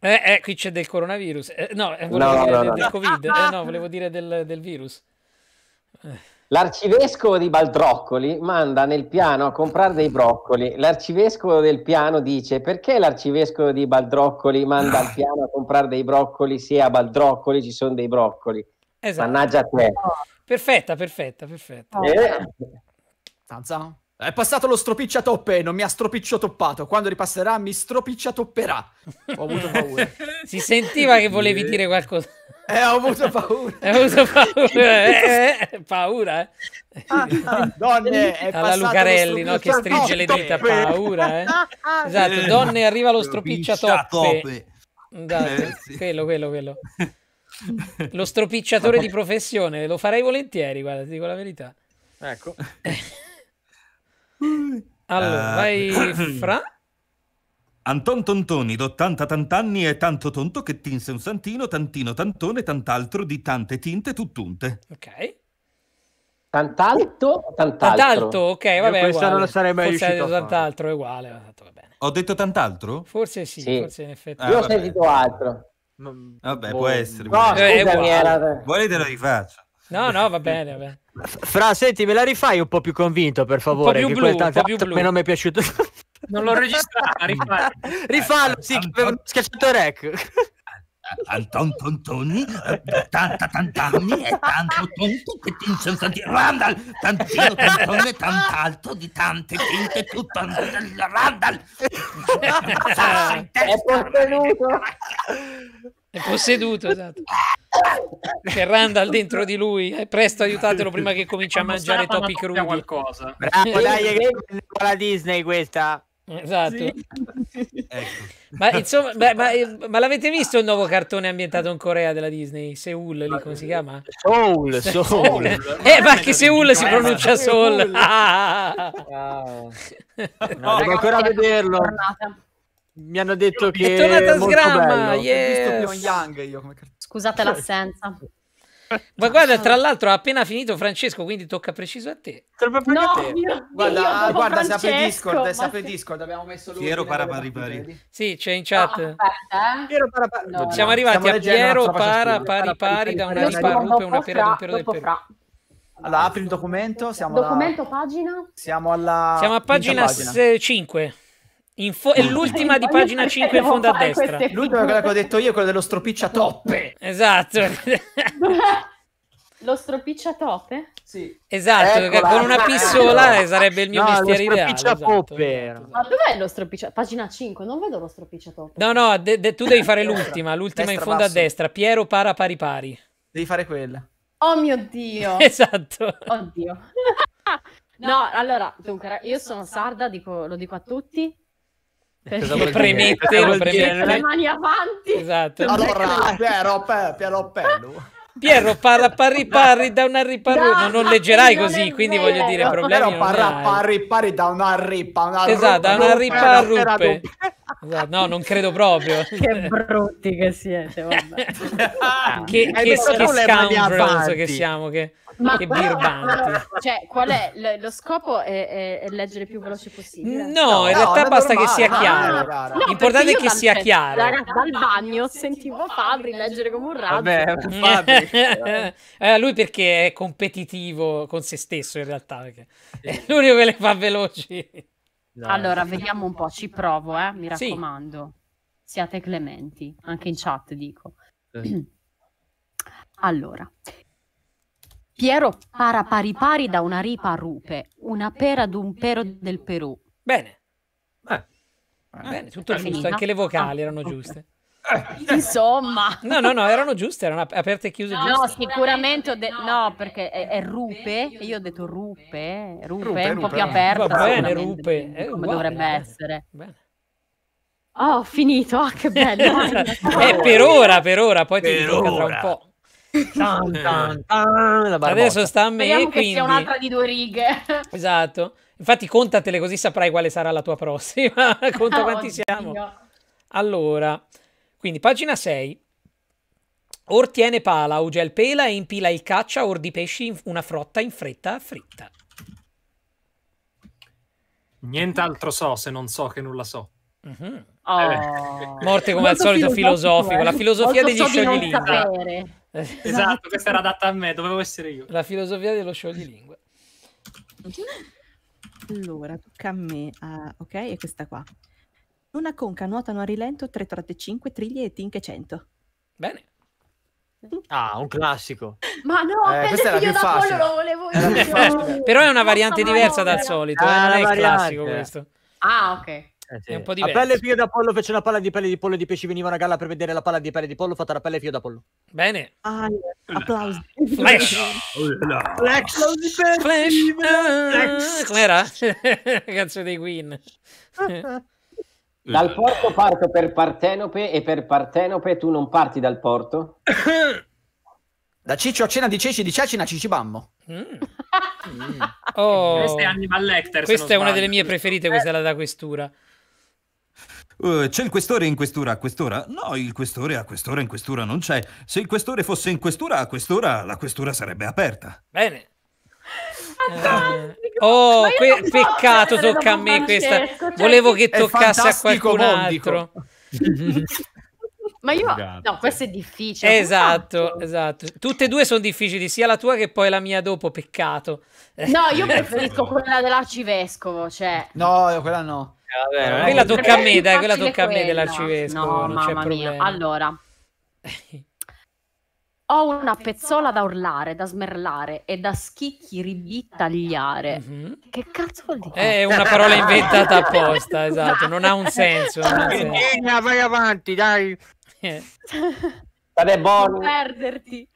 eh, eh, qui c'è del coronavirus. Eh, no, eh, volevo no, dire no, del, del Covid. Eh, no, volevo dire del, del virus. L'arcivescovo di Baldroccoli manda nel piano a comprare dei broccoli. L'arcivescovo del piano dice: Perché l'arcivescovo di Baldroccoli manda al piano a comprare dei broccoli se a Baldroccoli ci sono dei broccoli? Esatto. Mannaggia a te. Perfetta, perfetta, perfetta. Eh. Tanza. È passato lo stropiccia toppe, non mi ha stropiccio toppato. Quando ripasserà mi stropiccia topperà. Ho avuto paura. si sentiva che volevi dire qualcosa. Eh, ho avuto paura. ho avuto paura. Eh, eh, paura, eh. Ah, ah. donne, è Alla Lucarelli, no, che stringe le dita, paura, eh. Ah, ah. Esatto, donne, arriva lo stropiccia toppe. Andate, esatto, eh, quello, quello, quello. Lo stropicciatore di professione, lo farei volentieri, guarda, ti dico la verità. Ecco. Allora, uh, vai fra... Anton Tontoni, d'80 tant'anni, è tanto tonto che tinse un santino, tantino tantone, tant'altro, di tante tinte tuttunte. Ok. Tant'alto o tant'altro? Tant'alto, ok, vabbè. Io non la sarei mai forse riuscito. Tant'altro è uguale. Ho detto tant'altro? Forse sì, sì. forse in effetti. Ah, Io ho sentito altro. Mm, vabbè, boh, può essere. No, eh, scusami, era... Volete la rifaccia? No, no, va bene, va bene. Fra, senti, me la rifai un po' più convinto, per favore? Un po' più blu, un po più blu. non mi è piaciuto. Non l'ho registrata, rifallo. rifallo, sì, che avevo schiacciato rec. Anton Tontoni, 80 tant'anni e tanto tonto che ti insensanti. Randall, tantino tantone, tant'alto di tante tinte, tutto Randall. È contenuto. È posseduto, esatto. C'è Randall dentro di lui. Eh, presto aiutatelo prima che cominci a mangiare topi crudi. Qualcosa. Bravo, dai, che la Disney questa. Esatto. Sì. Ma insomma, beh, ma, eh, ma l'avete visto il nuovo cartone ambientato in Corea della Disney? Seoul, lì, come si chiama? Soul, Soul. eh, ma anche Seoul si pronuncia eh. Soul. Ah. No, devo ancora vederlo mi hanno detto che è molto sgramma, Yes. come... Scusate l'assenza. Ma guarda, tra l'altro ha appena finito Francesco, quindi tocca preciso a te. No, a te. Mio guarda, Dio, ah, guarda Francesco, sapre Discord, ma... sapre Discord, abbiamo messo lui. Piero Parapari. Sì, c'è in chat. No, ah, aspetta, eh? Piero Parapari. No, Siamo arrivati Siamo a Piero Para pari pari da una riparrupe, una pera del pelo. Allora, apri il documento, siamo documento pagina? Siamo alla Siamo a pagina 5. Fo- è l'ultima di pagina 5 in fondo a destra. L'ultima quella che ho detto io è quella dello stropicciatoppe. Esatto. lo stropicciatoppe? Sì. Esatto, Eccola. con una pissola eh, sarebbe il mio no, mestiere ideale. Esatto. Ma dov'è lo stropicciatoppe? Pagina 5, non vedo lo stropicciatoppe. No, no, de- de- tu devi fare l'ultima, l'ultima destra, in fondo basso. a destra. Piero para pari pari. Devi fare quella. Oh mio Dio. esatto. Oddio. No, no, allora, dunque, io sono sarda, dico, lo dico a tutti. Perché premettelo, premettelo. Le mani avanti. Esatto. Allora, Piero, Piero Pello. Piero parla parri parri da una riparru no, non leggerai non così quindi vero. voglio dire problemi Però parla parri parri da una ripa una esatto da una ripa ruppe esatto, no non credo proprio che brutti che siete vabbè. che, Hai eh, che, che scoundrels che siamo che ma che birbanti. Cioè, qual è? L- lo scopo è, è, leggere più veloce possibile. No, in realtà no, basta che sia chiaro. No, L'importante è che sia cioè, chiaro. Dal, dal bagno sentivo Fabri leggere come un razzo. Vabbè, Fabri. Eh. eh, lui perché è competitivo con se stesso in realtà, perché è l'unico che le fa veloci. No. Allora, vediamo un po', ci provo, eh, mi raccomando. Sì. Siate clementi, anche in chat dico. Eh. allora, Piero para pari pari da una ripa a rupe, una pera ad un pero del Perù. Bene. Ah, bene, tutto giusto, finita. anche le vocali ah, erano giuste. Eh. Insomma, no, no, no, erano giuste, erano aperte e chiuse. No, no sicuramente ho detto no, perché è, è, rupe. Io ho detto rupe, rupe, rupe un po' più aperta. Va bene, rupe, è eh, come uguale, dovrebbe bene. essere. Bene. Oh, ho finito, oh, che bello. eh, per ora, per ora, poi per ti dico tra un po'. Eh. Tan, tan, tan, Adesso sta a me. Speriamo quindi... che sia un'altra di due righe. Esatto. Infatti, contatele così saprai quale sarà la tua prossima. Conta oh, quanti oddio. siamo. Allora, quindi pagina 6. Or tiene pala, ugel pela e impila il caccia, or di pesci una frotta in fretta a fritta. Nient'altro so se non so che nulla so. Mm -hmm. oh. eh. Morte come Molto al solito filosofico, filosofico. Eh. la filosofia Molto degli so sciogli eh, esatto, questa era adatta a me, dovevo essere io. La filosofia dello scioglilingue. Allora, tocca a me. Uh, ok, è questa qua. Una conca nuotano a rilento 3 tratte 5 triglie e tinche 100. Bene. Ah, un classico. Ma no, eh, questa è la più facile. Lo volevo io. Però è una variante diversa dal solito, ah, eh? non è il classico questo. Ah, ok. Eh, sì. È un po' diverso. La pelle fio da pollo fece una palla di pelle di pollo e di pesci venivano a galla per vedere la palla di pelle di pollo fatta da pelle fio da pollo. Bene. Ah, applausi. Oh, eh, Flash. Flash. Flash. Com'era? Cazzo dei Queen. Dal porto parto per Partenope e per Partenope tu non parti dal porto? Da Ciccio a cena di ceci di cecina cicibammo. Mm. Mm. Oh. Questa è Animal Lecter. Questa è sbaglio. una delle mie preferite, questa è la da questura. Eh, c'è il questore in questura a quest'ora? No, il questore a quest'ora in questura non c'è. Se il questore fosse in questura a quest'ora, la questura sarebbe aperta. Bene. Eh, oh, pe peccato tocca a me questa. Cioè, Volevo che toccasse a qualcun mondico. altro. Ma io no, questo è difficile. Esatto, esatto. Tutte e due sono difficili, sia la tua che poi la mia dopo, peccato. No, io preferisco quella dell'arcivescovo, cioè. No, quella no. Eh, vabbè, quella tocca a me, dai, quella tocca a me dell'arcivescovo. No, non mamma mia. Allora, ho una pezzola da urlare, da smerlare e da schicchi ribittagliare. Mm -hmm. Che cazzo vuol dire? È una parola inventata apposta, esatto, non ha un senso. vai avanti, dai. Vabbè, eh. buono. perderti.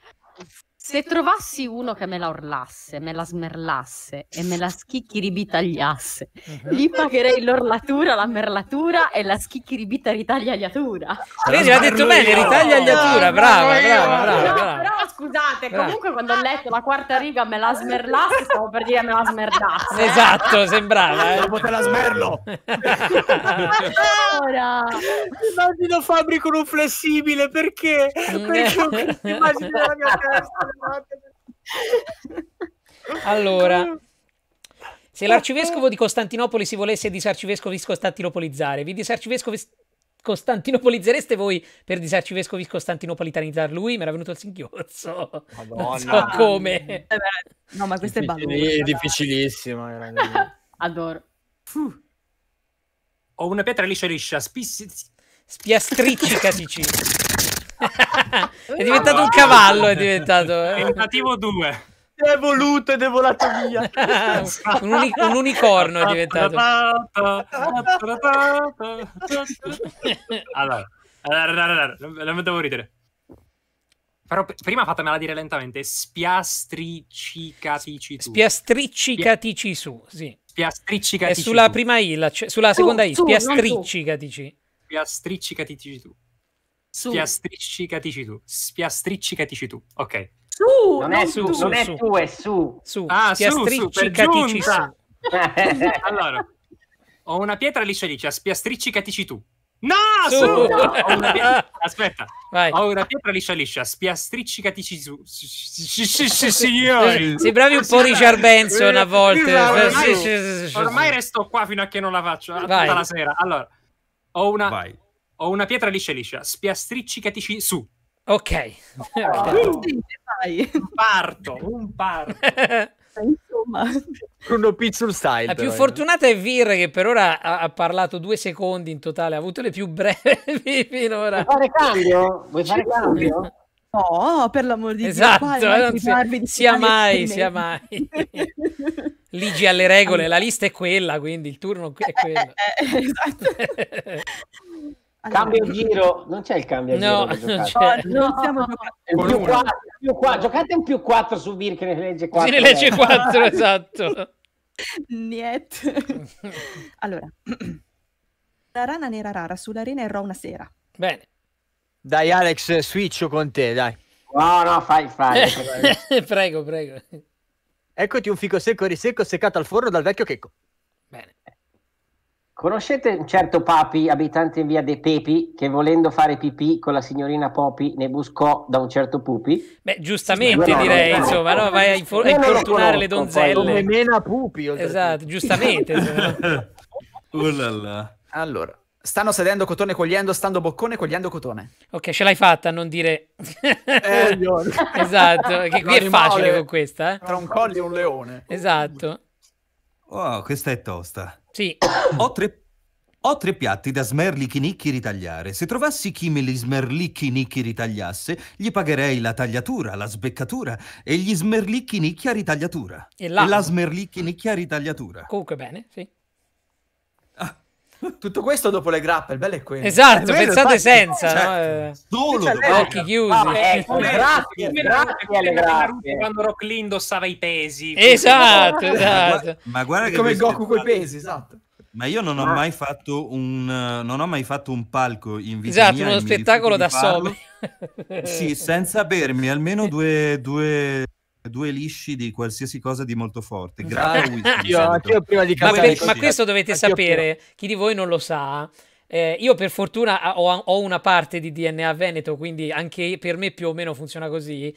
Se trovassi uno che me la orlasse, me la smerlasse e me la schicchiribitagliasse, uh-huh. gli pagherei l'orlatura, la merlatura e la schicchiribita ritagliatura. Vedi, ha detto bene, ritagliagliatura, brava, brava, brava, brava. Però scusate, brava. Eh. comunque quando ho letto la quarta riga me la smerlasse, stavo per dire me la smerdasse. Esatto, sembrava. Eh. Dopo te la smerlo. Ora. Immagino Fabri con un flessibile, perché? Perché mm. immagino la mia testa allora, se l'arcivescovo di Costantinopoli si volesse disarcivescovi costantinopolizare, vi disarcivescovi costantinopolizzereste voi per disarcivescovi costantinopolitanizzar lui? Mi era venuto il singhiozzo. Madonna. So come. Eh no, ma questo è ballo. È difficilissimo. Adoro. Fuh. Ho una pietra liscia liscia, spissi... Spiastriccicatici è diventato un cavallo, è diventato. Tentativo eh. 2. È voluto ed è volato via. un, uni- un unicorno è diventato. allora, allora, non devo ridere. Però prima fatemela dire lentamente. Spiastricicatici tu. Spiastricicatici su, sì. Spiastricicatici È sulla prima I, la, sulla seconda I. Spiastricicatici. Spiastricicatici tu. Su. Spiastriccicatici tu. Spiastriccicatici tu. Ok. Su, non, non è su, tu. non è su, è su. Su. Ah, spiastriccicatici su. su, su. allora, ho una pietra liscia liscia, spiastriccicatici tu. No, su. su. No. una pietra... Aspetta. Vai. Ho una pietra liscia liscia, spiastriccicatici su. Signori. Sembravi un po' Richard Benson a volte. Ormai, resto qua fino a che non la faccio, tutta la sera. Allora, ho una... Vai ho una pietra liscia liscia, spiastriccicatici su. Ok. Oh, un parto, un parto. Eh, insomma, Bruno Pizzul style. La più però, eh. fortunata è Vir che per ora ha, ha, parlato due secondi in totale, ha avuto le più brevi finora. Vuoi fare cambio? Vuoi fare cambio? No, per l'amor di esatto, Dio, vai, eh, sia, sia mai, sia mai. Ligi alle regole, la lista è quella, quindi il turno è quello. Eh, eh, esatto. Allora, cambio giro, non c'è il cambio no, giro. Non c'è. No, no, no. Più 4, più 4. Giocate un più 4 su Vir che ne legge 4. ne legge 4, esatto. Niente. allora, la rana nera rara sull'arena errò una sera. Bene. Dai Alex, switch con te, dai. No, no, fai, fai. prego, prego. Eccoti un fico secco risecco seccato al forno dal vecchio checco. Bene. Conoscete un certo Papi, abitante in via De Pepi, che volendo fare pipì con la signorina Popi ne buscò da un certo Pupi? Beh, giustamente no, direi, no, insomma, no? vai a, infor- infortunare le donzelle. Come mena Pupi. Esatto, giustamente. Uh allora, stanno sedendo cotone cogliendo, stando boccone cogliendo cotone. Ok, ce l'hai fatta a non dire... Eh, esatto, che qui è facile con questa. Eh? Tra un colli e un leone. Esatto. Oh, questa è tosta. Sì. Ho tre, ho tre piatti da smerlichinicchi ritagliare. Se trovassi chi me li smerlichinicchi ritagliasse, gli pagherei la tagliatura, la sbeccatura e gli smerlichinicchi a ritagliatura. E la, la smerlichinicchi a ritagliatura. Comunque bene, sì. Tutto questo dopo le grappe, il bello è quello. Esatto, è eh, pensate vero, senza. Cioè, no? Eh, solo dopo occhi chiusi. Ah, ecco, grazie, grazie, grazie. Quando Rock Lee indossava i pesi. Esatto, esatto. Ma guarda che come Goku coi pesi, esatto. Ma io non ho mai fatto un, non ho mai fatto un palco in vita esatto, mia. Esatto, uno spettacolo da solo. sì, senza bermi almeno due, due due lisci di qualsiasi cosa di molto forte. Esatto. Grazie. prima Ah, ma, ma, questo dovete sapere, anch'io. chi di voi non lo sa. Eh, io per fortuna ho, ho una parte di DNA veneto, quindi anche per me più o meno funziona così.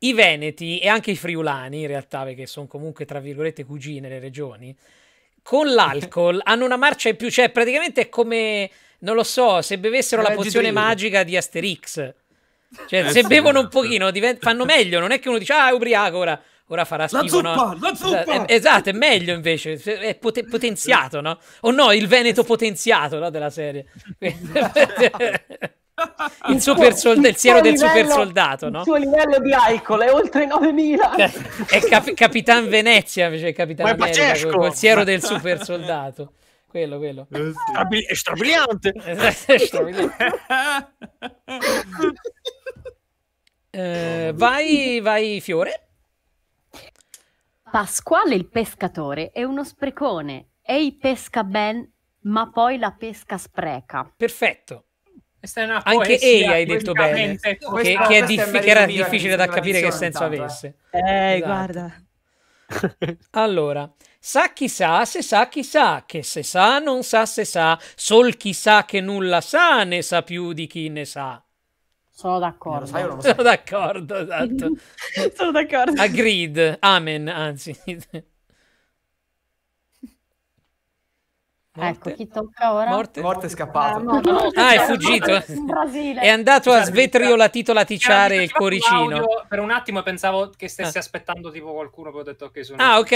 I veneti e anche i friulani, in realtà, perché sono comunque tra virgolette cugine le regioni, con l'alcol hanno una marcia in più, cioè praticamente è come, non lo so, se bevessero la, la pozione magica di Asterix. Cioè, eh se sì, bevono un pochino divent- fanno meglio, non è che uno dice "Ah, ubriaco ora" ora farà schifo. La zuppa, no? la zuppa! Eh, eh, esatto, è meglio invece, è pote- potenziato, no? O no, il Veneto potenziato no, della serie. il, super sol- il, il siero del livello, super soldato, no? Il suo livello di alcol è oltre 9.000. Eh, è cap- Capitan Venezia invece, Capitan Venezia, col, col siero del super soldato. Quello, quello. È strabiliante. È strabriante. Eh, vai, vai, Fiore. Pasquale il pescatore è uno sprecone. Ei pesca ben, ma poi la pesca spreca. Perfetto. Anche Ei hai detto bene, che, questa, che, diffi- che era difficile da capire che senso tanto, avesse. Eh, esatto. guarda. allora, sa chi sa, se sa chi sa, che se sa non sa se sa, sol chi sa che nulla sa ne sa più di chi ne sa. Sono d'accordo. sai, Sono d'accordo, esatto. Sono d'accordo. Agreed. amen, anzi. Ecco, morte. Ecco, chi tocca ora? Morte, morte è ah, scappato. Ah, no, no, no, ah è fuggito. È andato a svetriolatito laticiare il cuoricino. Per un attimo pensavo che stessi ah. aspettando tipo qualcuno, poi ho detto ok, sono... Ah, ok, ok.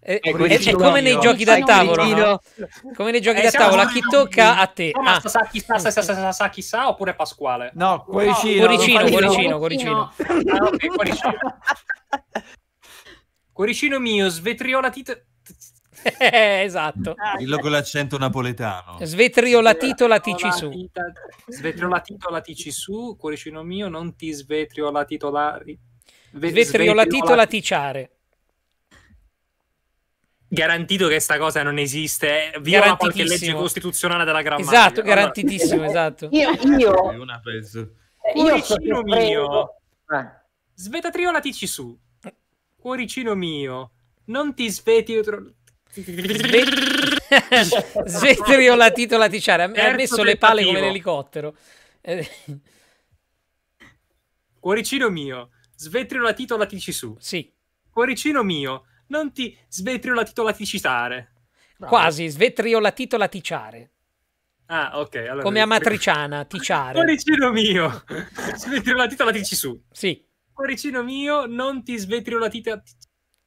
Eh, ecco, è, è, è, come nei giochi eh, da tavolo, Come nei giochi da tavolo, a chi tocca a te. Ah. Sa chissà, sa, sa, sa, chissà, oppure Pasquale? No, cuoricino. Cuoricino, cuoricino, coricino. Ah, coricino mio, svetriolatito... Eh, esatto. Ah, Dillo con l'accento napoletano. Svetriolatito latici su. Svetriolatito latici su, cuoricino mio, non ti svetriolatito lari. Svetriolatito laticciare. Garantito che sta cosa non esiste, eh. viola qualche legge costituzionale della grammatica. Esatto, garantitissimo, eh, esatto. Io, io, una peso. Cuoricino mio. Eh. su. Cuoricino mio. Non ti sveti Sve- Svetrio latito laticiare. Ha messo le pale come l'elicottero. Eh. Cuoricino mio, svetrio latito latici su. Sì. Cuoricino mio, non ti svetrio latito laticitare. Bravo. Quasi, svetrio latito laticciare. Ah, ok. Allora come amatriciana, ticiare. Cuoricino mio, svetrio latito latici su. Sì. Cuoricino mio, non ti svetrio latito...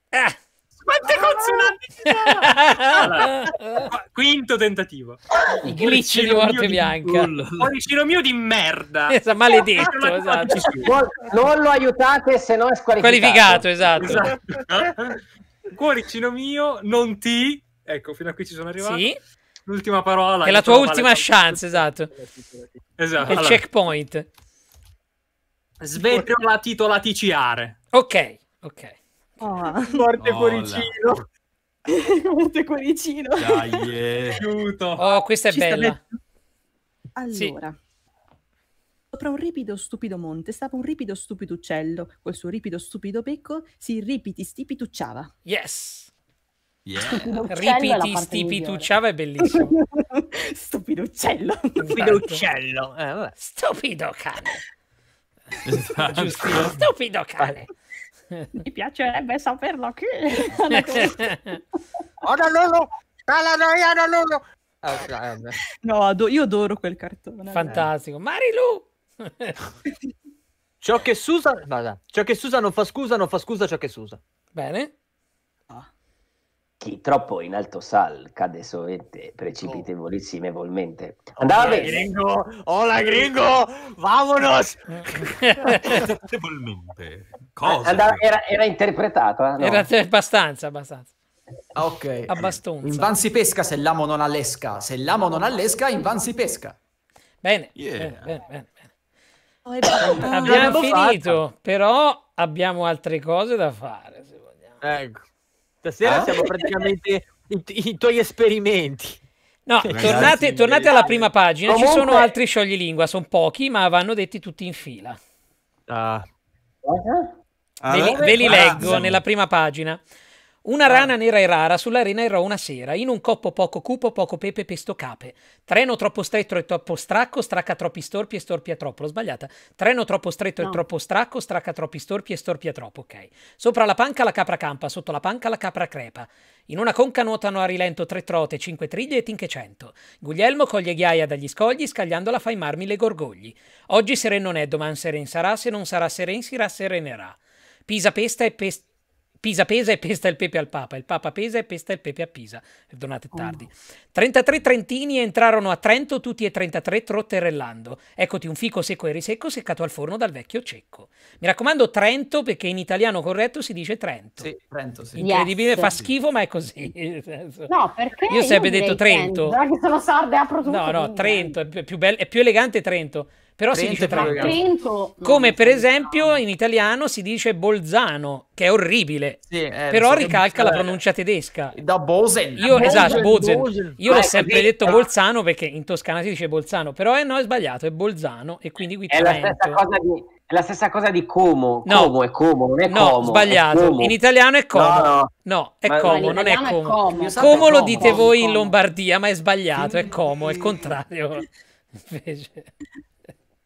eh. Quante ah. consonanti allora, Quinto tentativo. Il glitch di morte bianca. Cuoricino mio di merda. Esa, maledetto, esatto, esatto. Non lo aiutate se no è squalificato. Qualificato, esatto. esatto. Cuoricino mio, non ti... Ecco, fino a qui ci sono arrivato. Sì. L'ultima parola. È la tua ultima chance, esatto. Esatto. Il allora. checkpoint. la titola TCR. Ok, ok. Oh. Morte oh, cuoricino. Morte cuoricino. Dai, eh. Aiuto. Oh, questa è Ci bella. Allora. Sì. Sopra un ripido stupido monte stava un ripido stupido uccello, col suo ripido stupido becco si ripiti stipitucciava. Yes! Yeah. Ripiti stipitucciava è bellissimo. stupido uccello. Stupido uccello. Eh, stupido cane. Esatto. Giusto, stupido cane. Mi piacerebbe saperlo chi. Honolulu! Paranoia Honolulu! Okay, no, ah, adoro, io adoro quel cartone. Fantastico. Marilu! ciò che Susa... Vada. Ciò che Susa non fa scusa, non fa scusa ciò che Susa. Bene chi troppo in alto sal cade sovente precipitevolissime Oh. Andava Hola, bene. Gringo! Hola gringo! Vamonos! Precipitevolmente. Cosa? Andava, era, era interpretato? Eh, no? Era abbastanza, abbastanza. Ah, ok. Abbastanza. In van si pesca se l'amo non allesca. Se l'amo non allesca, in van si pesca. Bene. Yeah. bene, bene, bene. Oh, abbiamo finito, fatta. però abbiamo altre cose da fare. Se vogliamo. Ecco. Stasera ah? siamo praticamente i, i, tuoi esperimenti. No, Ragazzi, tornate, tornate alla prima pagina, Comunque... ci sono altri sciogli lingua, sono pochi, ma vanno detti tutti in fila. Ah. ah eh? Ve li, ah, ve li ah, leggo nella prima pagina. Una ah. rana nera e rara sull'arena errò una sera, in un coppo poco cupo, poco pepe, pesto cape. Treno troppo stretto e troppo stracco, stracca troppi storpi e storpia troppo. L'ho sbagliata. Treno troppo stretto no. e troppo stracco, stracca troppi storpi e storpia troppo. Ok. Sopra la panca la capra campa, sotto la panca la capra crepa. In una conca nuotano a rilento tre trote, cinque triglie e tinche cento. Guglielmo coglie ghiaia dagli scogli, scagliandola fai marmi le gorgogli. Oggi seren non è, domani seren sarà, se non sarà seren si rasserenerà. Pisa pesta e pesta Pisa pesa e pesta il pepe al Papa, il Papa pesa e pesta il pepe a Pisa, donate uh. tardi. 33 trentini entrarono a Trento tutti e 33 trotterellando. Eccoti un fico secco e risecco seccato al forno dal vecchio cecco. Mi raccomando Trento perché in italiano corretto si dice Trento. Sì, Trento sì. Incredibile, yes. fa schifo ma è così. No, perché Io sempre detto Trento. Trento. Sono sarda apro tutto. No, no, Trento, è più, bello, è più elegante Trento però Trento si dice tra... Trento. Come per esempio in italiano si dice Bolzano, che è orribile, sì, eh, però ricalca la eh, pronuncia tedesca. Da Bosen. Io, Bosen, esatto, Bosen. Bosen. Io l'ho ecco, sempre detto eh. Bolzano perché in toscana si dice Bolzano, però eh, no, è sbagliato, è Bolzano e quindi qui è La stessa cosa di... È la stessa cosa di Como. No. Como è Como, non è no, Como. sbagliato. Como. In italiano è Como. No, no. no è ma, Como, ma non è Como. È Como. So Como lo dite voi in Lombardia, ma è sbagliato, è Como, è il contrario. Invece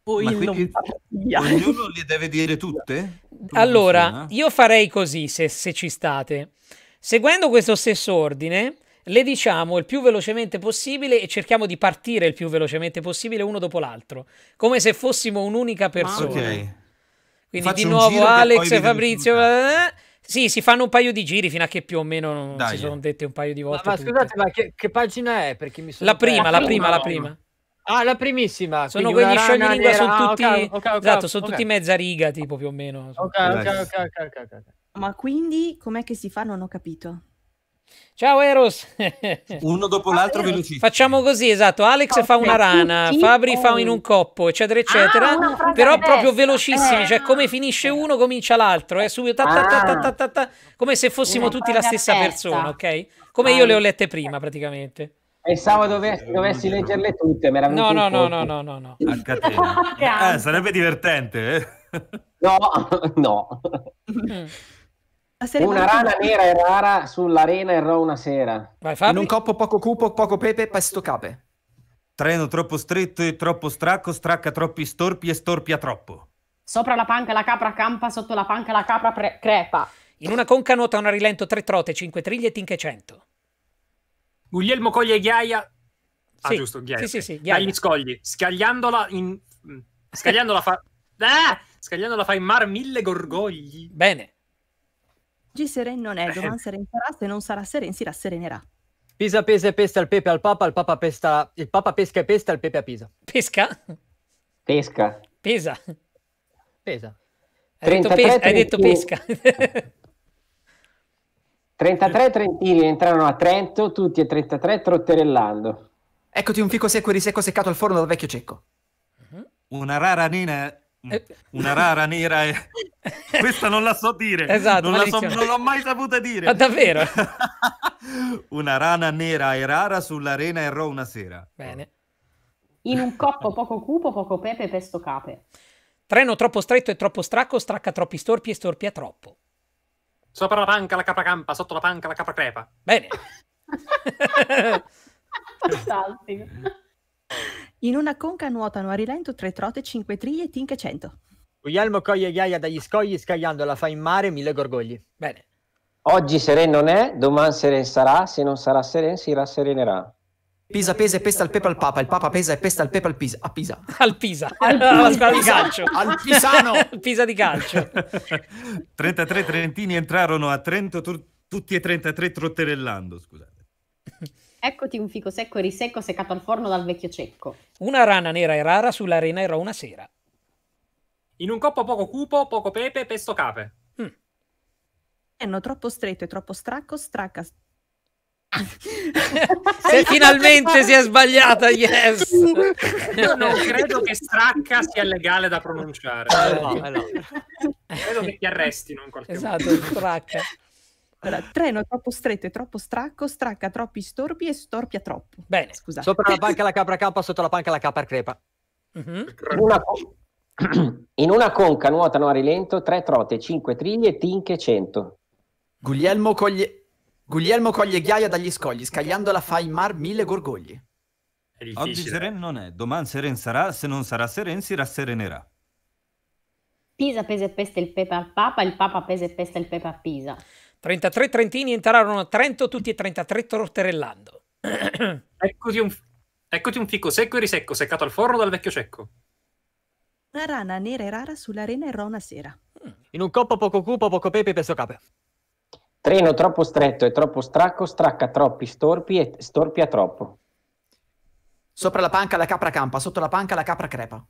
poi Ma non ognuno le deve dire tutte? Come allora, funziona? io farei così se, se ci state. Seguendo questo stesso ordine, le diciamo il più velocemente possibile e cerchiamo di partire il più velocemente possibile uno dopo l'altro, come se fossimo un'unica persona. Ah, okay. Quindi Faccio di nuovo Alex e Fabrizio. Eh? Sì, si fanno un paio di giri fino a che più o meno Dai, si sono dette un paio di volte. Ma, ma scusate, ma che, che, pagina è? Perché mi sono la prima, la prima, la prima. Ah, la primissima. Sono quegli scioglilingua, sono ah, tutti... Ah, okay, okay, esatto, sono tutti mezza riga, tipo, più o meno. Ok, ok, ok, ok. Ma quindi com'è che si fa? Non ho capito. Ciao Eros. Uno dopo ah, l'altro velocissimo. Facciamo così, esatto. Alex oh, fa una rana, sì, Fabri fa in un coppo, eccetera, eccetera. Ah, però proprio velocissimi, cioè, eh. cioè come finisce uno comincia l'altro, eh, subito, ta, ta, ta, ah. come se fossimo una tutti la stessa testa. persona, ok? Come Vai. io le ho lette prima praticamente. Pensavo dovessi, eh, dovessi leggerle tutte, no no, no, no, no, no, no, eh, sarebbe divertente. Eh. No, no. Mm. Una rana nera e rara sull'arena errò una sera. Vai, In un coppo poco cupo, poco pepe, pesto cape. Treno troppo stretto e troppo stracco, stracca troppi storpi e storpia troppo. Sopra la panca la capra campa, sotto la panca la capra crepa. In una conca nuota una rilento tre trote, cinque triglie e tinche cento. Guglielmo coglie Ghiaia. Ah, sì, giusto, Ghiaia. Sì, sì, sì, Ghiaia. Dagli scogli, scagliandola in... Mm, scagliandola fa... Ah! Scagliandola fa in mar mille gorgogli. Bene. G seren non è, domani seren sarà, se non sarà seren si rasserenerà. Pisa pesa e pesta il pepe al papa, il papa, pesta, il papa pesca e pesta il pepe a Pisa. Pesca? Pesca. Pesa. Pesa. Hai detto, pes- 30... hai detto pesca. 33 trentini entrano a Trento, tutti e 33 trotterellando. Eccoti un fico secco e risecco seccato al forno dal vecchio cecco. Uh-huh. Una rara nina mm, eh. una rara nera e... questa non la so dire esatto, non, so, non l'ho mai saputa dire ma ah, davvero una rana nera e rara sull'arena errò una sera bene in un coppo poco cupo poco pepe pesto cape treno troppo stretto e troppo stracco stracca troppi storpi e storpia troppo Sopra la panca la capra campa, sotto la panca la capra crepa. Bene. Fantastico. In una conca nuotano a rilento tre trote, cinque triglie e tinche cento. Guglielmo coglie ghiaia dagli scogli, scagliandola fa in mare mille gorgogli. Bene. Oggi seren non è, domani seren sarà, se non sarà seren si rasserenerà. Pisa pesa e pesta il pepe al papa, il papa pesa e pesta il pepe al Pisa. A Pisa. Al Pisa. Al Pisa. Alla squadra di calcio. Al Pisano. Pisa di calcio. 33 trentini entrarono a Trento tutti e 33 trotterellando, scusate. Eccoti un fico secco e risecco seccato al forno dal vecchio cecco. Una rana nera e rara sull'arena era una sera. In un coppo poco cupo, poco pepe, pesto cape. Mm. Eh troppo stretto e troppo stracco, stracca se finalmente si è sbagliata, yes. Io non credo che stracca sia legale da pronunciare. Eh, no, eh, no. Credo che ti arrestino in qualche esatto, modo. stracca. Allora, treno troppo stretto e troppo stracco, stracca troppi storpi e storpia troppo. Bene, scusate. Sopra la panca la capra cappa, sotto la panca la capra crepa. Mm-hmm. Una In una conca nuotano a rilento tre trote, cinque triglie, tinche, cento. Guglielmo Coglie... Guglielmo coglie ghiaia dagli scogli, scagliandola fa in mar mille gorgogli. Oggi seren non è, domani seren sarà, se non sarà seren si rasserenerà. Pisa pese e peste il pepe al papa, il papa pese e peste il pepe a Pisa. 33 trentini entrarono a Trento, tutti e 33 torterellando. eccoti, un, eccoti un fico secco e risecco, seccato al forno dal vecchio cecco. Una rana nera e rara sull'arena errò una sera. Mm. In un coppo poco cupo, poco pepe, e peso cape. Treno troppo stretto e troppo stracco, stracca troppi storpi e storpia troppo. Sopra la panca la capra campa, sotto la panca la capra crepa.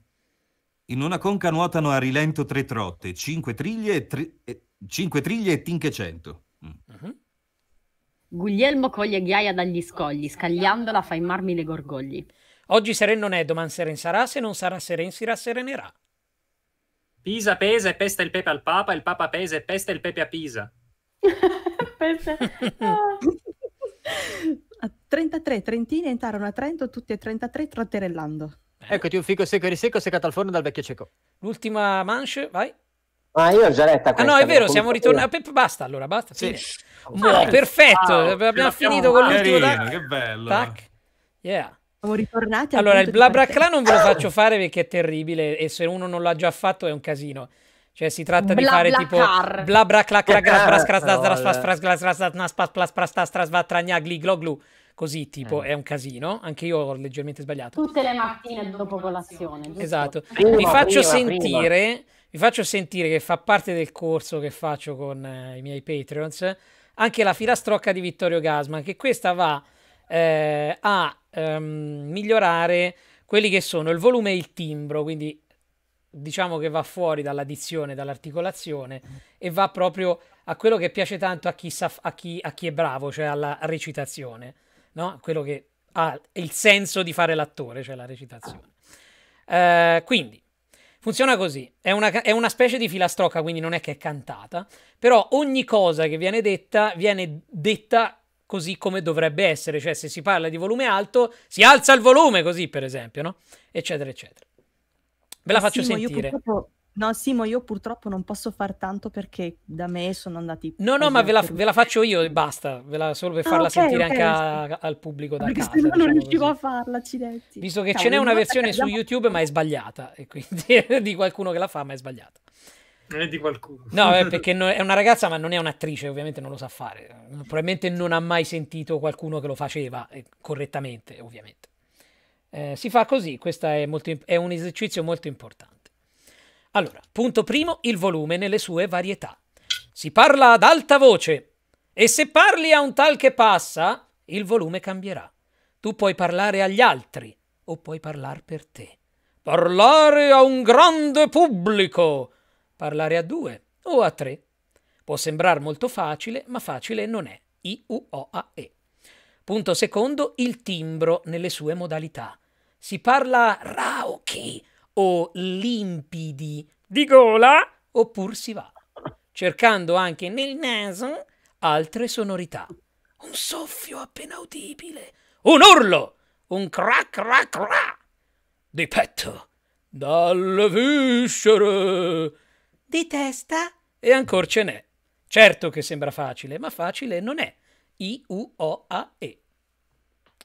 In una conca nuotano a rilento tre trotte, cinque triglie e, tri... e... Cinque triglie e tinche cento. Mm. Uh-huh. Guglielmo coglie ghiaia dagli scogli, scagliandola fa in marmi le gorgogli. Oggi seren non è, domani seren sarà, se non sarà seren si rasserenerà. Pisa pesa e pesta il pepe al papa, il papa pesa e pesta il pepe a Pisa. questa. Oh. A 33 trentini entrarono a Trento tutti e 33 trotterellando. Eccoti un fico secco e risecco seccato al forno dal vecchio cieco. L'ultima manche, vai. Ah, io ho già letta questa. Ah, no, è vero, siamo ritornati. Basta allora, basta. Sì. Oh, perfetto, ah, abbiamo finito con l'ultimo. Tac. Che bello. Tac. Yeah. Siamo ritornati. Allora, il bla BlaBlaCla non ve lo faccio fare perché è terribile e se uno non l'ha già fatto è un casino. Cioè, si tratta di fare tipo bla bla clac clac clac Così, tipo, mm. è un casino. Anche io ho leggermente sbagliato. Tutte le mattine dopo colazione. Esatto. Vi faccio sentire, vi faccio sentire che fa parte del corso che faccio con eh, i miei Patreons, anche la filastrocca di Vittorio Gasman, che questa va eh, a ehm, migliorare quelli che sono il volume e il timbro, quindi diciamo che va fuori dall'addizione, dall'articolazione e va proprio a quello che piace tanto a chi, sa, a chi, a chi è bravo, cioè alla recitazione, no? quello che ha il senso di fare l'attore, cioè la recitazione. Uh, quindi funziona così: è una, è una, specie di filastrocca, quindi non è che è cantata, però ogni cosa che viene detta viene detta così come dovrebbe essere, cioè se si parla di volume alto si alza il volume così per esempio, no? eccetera eccetera. Ve la eh, faccio Simo, sentire. Purtroppo... No, Simo, io purtroppo non posso far tanto perché da me sono andati... No, no, ma ve la, ve la, faccio io e basta, ve la, solo per ah, farla okay, sentire okay, anche sì. a, al pubblico da perché casa. Perché se no diciamo non riuscivo così. a farla, accidenti. Visto che Cavolo, ce n'è una versione abbiamo... su YouTube ma è sbagliata, e quindi di qualcuno che la fa ma è sbagliata. Non è di qualcuno. No, è perché no, è una ragazza, ma non è un'attrice, ovviamente non lo sa fare. Probabilmente non ha mai sentito qualcuno che lo faceva eh, correttamente, ovviamente. Eh, si fa così, questo è, è un esercizio molto importante. Allora, punto primo, il volume nelle sue varietà. Si parla ad alta voce e se parli a un tal che passa, il volume cambierà. Tu puoi parlare agli altri o puoi parlare per te. Parlare a un grande pubblico, parlare a due o a tre. Può sembrare molto facile, ma facile non è. I-U-O-A-E. Punto secondo, il timbro nelle sue modalità si parla rauchi o limpidi di gola oppure si va, cercando anche nel naso altre sonorità. Un soffio appena udibile, un urlo, un crac crac crac di petto, dalle viscere, di testa e ancora ce n'è. Certo che sembra facile, ma facile non è. I-U-O-A-E.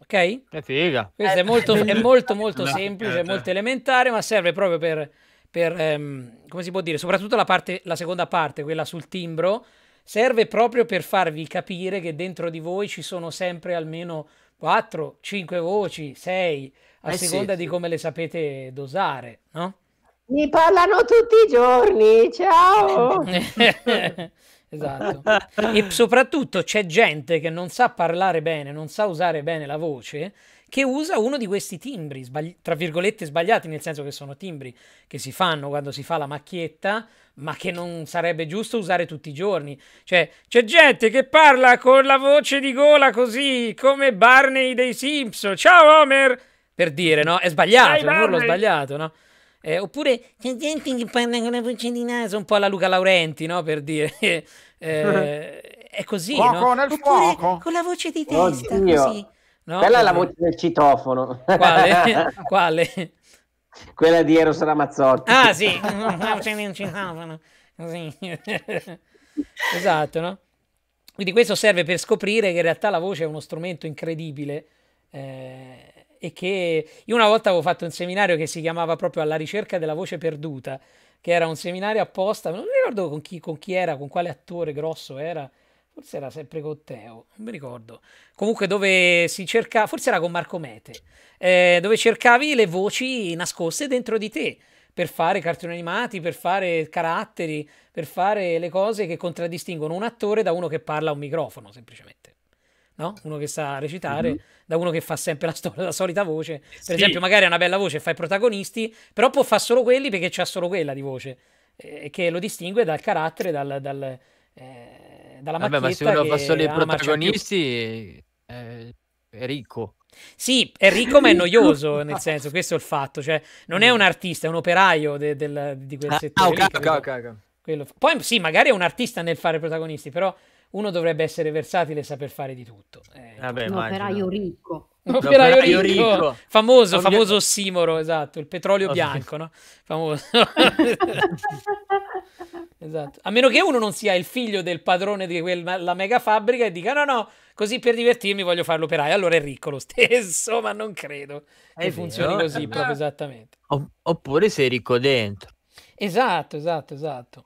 Ok? Che figa. Questo è eh, molto, è molto, molto no, semplice, certo. molto eh. elementare, ma serve proprio per, per ehm, come si può dire, soprattutto la, parte, la seconda parte, quella sul timbro, serve proprio per farvi capire che dentro di voi ci sono sempre almeno 4, 5 voci, 6, a eh seconda sì, di come le sapete dosare, no? Mi parlano tutti i giorni, ciao! esatto. e soprattutto c'è gente che non sa parlare bene, non sa usare bene la voce, che usa uno di questi timbri, sbagli- tra virgolette sbagliati, nel senso che sono timbri che si fanno quando si fa la macchietta, ma che non sarebbe giusto usare tutti i giorni. Cioè, c'è gente che parla con la voce di gola così, come Barney dei Simpson. Ciao Homer! Per dire, no? È sbagliato, è un urlo sbagliato, no? Eh, oppure c'è gente che parla con la voce di naso un po' alla Luca Laurenti, no? Per dire. eh, è così, fuoco no? nel oppure fuoco. con la voce di testa, Oddio. così. No? Quella è la voce del citofono. Quale? Quale? Quella di Eros Ramazzotti. Ah sì, la voce del citofono. Così. esatto, no? Quindi questo serve per scoprire che in realtà la voce è uno strumento incredibile. Eh, e che io una volta avevo fatto un seminario che si chiamava proprio Alla ricerca della voce perduta, che era un seminario apposta, non mi ricordo con chi, con chi era, con quale attore grosso era, forse era sempre con Teo, non mi ricordo. Comunque dove si cercava, forse era con Marco Mete, eh, dove cercavi le voci nascoste dentro di te per fare cartoni animati, per fare caratteri, per fare le cose che contraddistinguono un attore da uno che parla a un microfono, semplicemente no? uno che sa recitare, mm-hmm. da uno che fa sempre la, sto- la solita voce. Per sì. esempio, magari ha una bella voce e fa i protagonisti, però può fare solo quelli perché c'ha solo quella di voce, eh, che lo distingue dal carattere, dal, dal, eh, dalla macchina. ma se uno fa solo i protagonisti eh, è ricco. Sì, è ricco ma è noioso, nel senso, questo è il fatto, cioè non è un artista, è un operaio de- del, di quel ah, settore. Ah, okay, lì, okay, okay, Poi sì, magari è un artista nel fare protagonisti, però uno dovrebbe essere versatile e saper fare di tutto. Eh, eh Vabbè, un operaio ricco. Un operaio ricco. ricco. Famoso, Obvio... famoso ossimoro, esatto, il petrolio Obvio... bianco, no? Famoso. esatto. A meno che uno non sia il figlio del padrone di quella mega fabbrica e dica no, no, così per divertirmi voglio fare l'operaio, allora è ricco lo stesso, ma non credo è che vero. funzioni così proprio esattamente. Oppure sei ricco dentro. Esatto, esatto, esatto.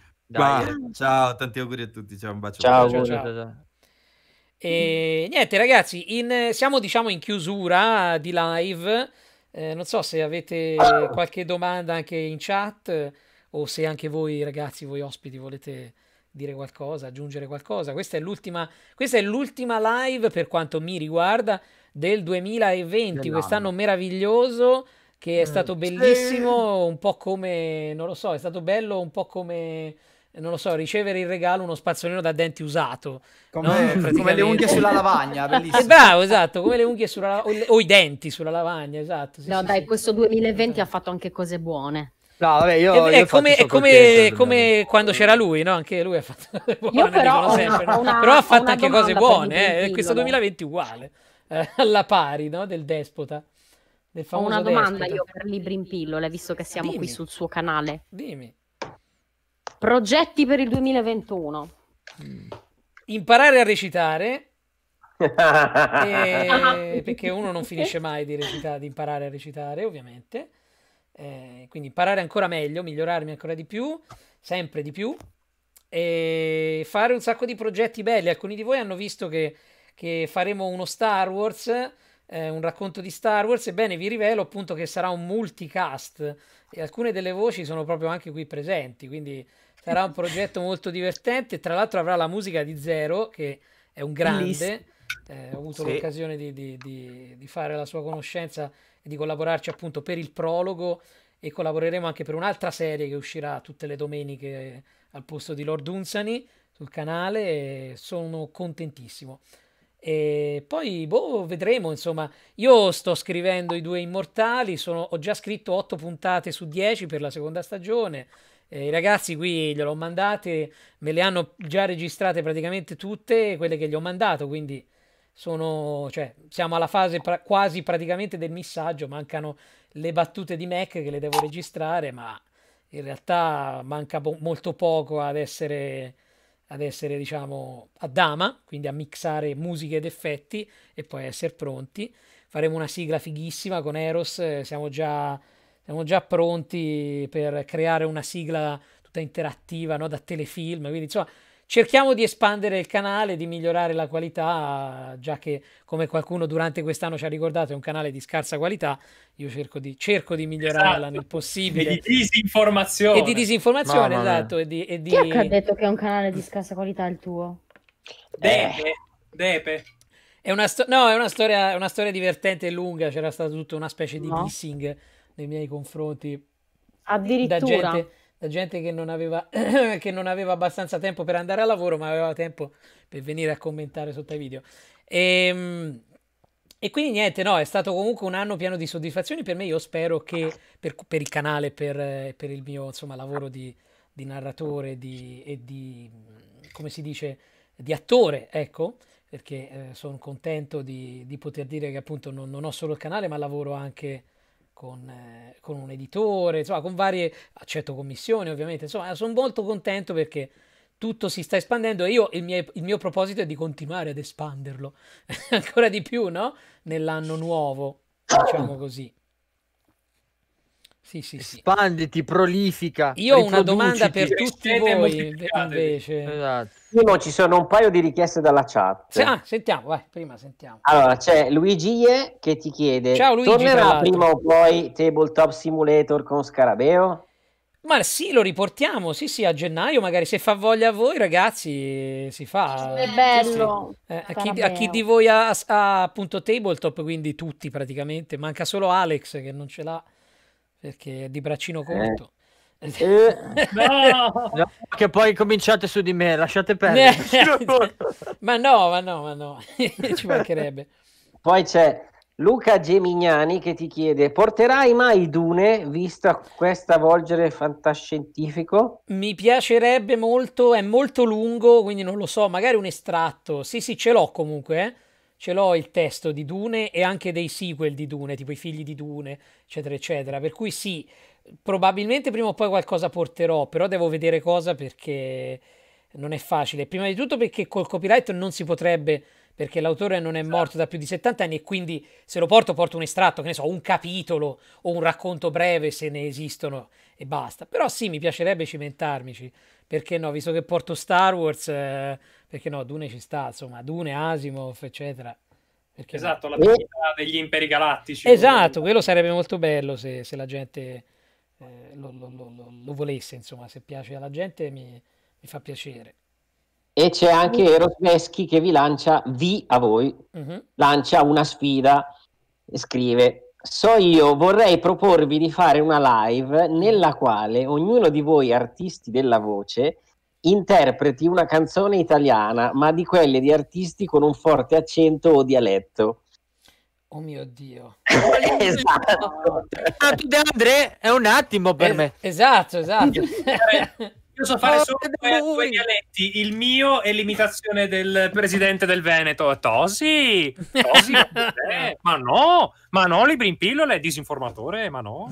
Dai, ciao, tanti auguri a tutti, ciao, un bacio. Ciao, ciao, ciao, ciao. E niente ragazzi, in, siamo diciamo in chiusura di live, eh, non so se avete qualche domanda anche in chat o se anche voi ragazzi, voi ospiti volete dire qualcosa, aggiungere qualcosa. Questa è l'ultima, questa è l'ultima live per quanto mi riguarda del 2020, quest'anno meraviglioso che è mm. stato bellissimo, un po' come, non lo so, è stato bello un po' come non lo so, ricevere in regalo uno spazzolino da denti usato. Come, no? come le unghie sulla lavagna, eh, bellissimo. bravo, esatto, come le unghie sulla lavagna, o, o, i denti sulla lavagna, esatto. Sì, no, sì, dai, sì. questo 2020 ha fatto anche cose buone. No, vabbè, io, è, io come, è come, come quando c'era lui, no? Anche lui ha fatto cose buone, però, sempre, una, no? una, però ha fatto anche cose buone, eh? questo 2020 uguale, eh, alla pari no? del despota. Del ho una domanda despota. io per Libri in Pillola, visto che siamo Dimmi. qui sul suo canale. Dimmi. Progetti per il 2021. Imparare a recitare. e... perché uno non finisce mai di, recita- di imparare a recitare, ovviamente. Eh, quindi imparare ancora meglio, migliorarmi ancora di più, sempre di più. E fare un sacco di progetti belli. Alcuni di voi hanno visto che, che faremo uno Star Wars. Eh, un racconto di Star Wars. Ebbene, vi rivelo appunto che sarà un multicast e alcune delle voci sono proprio anche qui presenti, quindi sarà un progetto molto divertente. Tra l'altro avrà la musica di Zero, che è un grande. Eh, ho avuto sì. l'occasione di, di, di, di, fare la sua conoscenza e di collaborarci appunto per il prologo e collaboreremo anche per un'altra serie che uscirà tutte le domeniche al posto di Lord Unsani sul canale. sono contentissimo. E poi, boh, vedremo, insomma. Io sto scrivendo i due immortali, sono, ho già scritto 8 puntate su 10 per la seconda stagione. Eh, I ragazzi qui gliel'ho mandate, me le hanno già registrate praticamente tutte quelle che gli ho mandato, quindi sono, cioè, siamo alla fase pra- quasi praticamente del missaggio, mancano le battute di Mac che le devo registrare, ma in realtà manca bo- molto poco ad essere ad essere diciamo a dama, quindi a mixare musiche ed effetti e poi essere pronti. Faremo una sigla fighissima con Eros, eh, siamo già, siamo già pronti per creare una sigla tutta interattiva no? da telefilm, quindi insomma Cerchiamo di espandere il canale, di migliorare la qualità, già che come qualcuno durante quest'anno ci ha ricordato è un canale di scarsa qualità, io cerco di, cerco di migliorarla esatto. nel possibile. E di disinformazione. E di disinformazione, esatto. E di, e di... Chi ha detto che è un canale di scarsa qualità il tuo? Depe, Depe. È una, sto- no, è una, storia, una storia divertente e lunga, c'era stata tutta una specie di no. dissing nei miei confronti. Addirittura. Da gente la gente che non, aveva, che non aveva abbastanza tempo per andare a lavoro, ma aveva tempo per venire a commentare sotto ai video. E, ehm, e quindi niente, no, è stato comunque un anno pieno di soddisfazioni per me. Io spero che per, per il canale, per, eh, per, il mio insomma, lavoro di, di narratore di, e di, come si dice, di attore, ecco, perché eh, sono contento di, di, poter dire che appunto non, non, ho solo il canale, ma lavoro anche con, eh, con un editore, insomma, con varie, accetto commissioni ovviamente, insomma, sono molto contento perché tutto si sta espandendo e io il mio, il mio proposito è di continuare ad espanderlo ancora di più, no? Nell'anno nuovo, diciamo così. Sì, sì, sì. Espanditi, prolifica. Io ho una domanda per tutti voi invece. Esatto. Primo, ci sono un paio di richieste dalla chat. Ah, sentiamo, vai, prima sentiamo. Allora, c'è Luigi Ie che ti chiede, Ciao, Luigi, tornerà prima o poi Tabletop Simulator con Scarabeo? Ma sì, lo riportiamo, sì sì, a gennaio magari se fa voglia a voi ragazzi si fa. È bello. Eh, a, chi, a, chi, di voi ha, ha appunto tabletop, quindi tutti praticamente, manca solo Alex che non ce l'ha perché è di braccino eh. corto. Eh. eh. No. no, che poi cominciate su di me, lasciate perdere. Eh. ma no, ma no, ma no, ci mancherebbe. Poi c'è Luca Gemignani che ti chiede: Porterai mai Dune vista questa volgere fantascientifico? Mi piacerebbe molto, è molto lungo, quindi non lo so, magari un estratto. Sì, sì, ce l'ho comunque. Eh ce l'ho il testo di Dune e anche dei sequel di Dune, tipo i figli di Dune, eccetera, eccetera. Per cui sì, probabilmente prima o poi qualcosa porterò, però devo vedere cosa perché non è facile. Prima di tutto perché col copyright non si potrebbe, perché l'autore non è morto da più di 70 anni e quindi se lo porto porto un estratto, che ne so, un capitolo o un racconto breve se ne esistono e basta. Però sì, mi piacerebbe cimentarmici, perché no, visto che porto Star Wars... Eh, perché no, Dune ci sta, insomma, Dune, Asimov, eccetera. Perché esatto, no? la vita oh. degli imperi galattici. Esatto, quello sarebbe molto bello se, se la gente eh, lo, lo, lo, lo, volesse, insomma, se piace alla gente mi, mi fa piacere. E c'è anche Eros Veschi che vi lancia, vi a voi, uh-huh. lancia una sfida e scrive So io vorrei proporvi di fare una live nella quale ognuno di voi artisti della voce interpreti una canzone italiana, ma di quelle di artisti con un forte accento o dialetto. Oh mio Dio. esatto. De André è un attimo per es- me. Esatto, esatto. Io so fare solo due, due, dialetti, il mio e l'imitazione del presidente del Veneto. Tosi, Tosi ma no, ma no, libri in pillole, disinformatore, ma no.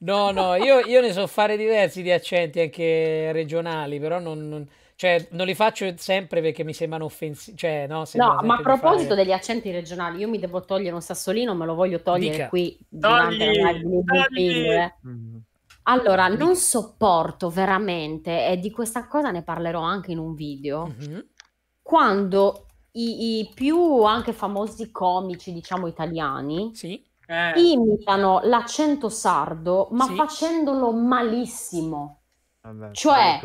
No, no, io, io, ne so fare diversi di accenti anche regionali, però non, non, cioè, non li faccio sempre perché mi sembrano offensivi. Cioè, no, sembra no ma a proposito fare... degli accenti regionali, io mi devo togliere un sassolino, me lo voglio togliere Dica. qui durante togli, la live eh. mm. Allora, non sopporto veramente, e di questa cosa ne parlerò anche in un video, mm-hmm. quando i, i, più anche famosi comici, diciamo, italiani... Sì eh. imitano l'accento sardo, ma sì. facendolo malissimo. Vabbè, cioè,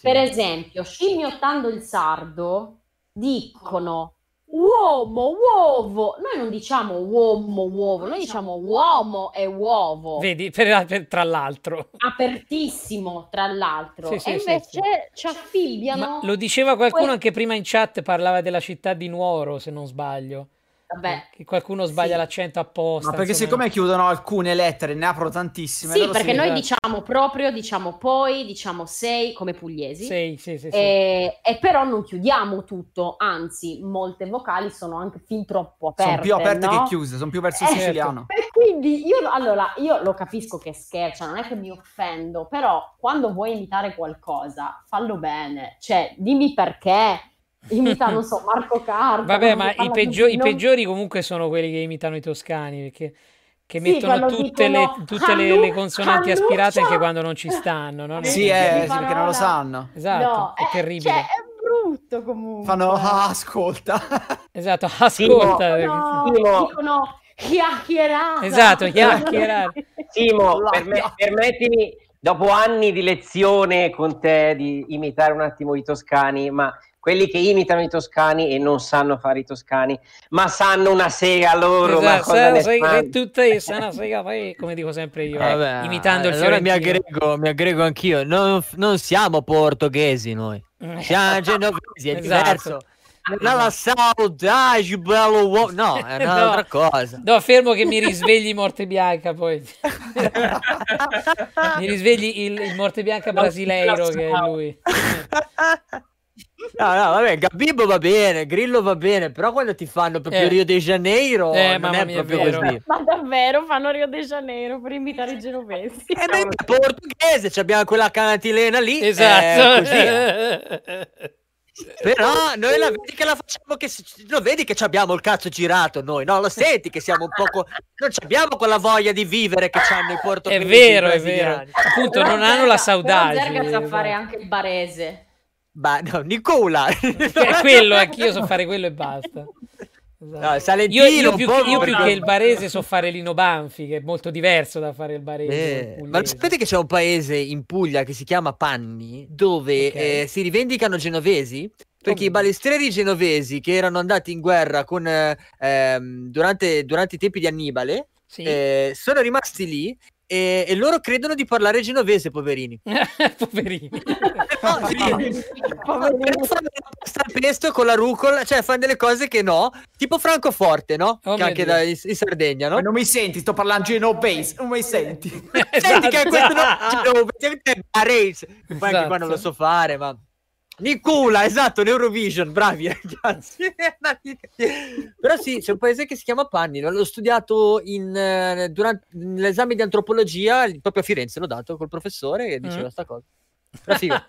per esempio, scimmiottando il sardo, dicono uomo, uovo. Noi non diciamo uomo, uovo, noi diciamo uomo e uovo. Vedi, per, per, tra l'altro. Apertissimo, tra l'altro. Sì, sì, e invece sì, ci affibbiano... Ma lo diceva qualcuno que- anche prima in chat, parlava della città di Nuoro, se non sbaglio. Vabbè. Che qualcuno sbaglia sì. l'accento apposta. Ma perché insomma... siccome chiudono alcune lettere, ne apro tantissime. Sì, perché noi eh. diciamo proprio, diciamo poi, diciamo sei come pugliesi. Sei, sì, sì, sì. E, eh, e però non chiudiamo tutto, anzi, molte vocali sono anche fin troppo aperte. Sono più aperte no? che chiuse, sono più verso il eh, siciliano. E quindi io, allora, io lo capisco che scherza, non è che mi offendo, però quando vuoi imitare qualcosa, fallo bene. Cioè, dimmi perché imita, non so, Marco Carta. Vabbè, ma i, peggio- i peggiori comunque sono quelli che imitano i toscani, perché che sì, mettono tutte, dicono, le, tutte le, le, consonanti Hannuccia! aspirate anche cioè, quando non ci stanno. No? sì, è, eh, sì, perché non lo ah, sanno. Esatto, no, è, eh, terribile. Cioè, è brutto comunque. Fanno ah, ascolta. Esatto, ascolta. Simo, no, Simo. dicono chiacchierata. Esatto, chiacchierata. Simo, perm- permettimi, dopo anni di lezione con te, di imitare un attimo i toscani, ma quelli che imitano i toscani e non sanno fare i toscani, ma sanno una sega loro. Esatto, ma sega, poi come dico sempre io, eh. Vabbè, imitando il fiorentino. Mi aggrego, mi aggrego anch'io, non, non, siamo portoghesi noi, eh. siamo genovesi, è esatto. diverso. La saudage, bello uomo. No, è un'altra no, cosa. No, fermo che mi risvegli Morte Bianca poi. mi risvegli il, il Morte Bianca brasileiro che è lui. No, no, vabbè, Gabibbo va bene, Grillo va bene, però quando ti fanno proprio eh. Rio de Janeiro eh, non è proprio è così. Ma davvero fanno Rio de Janeiro per invitare i genovesi? Eh, beh, portoghese, abbiamo quella cantilena lì. Eh, esatto. Eh, però noi la vedi che la facciamo che lo vedi che abbiamo il cazzo girato noi no lo senti che siamo un poco non abbiamo quella voglia di vivere che hanno i portoghesi è vero è vero appunto non hanno la saudade la Zerga sa fare anche il barese Ba- no, Nicola! È quello, anch'io so fare quello e basta. Esatto. No, Salentino, io, io, più, io più che il barese so fare Lino Banfi, che è molto diverso da fare il barese. Eh, ma sapete che c'è un paese in Puglia che si chiama Panni, dove okay. eh, si rivendicano genovesi? Perché i balestrieri genovesi che erano andati in guerra con, eh, durante, durante, i tempi di Annibale sì. Eh, sono rimasti lì e, e, loro credono di parlare genovese, poverini. poverini. no, sì. poverini. Sta pesto con la rucola, cioè fanno delle cose che no, tipo Francoforte, no? Oh che anche da, in, in Sardegna, no? Ma non mi senti, sto parlando genovese, non mi senti. senti esatto. che questo no, genovese, cioè, oh, race. Poi esatto. anche qua non lo esatto. so fare, ma Nicola, esatto, l'Eurovision, bravi eh, ragazzi. Però sì, c'è un paese che si chiama Panni, l'ho studiato in, eh, durante l'esame di antropologia, proprio a Firenze l'ho dato col professore e diceva mm. sta cosa.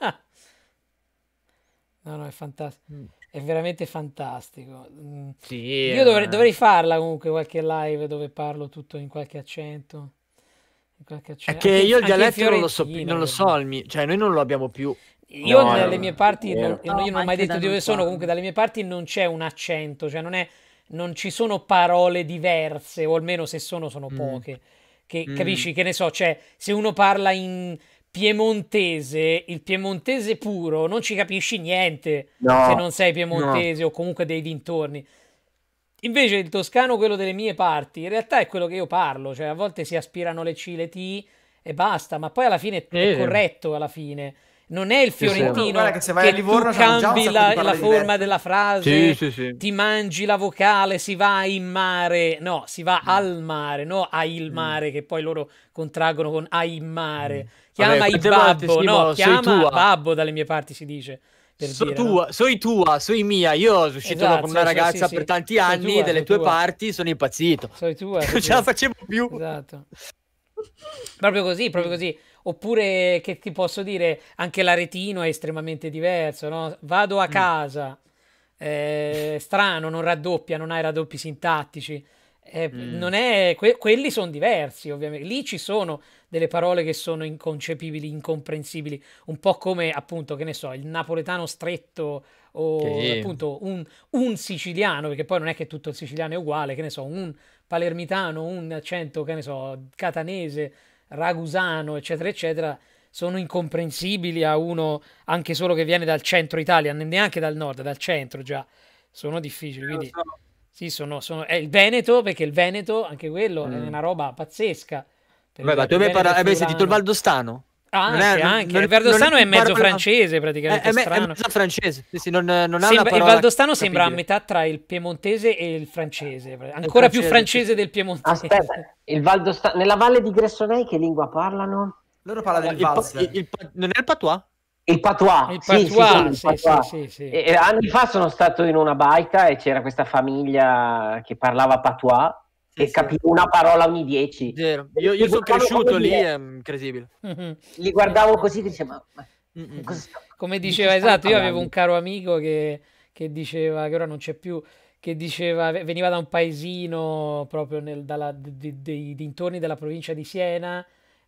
no, no, è fantastico. Mm. È veramente fantastico. Mm. Sì, Io dovrei, eh. dovrei farla comunque qualche live dove parlo tutto in qualche accento. È che io il dialetto non lo so, non lo so il mio, cioè noi non lo abbiamo più. Io no, dalle mie parti, non, io non ho mai detto di dove sono, farlo. comunque dalle mie parti non c'è un accento, cioè non, è, non, ci sono parole diverse, o almeno se sono, sono mm. poche. Che, mm. Capisci che ne so, cioè se uno parla in piemontese, il piemontese puro, non ci capisci niente no, se non sei piemontese no. o comunque dei dintorni. Invece il toscano, quello delle mie parti, in realtà è quello che io parlo, cioè a volte si aspirano le C, le T e basta, ma poi alla fine eh. è corretto alla fine non è il fiorentino sì, sì. che, Livorno, tu cambi la, la forma della frase, sì, ti mangi la vocale, si va in mare, no, si va mm. al mare, no a il mm. mare, mm. che poi loro contraggono con a in mare. Mm. Chiama Vabbè, il babbo, no, chiama babbo dalle mie parti si dice. So dire, tua, no? Soi tua, soi mia. Io sono uscito esatto, con una ragazza per tanti anni, tua, delle tue tua. parti, sono impazzito. Soi tua. Non ce la facevo più. Esatto. proprio così, proprio così. Oppure, che ti posso dire, anche l'aretino è estremamente diverso, no? Vado a mm. casa, eh, strano, non raddoppia, non hai raddoppi sintattici. Eh, mm. non è, que- quelli sono diversi, ovviamente. Lì ci sono delle parole che sono inconcepibili, incomprensibili, un po' come appunto, che ne so, il napoletano stretto o che... appunto un, un, siciliano, perché poi non è che tutto il siciliano è uguale, che ne so, un palermitano, un accento, che ne so, catanese, Ragusano, eccetera, eccetera, sono incomprensibili a uno anche solo che viene dal centro Italia, neanche dal nord, dal centro già. Sono difficili, quindi... So. Sì, sono, sono... È il Veneto, perché il Veneto, anche quello, mm. è una roba pazzesca. Vabbè, ma tu hai, parla- hai mai sentito il Valdostano? Ah, non è, anche. Non, il Valdostano è mezzo francese praticamente. È, è, è mezzo francese, sì, sì, non, non sembra, Il Valdostano sembra a metà tra il piemontese e il francese, ancora il francese, più francese sì. del piemontese. Aspetta, il Valdosta- nella valle di Gressonei che lingua parlano? Loro parlano del Valser. Il, il, il, non è il patois? Il patois, anni fa sono stato in una baita e c'era questa famiglia che parlava patois sì, sì. capivo una parola ogni dieci. Zero. Io, io sono cresciuto lì, è incredibile. Li guardavo così e dicevo, ma, ma mm, mm, mm. come diceva esatto io avevo un caro amico che, che, diceva che ora non c'è più che diceva veniva da un paesino proprio nel, dalla, di, dei dintorni della provincia di Siena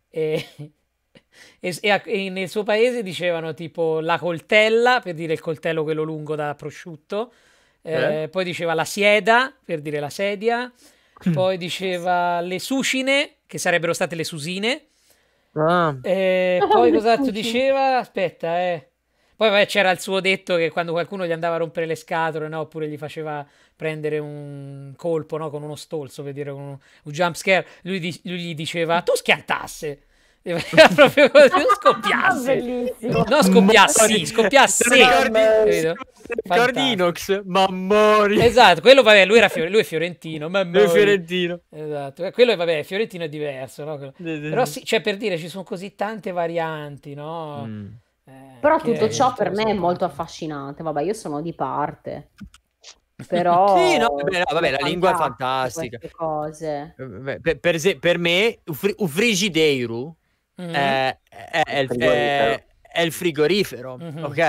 e, e, e, e, nel suo paese dicevano tipo la coltella per dire il coltello quello lungo da prosciutto eh? Eh, poi diceva la sieda per dire la sedia Mm. Poi diceva le sucine, che sarebbero state le susine. Ah. Eh, eh poi cos'altro diceva? Aspetta, eh. Poi vabbè, c'era il suo detto che quando qualcuno gli andava a rompere le scatole, no? oppure gli faceva prendere un colpo no? con uno stolzo, per dire un, un jump scare, lui, di- lui gli diceva tu schiantasse. Era proprio così, non scoppiasse. No, scoppiassi, scoppiassi. Cardinox ricordi Inox, ma mori. Esatto, quello vabbè, lui, era fiore, lui è fiorentino, ma Lui è fiorentino. Esatto, eh, quello vabbè, fiorentino è diverso, no? Però sì, cioè per dire, ci sono così tante varianti, no? Mm. Eh, Però tutto ciò per me è molto affascinante, vabbè, io sono di parte però sì, no, vabbè, no, vabbè la lingua è fantastica cose. Eh, per, per, per, me un frigideiru mm-hmm. è, eh, è, è, il è, è, il frigorifero, mm-hmm, ok? Sì.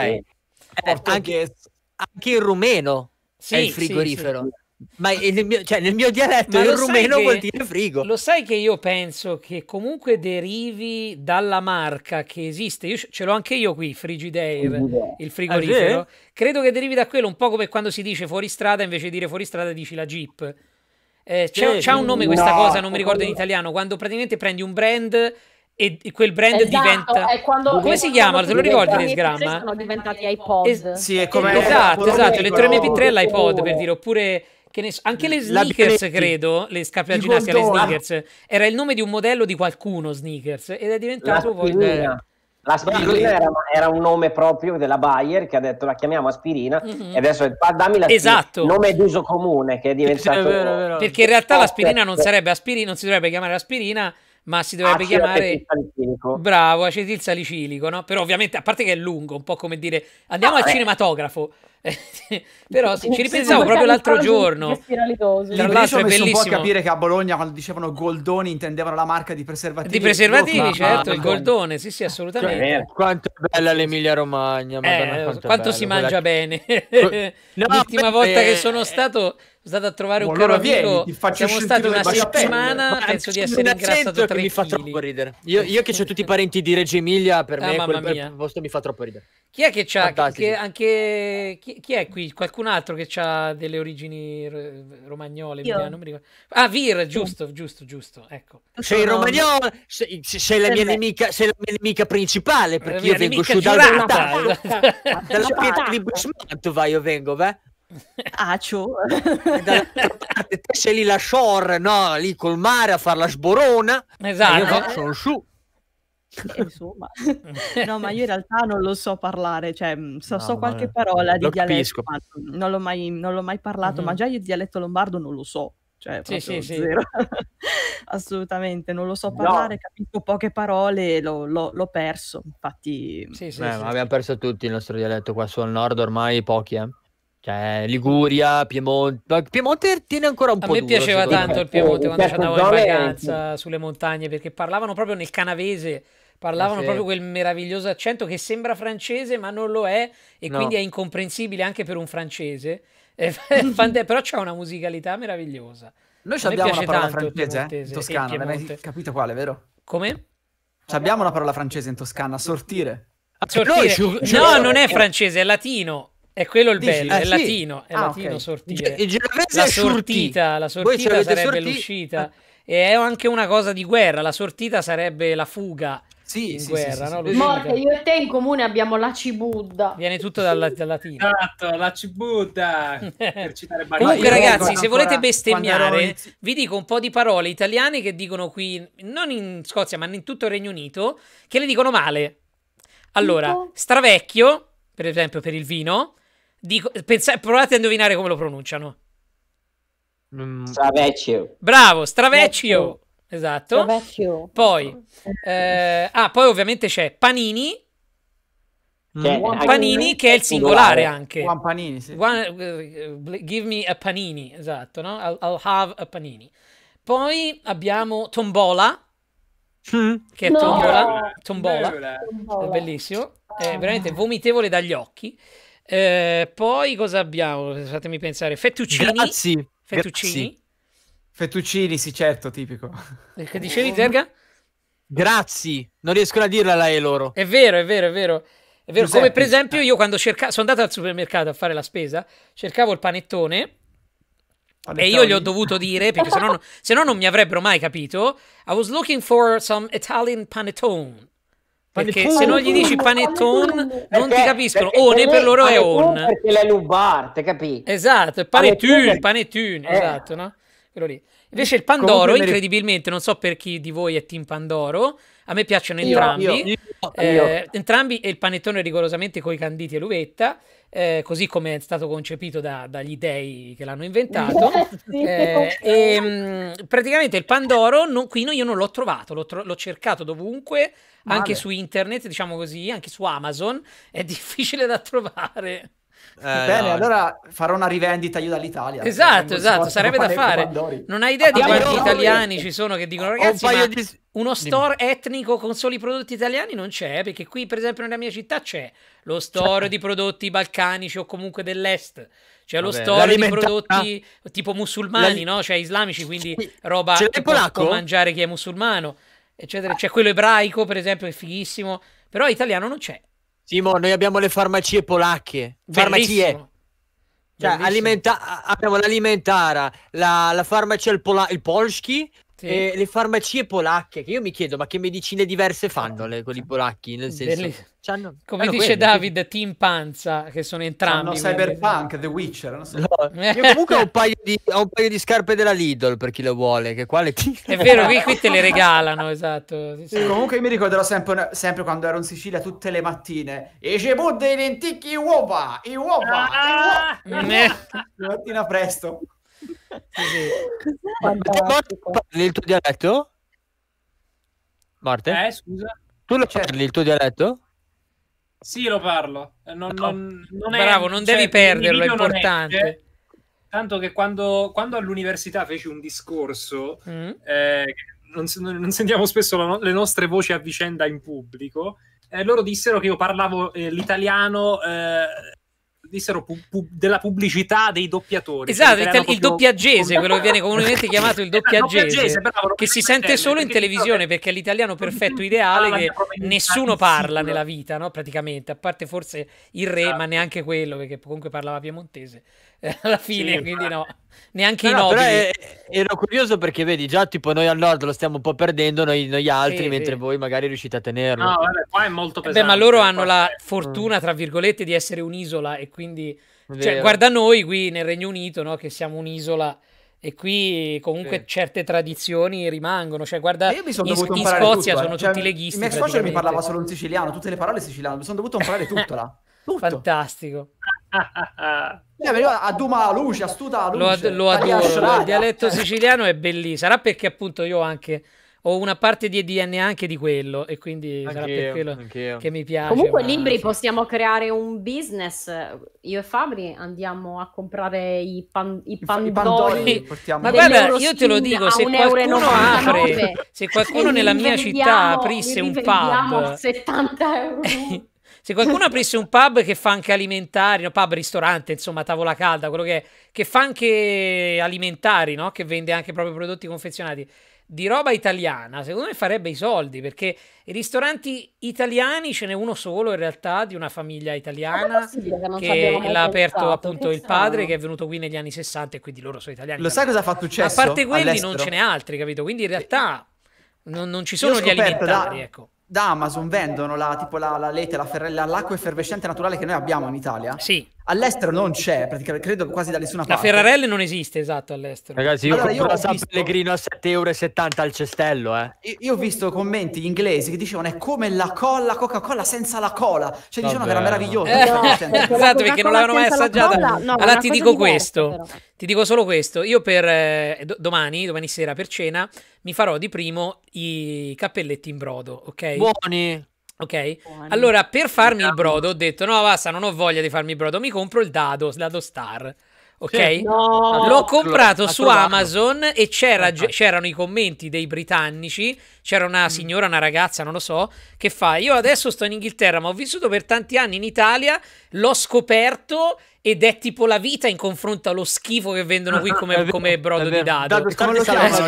Eh, anche, anche, il rumeno sì, è il frigorifero. Sì, ma nel mio, cioè nel mio dialetto il rumeno che, vuol dire frigo. Lo sai che io penso che comunque derivi dalla marca che esiste. Io ce l'ho anche io qui, Frigidaire, ah, il frigorifero. Ah, sì? Credo che derivi da quello, un po' come quando si dice fuoristrada, invece di dire fuoristrada dici la Jeep. Eh, c'è, sì, un nome questa no, cosa, non mi ricordo in italiano, quando praticamente prendi un brand e quel brand esatto, diventa è quando, come si chiama? Te lo ricordi l'isgramma? sono diventati iPod es- sì, è come esatto, esatto l'elettrone mp3 è l'iPod per dire oppure ne... anche le sneakers la... credo le scarpe da ginnastica le sneakers era il nome di un modello di qualcuno sneakers ed è diventato poi la L'aspirina era, era, un nome proprio della Bayer che ha detto la chiamiamo aspirina mm-hmm. e adesso ah, dammi l'aspirina. Esatto. Nome d'uso comune che è diventato... È vero, vero. Perché in realtà l'aspirina non sarebbe aspirina, non si dovrebbe chiamare aspirina, ma si dovrebbe Acido chiamare bravo acetil salicilico, no? Però ovviamente a parte che è lungo, un po' come dire andiamo ah, al beh. cinematografo. Però sì, ci ripensavo proprio l'altro giorno. Tra l'altro è bellissimo. un capire che a Bologna quando dicevano Goldoni intendevano la marca di preservativi. Di preservativi, no, certo, no, il Goldone, sì sì, assolutamente. Cioè, eh, quanto è bella l'Emilia Romagna, eh, quanto, quanto si mangia bene. No, L'ultima beh, volta che sono stato sono stato a trovare un caro vieni, amico. Siamo stati una settimana. Penso di essere ingrassato tre mi fa troppo ridere. Io, io che ho tutti i parenti di Reggio Emilia, per ah, me quel posto mi fa troppo ridere. Chi è che c'ha? Che, anche chi, chi, è qui? Qualcun altro che ha delle origini r- romagnole? Miliano, ah, Vir, giusto, giusto, giusto. Ecco. Sei Sono... romagnolo, sei, sei, la nemica, sei, la mia nemica, principale perché io vengo su dalla, dalla, dalla pietra di Busmantova. Io vengo, beh. Ah, Acio dalla parte sei lì la shore, no? Lì col mare a far la sborona, esatto. Io sono su insomma, no, ma io in realtà non lo so parlare, cioè mhmm, so, no, so qualche parola di lo dialetto, non l'ho, mai, non l'ho mai, parlato, mm-hmm. ma già il dialetto lombardo non lo so. Cioè, sì, sì, zero. Sì. assolutamente non lo so parlare, no. capisco poche parole, l'ho, l'ho, l'ho perso. Infatti, sì, sì, Beh, abbiamo perso tutti il nostro dialetto qua sul nord, ormai pochi, eh cioè Liguria, Piemonte. Piemonte tiene ancora un a po'. A me piaceva tanto me. il Piemonte eh, quando eh, andavo in vacanza sulle montagne perché parlavano proprio nel canavese parlavano eh, proprio quel meraviglioso accento che sembra francese ma non lo è e no. quindi è incomprensibile anche per un francese, eh, però c'è una musicalità meravigliosa. Noi ci abbiamo una parola francese eh? in Toscana, non hai capito quale, vero? Come? Abbiamo una parola francese in Toscana, sortire. sortire. Noi, no, non è francese, è latino. È quello il Dici? bello, eh, è sì. latino, è ah, latino okay. sortire. G- la sortita, la sortita sarebbe sorti... l'uscita. Eh. E è anche una cosa di guerra, la sortita sarebbe la fuga sì, in sì, guerra. Sì, no? Morte, io e te in comune abbiamo la Cibudda. Viene tutto dalla, dal latino. Esatto, la Cibudda. per citare Barilla. Comunque, ragazzi, se volete bestemmiare, vi dico un po' di parole italiane che dicono qui, non in Scozia, ma in tutto il Regno Unito, che le dicono male. Allora, stravecchio, per esempio, per il vino, dico, pensa, provate a indovinare come lo pronunciano. Mm. Stravecchio. Bravo, stravecchio. Ecco. Esatto. Oh, poi, eh. eh, ah, poi ovviamente c'è Panini. Mm. Che Panini che è il singolare, singolare anche. One Panini, sì. One, eh, eh, give me a Panini, esatto, no? I'll, I'll, have a Panini. Poi abbiamo Tombola. Mm. Che è no. tombola, ah, tombola, tombola. È bellissimo, è veramente vomitevole dagli occhi. Eh, poi cosa abbiamo? Fatemi pensare, fettuccini. Grazie. Fettuccini. Grazie. Fettuccini, sì, certo, tipico. Eh, che dicevi, Zerga? Grazie, non riescono a dirla la E loro. È vero, è vero, è vero. È vero. Come per esempio io quando cercavo, sono andato al supermercato a fare la spesa, cercavo il panettone Panettoni. e io gli ho dovuto dire, perché se no, se non mi avrebbero mai capito, I was looking for some Italian panettone. Perché panettone, se non gli dici panettone, non ti capiscono. Oh, One per loro è on. Perché l'è l'ubar, te capì? Esatto, panettone, panettone, eh. esatto, no? quello lì. Invece il Pandoro, Comunque, incredibilmente, non so per chi di voi è Team Pandoro, a me piacciono io, entrambi. Io, io, eh, entrambi e il panettone rigorosamente con i canditi e l'uvetta, eh, così come è stato concepito da, dagli dei che l'hanno inventato. eh, e, ehm, praticamente il Pandoro, non, qui no, io non l'ho trovato, l'ho, tro- l'ho cercato dovunque, vale. anche su internet, diciamo così, anche su Amazon, è difficile da trovare. Eh, Bene, no. Eh. allora farò una rivendita io dall'Italia. Esatto, esatto, sarebbe da fare. Comandori. Non hai idea ah, di quanti italiani ci sono che dicono ragazzi, un di... uno store Dimmi. etnico con soli prodotti italiani non c'è, perché qui per esempio nella mia città c'è lo store di prodotti balcanici o comunque dell'est. C'è lo store di prodotti ah. tipo musulmani, no? Cioè islamici, quindi roba che può mangiare chi è musulmano, eccetera. C'è quello ebraico, per esempio, è fighissimo, però italiano non c'è. Simo, noi abbiamo le farmacie polacche. Farmacie. Cioè, alimenta- abbiamo l'alimentara, la, la farmacia il, Pola- il Polski, sì. E eh, le farmacie polacche, che io mi chiedo, ma che medicine diverse fanno le, quelli polacchi? Nel senso, Belli... come dice quelli. David, Team Panza, che sono entrambi. No, Cyberpunk, The Witcher. So. No. Io comunque ho un, di, ho un, paio di, scarpe della Lidl per chi le vuole. Che quale ti... È vero, qui, qui te le regalano, esatto. Sì, sì. Comunque io mi ricorderò sempre, sempre, quando ero in Sicilia tutte le mattine. E c'è dei lenticchi uova, i uova, i uova. Ah! La mattina presto. Sì. il tuo dialetto? Morte? Eh, scusa. Tu lo parli il tuo dialetto? Sì, lo parlo. Eh, non, no. Ah, non, oh. non Bravo, non cioè, devi perderlo, è importante. È, tanto che quando, quando, all'università feci un discorso, mm. eh, non, non, sentiamo spesso no- le nostre voci a vicenda in pubblico, eh, loro dissero che io parlavo eh, l'italiano eh, dissero pu- pu- della pubblicità dei doppiatori. Esatto, il, proprio... il, doppiagese, quello che viene comunemente chiamato il esatto, doppiagese, che si sente solo in televisione perché è l'italiano perfetto ideale che nessuno parla nella vita, no? praticamente, a parte forse il re, esatto. ma neanche quello perché comunque parlava piemontese. alla fine, sì, quindi no. Neanche no, i nobili. Però eh, ero curioso perché vedi, già tipo noi al nord lo stiamo un po' perdendo, noi, noi altri, sì, mentre sì. voi magari riuscite a tenerlo. No, vabbè, qua è molto pesante. Eh beh, ma loro eh, hanno è... la mm. fortuna, tra virgolette, di essere un'isola e quindi... Cioè, guarda noi qui nel Regno Unito, no, che siamo un'isola... E qui comunque sì. certe tradizioni rimangono. Cioè, guarda, io mi sono in, dovuto in Scozia tutto, sono cioè, tutti leghisti. Mia ex mi parlava solo in siciliano, tutte le parole siciliano, mi sono dovuto imparare tutto là. Tutto. Fantastico eh, a Duma luce, astuta luce. Lo, lo adoro, il dialetto eh. siciliano è bellissimo. Sarà perché appunto io anche ho una parte di DNA anche di quello e quindi anch'io, sarà per quello anch'io. che mi piace. Comunque ma... libri possiamo creare un business. Io e Fabri andiamo a comprare i, pan, i pandori. I pandori ma guarda, io te lo dico, se qualcuno apre, se qualcuno nella mia città aprisse un pub 70 euro. Se qualcuno aprisse un pub che fa anche alimentari, no, pub, ristorante, insomma, tavola calda, quello che, è, che fa anche alimentari, no? Che vende anche proprio prodotti confezionati di roba italiana, secondo me farebbe i soldi perché i ristoranti italiani ce n'è uno solo in realtà di una famiglia italiana che, che l'ha aperto pensato, appunto il padre sono. che è venuto qui negli anni 60 e quindi loro sono italiani. Lo sai cosa ha fatto successo? A parte quelli non ce n'è altri, capito? Quindi in realtà non, non ci sono gli alimentari, da... ecco da Amazon vendono la, tipo la, la, la, la ferrella l'acqua effervescente naturale che noi abbiamo in Italia. Sì. All'estero non c'è, praticamente, credo quasi da nessuna parte. La Ferrarelle non esiste, esatto, all'estero. Ragazzi, io allora, compro io la San visto... Pellegrino a 7,70 euro al cestello, eh. Io, io, ho visto commenti inglesi che dicevano è come la colla Coca-Cola senza la cola. Cioè, Vabbè. dicevano che era meravigliosa. Eh, no, esatto, perché non l'avevano mai assaggiata. La no, allora ti dico diversa, questo, però. ti dico solo questo. Io per eh, do- domani, domani sera per cena, mi farò di primo i cappelletti in brodo, ok? Buoni! Ok? Allora, per farmi il brodo, ho detto: No, basta, non ho voglia di farmi il brodo. Mi compro il dado, il dado star. Ok? Sì, no. L'ho comprato L'ho su trovato. Amazon e c'era, c'erano i commenti dei britannici. C'era una mm. signora, una ragazza, non lo so, che fa: Io adesso sto in Inghilterra, ma ho vissuto per tanti anni in Italia. L'ho scoperto ed è tipo la vita in confronto allo schifo che vendono qui come, come brodo di dado. Dado star lo chiamano,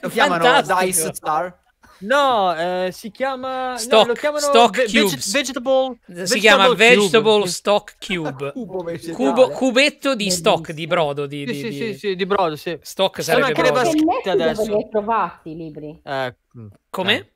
lo chiamano Dice Star. No, eh, si chiama Stock, no, lo chiamano stock ve- cubes. vegetable, vegetable Si chiama cube. Vegetable Stock Cube. Ah, cubo, cubetto di stock di brodo di, di, sì, di... Sì, sì, di brodo, sì. Stock sarebbe Sono anche brodo. le vaschette adesso. Ho trovato i libri. Eh, mm. Come? Eh.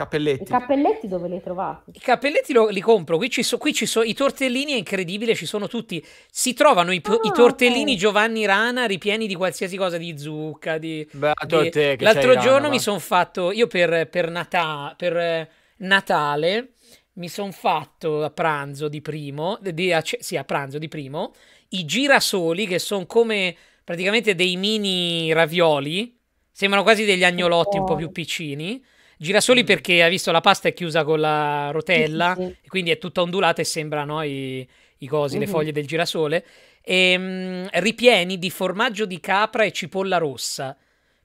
Cappelletti. I cappelletti dove li hai trovati? I cappelletti lo, li compro, qui ci, so, qui ci sono i tortellini, è incredibile, ci sono tutti. Si trovano i, ah, i tortellini okay. Giovanni Rana ripieni di qualsiasi cosa, di zucca, di... Beato di... Te che L'altro giorno Rana, mi sono fatto, io per, per, Nata, per eh, Natale mi sono fatto a pranzo di primo, di, a, sì a pranzo di primo, i girasoli che sono come praticamente dei mini ravioli, sembrano quasi degli agnolotti oh. un po' più piccini Girasoli mm. perché ha visto la pasta è chiusa con la rotella, sì, sì. quindi è tutta ondulata e sembra no, i, i cosi, mm-hmm. le mm. foglie del girasole. E, ehm, mh, ripieni di formaggio di capra e cipolla rossa.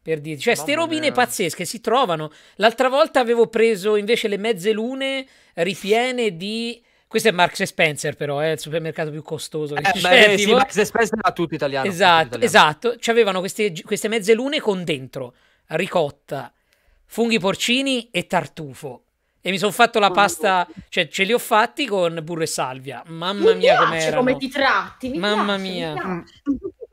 Per dire. Cioè, Mamma ste robine pazzesche si trovano. L'altra volta avevo preso invece le mezze lune ripiene di. Questo è Marks Spencer, però è eh, il supermercato più costoso. Eh, cioè, beh, sì, Marks Spencer ha tutto italiano. Esatto, tutto italiano. esatto. queste, queste mezze lune con dentro ricotta, funghi porcini e tartufo. E mi sono fatto la oh. pasta, cioè ce li ho fatti con burro e salvia. Mamma mi mia, come erano. come ti tratti. Mi Mamma piace, mia.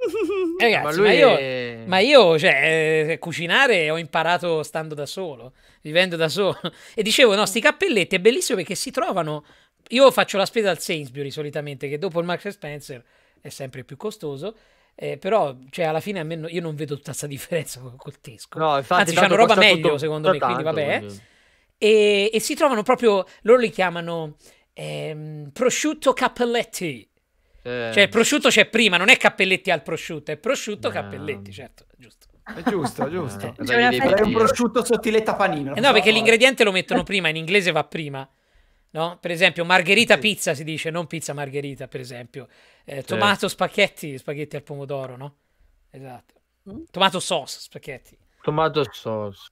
Mi Ragazzi, ma, ma, io, è... ma io cioè, eh, cucinare ho imparato stando da solo, vivendo da solo. E dicevo, no, sti cappelletti è bellissimo perché si trovano. Io faccio la spesa al Sainsbury solitamente, che dopo il Max Spencer è sempre più costoso. Eh, però cioè, alla fine a me no, io non vedo tutta questa differenza col, col Tesco. No, infatti, Anzi, hanno roba meglio secondo me, tanto, quindi vabbè. E, e, si trovano proprio, loro li chiamano ehm, prosciutto cappelletti. Eh. Cioè, prosciutto c'è prima, non è cappelletti al prosciutto, è prosciutto no. Eh. cappelletti, certo, giusto. È giusto, è eh. giusto. No, cioè, è un prosciutto sottiletta panino. Eh no, perché l'ingrediente lo mettono prima, in inglese va prima. No? Per esempio, margherita sì. pizza si dice, non pizza margherita, per esempio eh, tomato spaghetti, spaghetti al pomodoro, no? Esatto. Mm? Tomato sauce, spaghetti. Tomato sauce.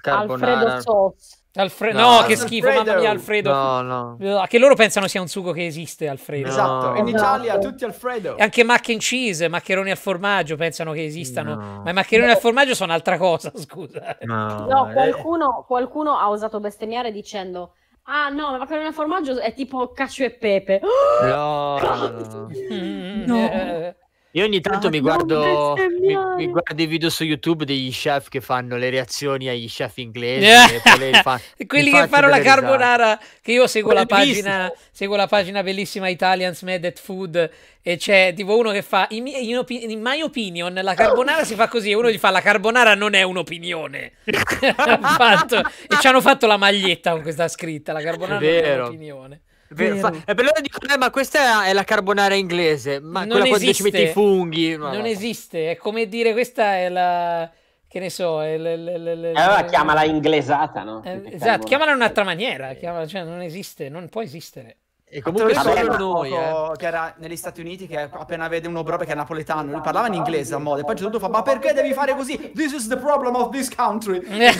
Carbonara. Alfredo sauce. Alfre- no, no, che schifo, Alfredo. mamma mia, Alfredo. No, no. Che loro pensano sia un sugo che esiste, Alfredo. Esatto, in esatto. Italia tutti Alfredo. E anche mac and cheese, maccheroni al formaggio, pensano che esistano. Ma i maccheroni al formaggio sono altra cosa, scusa. No, eh. qualcuno, qualcuno ha osato bestemmiare dicendo Ah no, la macarona al formaggio è tipo cacio e pepe. Oh, no, no. no. Eh. Io ogni tanto ah, mi, guardo, mi, mi, guardo, i video su YouTube degli chef che fanno le reazioni agli chef inglesi. Eh, e fa, Quelli che fanno la carbonara, risate. che io seguo la, pagina, seguo la, pagina, bellissima Italians Made at Food e c'è tipo uno che fa, in, in, opi- in my opinion, la carbonara si fa così e uno gli fa la carbonara non è un'opinione. e ci hanno fatto la maglietta con questa scritta, la carbonara è non è un'opinione. E eh, per loro dicono, eh, ma questa è la carbonara inglese, ma non quella esiste. ci metti i funghi. No, non no. esiste, è come dire questa è la... Che ne so, è l, l, l, eh, allora chiamala inglesata, no? Eh, esatto, carbonara. chiamala in un'altra maniera, chiamala, cioè non esiste, non può esistere. E comunque solo noi, poco, eh. che era negli Stati Uniti, che appena vede uno proprio che è napoletano, lui parlava in inglese a modo, e poi tutto fa, ma perché devi fare così? This is the problem of this country. che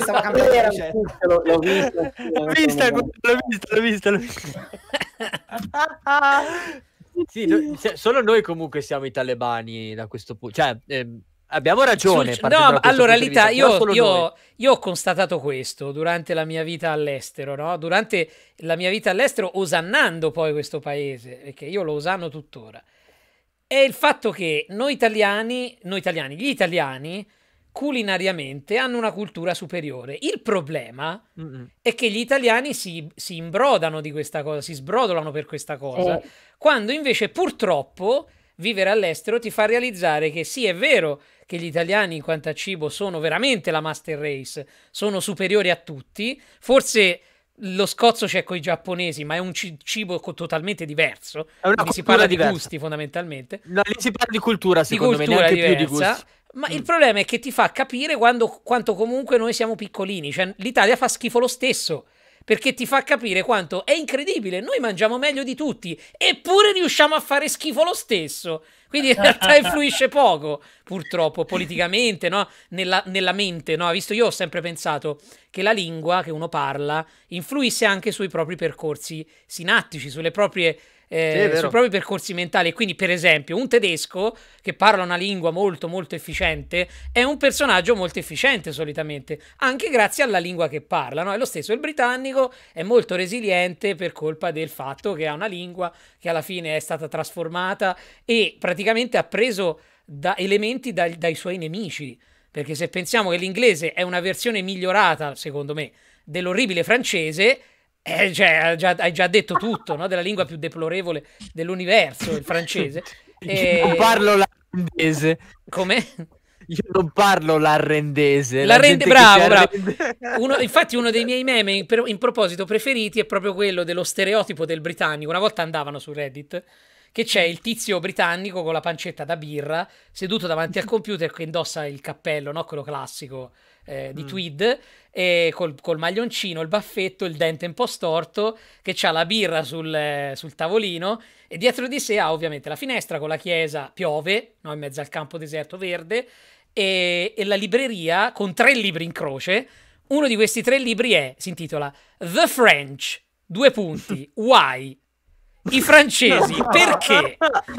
stava cambiando era, l'ho, l'ho visto, l'ho visto, l'ho visto, l'ho visto. L'ho visto. sì, no, cioè, solo noi comunque siamo i talebani da questo punto, cioè... Ehm, abbiamo ragione. Sul... No, allora l'Italia, io, io, io, ho constatato questo durante la mia vita all'estero, no? durante la mia vita all'estero, osannando poi questo paese, perché io lo osanno tuttora. È il fatto che noi italiani, noi italiani, gli italiani culinariamente hanno una cultura superiore. Il problema Mm-mm. è che gli italiani si, si imbrodano di questa cosa, si sbrodolano per questa cosa, oh. quando invece purtroppo vivere all'estero ti fa realizzare che sì, è vero che gli italiani in quanto a cibo sono veramente la master race, sono superiori a tutti, forse lo scozzo c'è con i giapponesi, ma è un cibo totalmente diverso. si parla diversa. di gusti fondamentalmente. No, lì si parla di cultura, secondo di cultura me, neanche diversa, più di gusti. Ma mm. il problema è che ti fa capire quando, quanto comunque noi siamo piccolini, cioè l'Italia fa schifo lo stesso perché ti fa capire quanto è incredibile. Noi mangiamo meglio di tutti, eppure riusciamo a fare schifo lo stesso. Quindi in realtà influisce poco, purtroppo, politicamente, no? nella, nella, mente. No? Visto io ho sempre pensato che la lingua che uno parla influisse anche sui propri percorsi sinattici, sulle proprie eh, sì, sui propri percorsi mentali. Quindi, per esempio, un tedesco che parla una lingua molto molto efficiente è un personaggio molto efficiente solitamente, anche grazie alla lingua che parla. No? È lo stesso, il britannico è molto resiliente per colpa del fatto che ha una lingua che alla fine è stata trasformata e praticamente ha preso da elementi dai, dai suoi nemici. Perché se pensiamo che l'inglese è una versione migliorata, secondo me, dell'orribile francese, eh, cioè, hai già, hai già detto tutto no? della lingua più deplorevole dell'universo, il francese. e... Io eh, parlo l'arrendese. Come? Io non parlo l'arrendese. L'arrende, la bravo, arrende... Uno, infatti, uno dei miei meme in, in proposito preferiti è proprio quello dello stereotipo del britannico. Una volta andavano su Reddit che c'è il tizio britannico con la pancetta da birra seduto davanti al computer che indossa il cappello, no? quello classico eh, di mm. tweed e col, col, maglioncino, il baffetto, il dente un po' storto, che ha la birra sul, eh, sul, tavolino e dietro di sé ha ovviamente la finestra con la chiesa, piove, no? in mezzo al campo deserto verde, e, e la libreria con tre libri in croce. Uno di questi tre libri è, si intitola The French, due punti, Why, i francesi no. perché?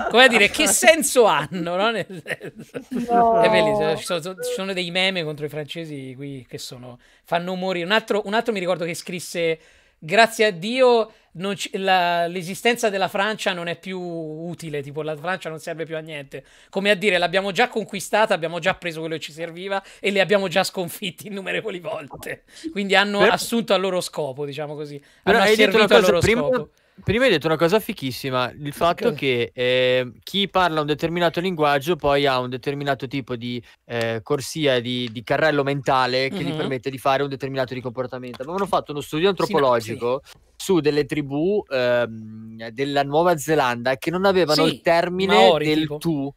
Come dire, che senso hanno? No? No. È bellissimo. Ci sono, ci sono, dei meme contro i francesi qui che sono, fanno umori Un altro, un altro mi ricordo che scrisse: Grazie a Dio c- la, l'esistenza della Francia non è più utile, tipo la Francia non serve più a niente. Come a dire, l'abbiamo già conquistata, abbiamo già preso quello che ci serviva e li abbiamo già sconfitti innumerevoli volte. Quindi hanno Però... assunto al loro scopo, diciamo così. hanno hai detto al loro prima... scopo prima hai detto una cosa fichissima, il fatto okay. che eh, chi parla un determinato linguaggio poi ha un determinato tipo di eh, corsia, di, di, carrello mentale che mm-hmm. gli permette di fare un determinato di comportamento. Avevano fatto uno studio antropologico sì, no, sì. su delle tribù eh, della Nuova Zelanda che non avevano sì, il termine Maori, del tipo. tu,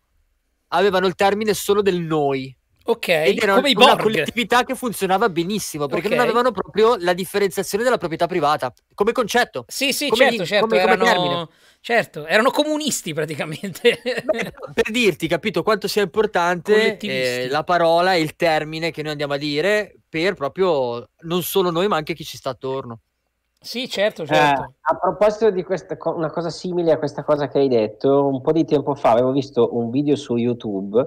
avevano il termine solo del noi. Ok, Ed era come i Borg. una collettività che funzionava benissimo perché okay. non avevano proprio la differenziazione della proprietà privata come concetto. Sì, sì, come certo, gli, certo, come, erano, come certo, erano comunisti praticamente. Beh, per dirti, capito quanto sia importante eh, la parola e il termine che noi andiamo a dire per proprio non solo noi, ma anche chi ci sta attorno. Sì, certo, certo. Eh, a proposito di questa, una cosa simile a questa cosa che hai detto, un po' di tempo fa avevo visto un video su YouTube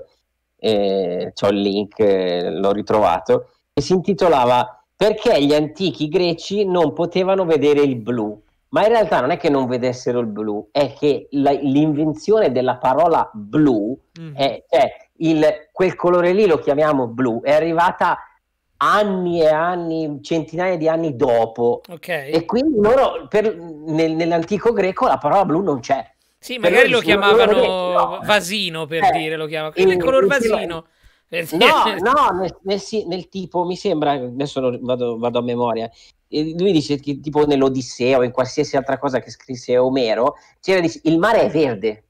eh, ho il link, eh, l'ho ritrovato, e si intitolava Perché gli antichi greci non potevano vedere il blu? Ma in realtà non è che non vedessero il blu, è che la, l'invenzione della parola blu, mm. è, cioè il, quel colore lì lo chiamiamo blu, è arrivata anni e anni, centinaia di anni dopo. Okay. E quindi loro, per, nel, nell'antico greco la parola blu non c'è. Sì, magari lo chiamavano vasino per eh, dire, lo chiamavano. Eh, il color eh, vasino. No, no, nel, nel, nel, tipo, mi sembra, adesso vado, vado a memoria, lui dice che tipo nell'Odissea o in qualsiasi altra cosa che scrisse Omero, c'era dice, il mare è verde,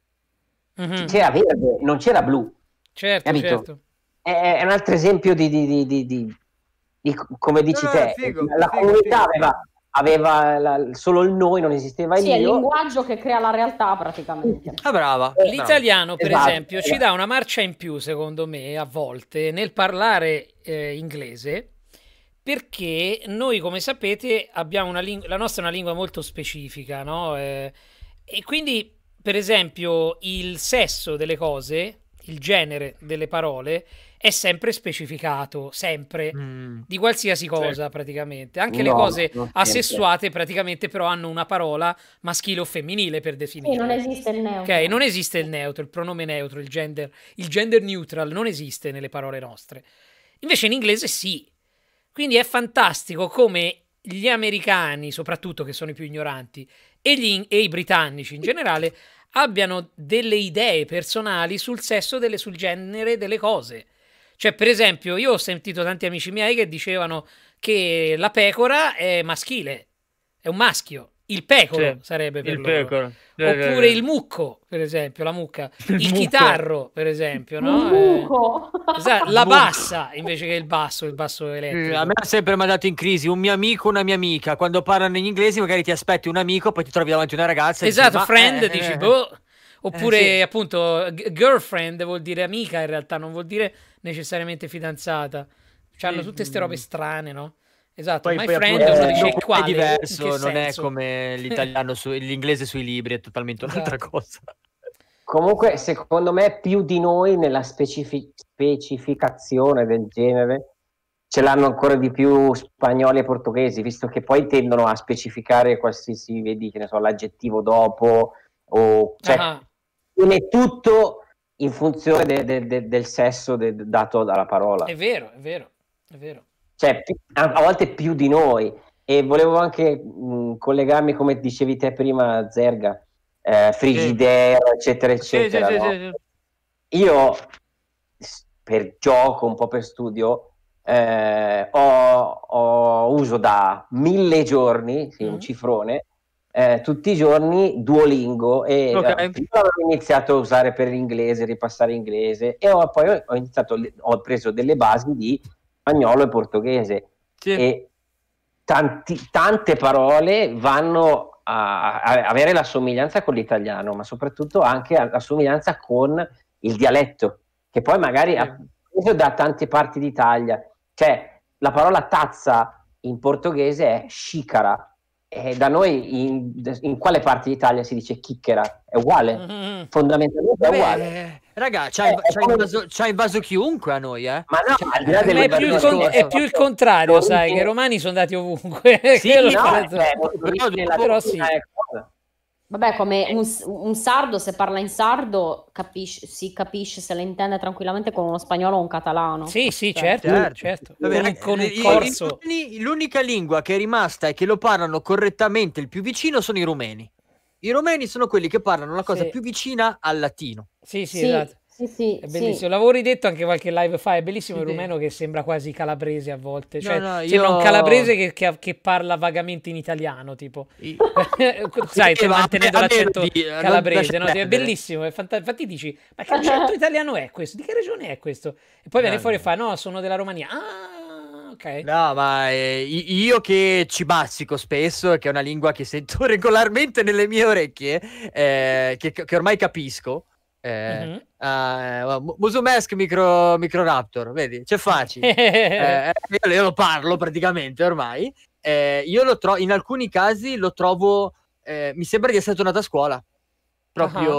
mm-hmm. c'era verde, non c'era blu. Certo, capito? certo. È, è, un altro esempio di, di, di, di come dici no, no, te, figo, la figo, comunità figo. aveva aveva la, solo il noi, non esisteva il sì, io. è il linguaggio che crea la realtà praticamente. Ah, brava. Eh, L'italiano, per esatto. esempio, esatto. ci dà una marcia in più, secondo me, a volte nel parlare eh, inglese. Perché noi, come sapete, abbiamo una ling- la nostra è una lingua molto specifica, no? Eh, e quindi, per esempio, il sesso delle cose, il genere delle parole, è sempre specificato, sempre, mm. di qualsiasi cosa sì. praticamente. Anche no, le cose assessuate praticamente però hanno una parola maschile o femminile per definire. Sì, non esiste il neutro. Ok, non esiste il neutro, il pronome neutro, il gender, il gender neutral non esiste nelle parole nostre. Invece in inglese sì. Quindi è fantastico come gli americani, soprattutto che sono i più ignoranti, e, gli, e i britannici in generale, abbiano delle idee personali sul sesso, delle, sul genere delle cose. Cioè, per esempio, io ho sentito tanti amici miei che dicevano che la pecora è maschile, è un maschio. Il pecoro cioè, sarebbe per il loro. Pecora. Oppure il mucco, per esempio, la mucca. Il, il chitarro, per esempio, no? Eh, il Mucco. Eh, la bassa, invece che il basso, il basso elettrico. A me ha sempre mandato in crisi un mio amico, una mia amica. Quando parlano in inglese magari ti aspetti un amico, poi ti trovi davanti una ragazza. Esatto, dici, friend, eh, dici, eh, eh. boh... Eh, Oppure, eh, sì. appunto, g- girlfriend vuol dire amica in realtà, non vuol dire necessariamente fidanzata. C'hanno sì. tutte queste robe strane, no? Esatto, poi, my poi friend appunto, uno eh, dice quale, è diverso, non senso? è come l'italiano su, l'inglese sui libri, è totalmente esatto. un'altra cosa. Comunque, secondo me, più di noi nella specific- specificazione del genere ce l'hanno ancora di più spagnoli e portoghesi, visto che poi tendono a specificare qualsiasi, vedi, che ne so, l'aggettivo dopo, o cioè, ah è tutto in funzione de, de, de, del sesso dato dalla parola. È vero, è vero, è vero. Cioè, a, a volte più di noi. E volevo anche mh, mm, collegarmi, come dicevi te prima, Zerga, eh, Frigidaire, sì. eccetera, eccetera. Sì, no? sì, Io, per gioco, un po' per studio, eh, ho, ho, uso da mille giorni, sì, mm-hmm. un mm. cifrone, eh, tutti i giorni Duolingo e eh, okay. prima avevo iniziato a usare per l'inglese, ripassare inglese e ho, poi ho, iniziato, ho preso delle basi di spagnolo e portoghese sì. e tanti, tante parole vanno a, a, avere la somiglianza con l'italiano ma soprattutto anche la somiglianza con il dialetto che poi magari sì. ha preso da tante parti d'Italia cioè la parola tazza in portoghese è shikara eh, da noi in, in, quale parte d'Italia si dice chicchera? È uguale, mm-hmm. fondamentalmente Beh, è uguale. Eh, raga, c'ha, eh, c'ha, come... invaso, c'ha invaso chiunque a noi, eh? Ma no, al di là cioè, delle è, più il, con, è più il contrario, sai, che i romani sono andati ovunque. Sì, no, eh, però, però sì. È... Vabbè, eh, come eh. un, un, sardo, se parla in sardo, capisce, si capisce se la intende tranquillamente con uno spagnolo o un catalano. Sì, sì, cioè, certo, certo. certo. Vabbè, con un corso. L'unica lingua che è rimasta e che lo parlano correttamente il più vicino sono i rumeni. I rumeni sono quelli che parlano la cosa sì. più vicina al latino. Sì, sì, sì. esatto. Sì, sì, è bellissimo. Sì. L'avevo detto anche qualche live fa, è bellissimo sì, il rumeno che sembra quasi calabrese a volte, cioè no, no, sembra io... un calabrese che, che, che, parla vagamente in italiano, tipo. Io... Sai, stai mantenendo l'accento di... calabrese, no? È bellissimo, è fant- infatti dici, ma che accento italiano è questo? Di che regione è questo? E poi viene fuori e fa, no, sono della Romania. Ah! Okay. No, ma eh, io che ci bazzico spesso, che è una lingua che sento regolarmente nelle mie orecchie, eh, che, che, ormai capisco, eh, mm-hmm. uh, Musumesk micro, micro, Raptor, vedi, c'è facile. Eh, eh, io, lo parlo praticamente ormai. Eh, io lo trovo in alcuni casi lo trovo. Eh, mi sembra di essere tornato a scuola. Proprio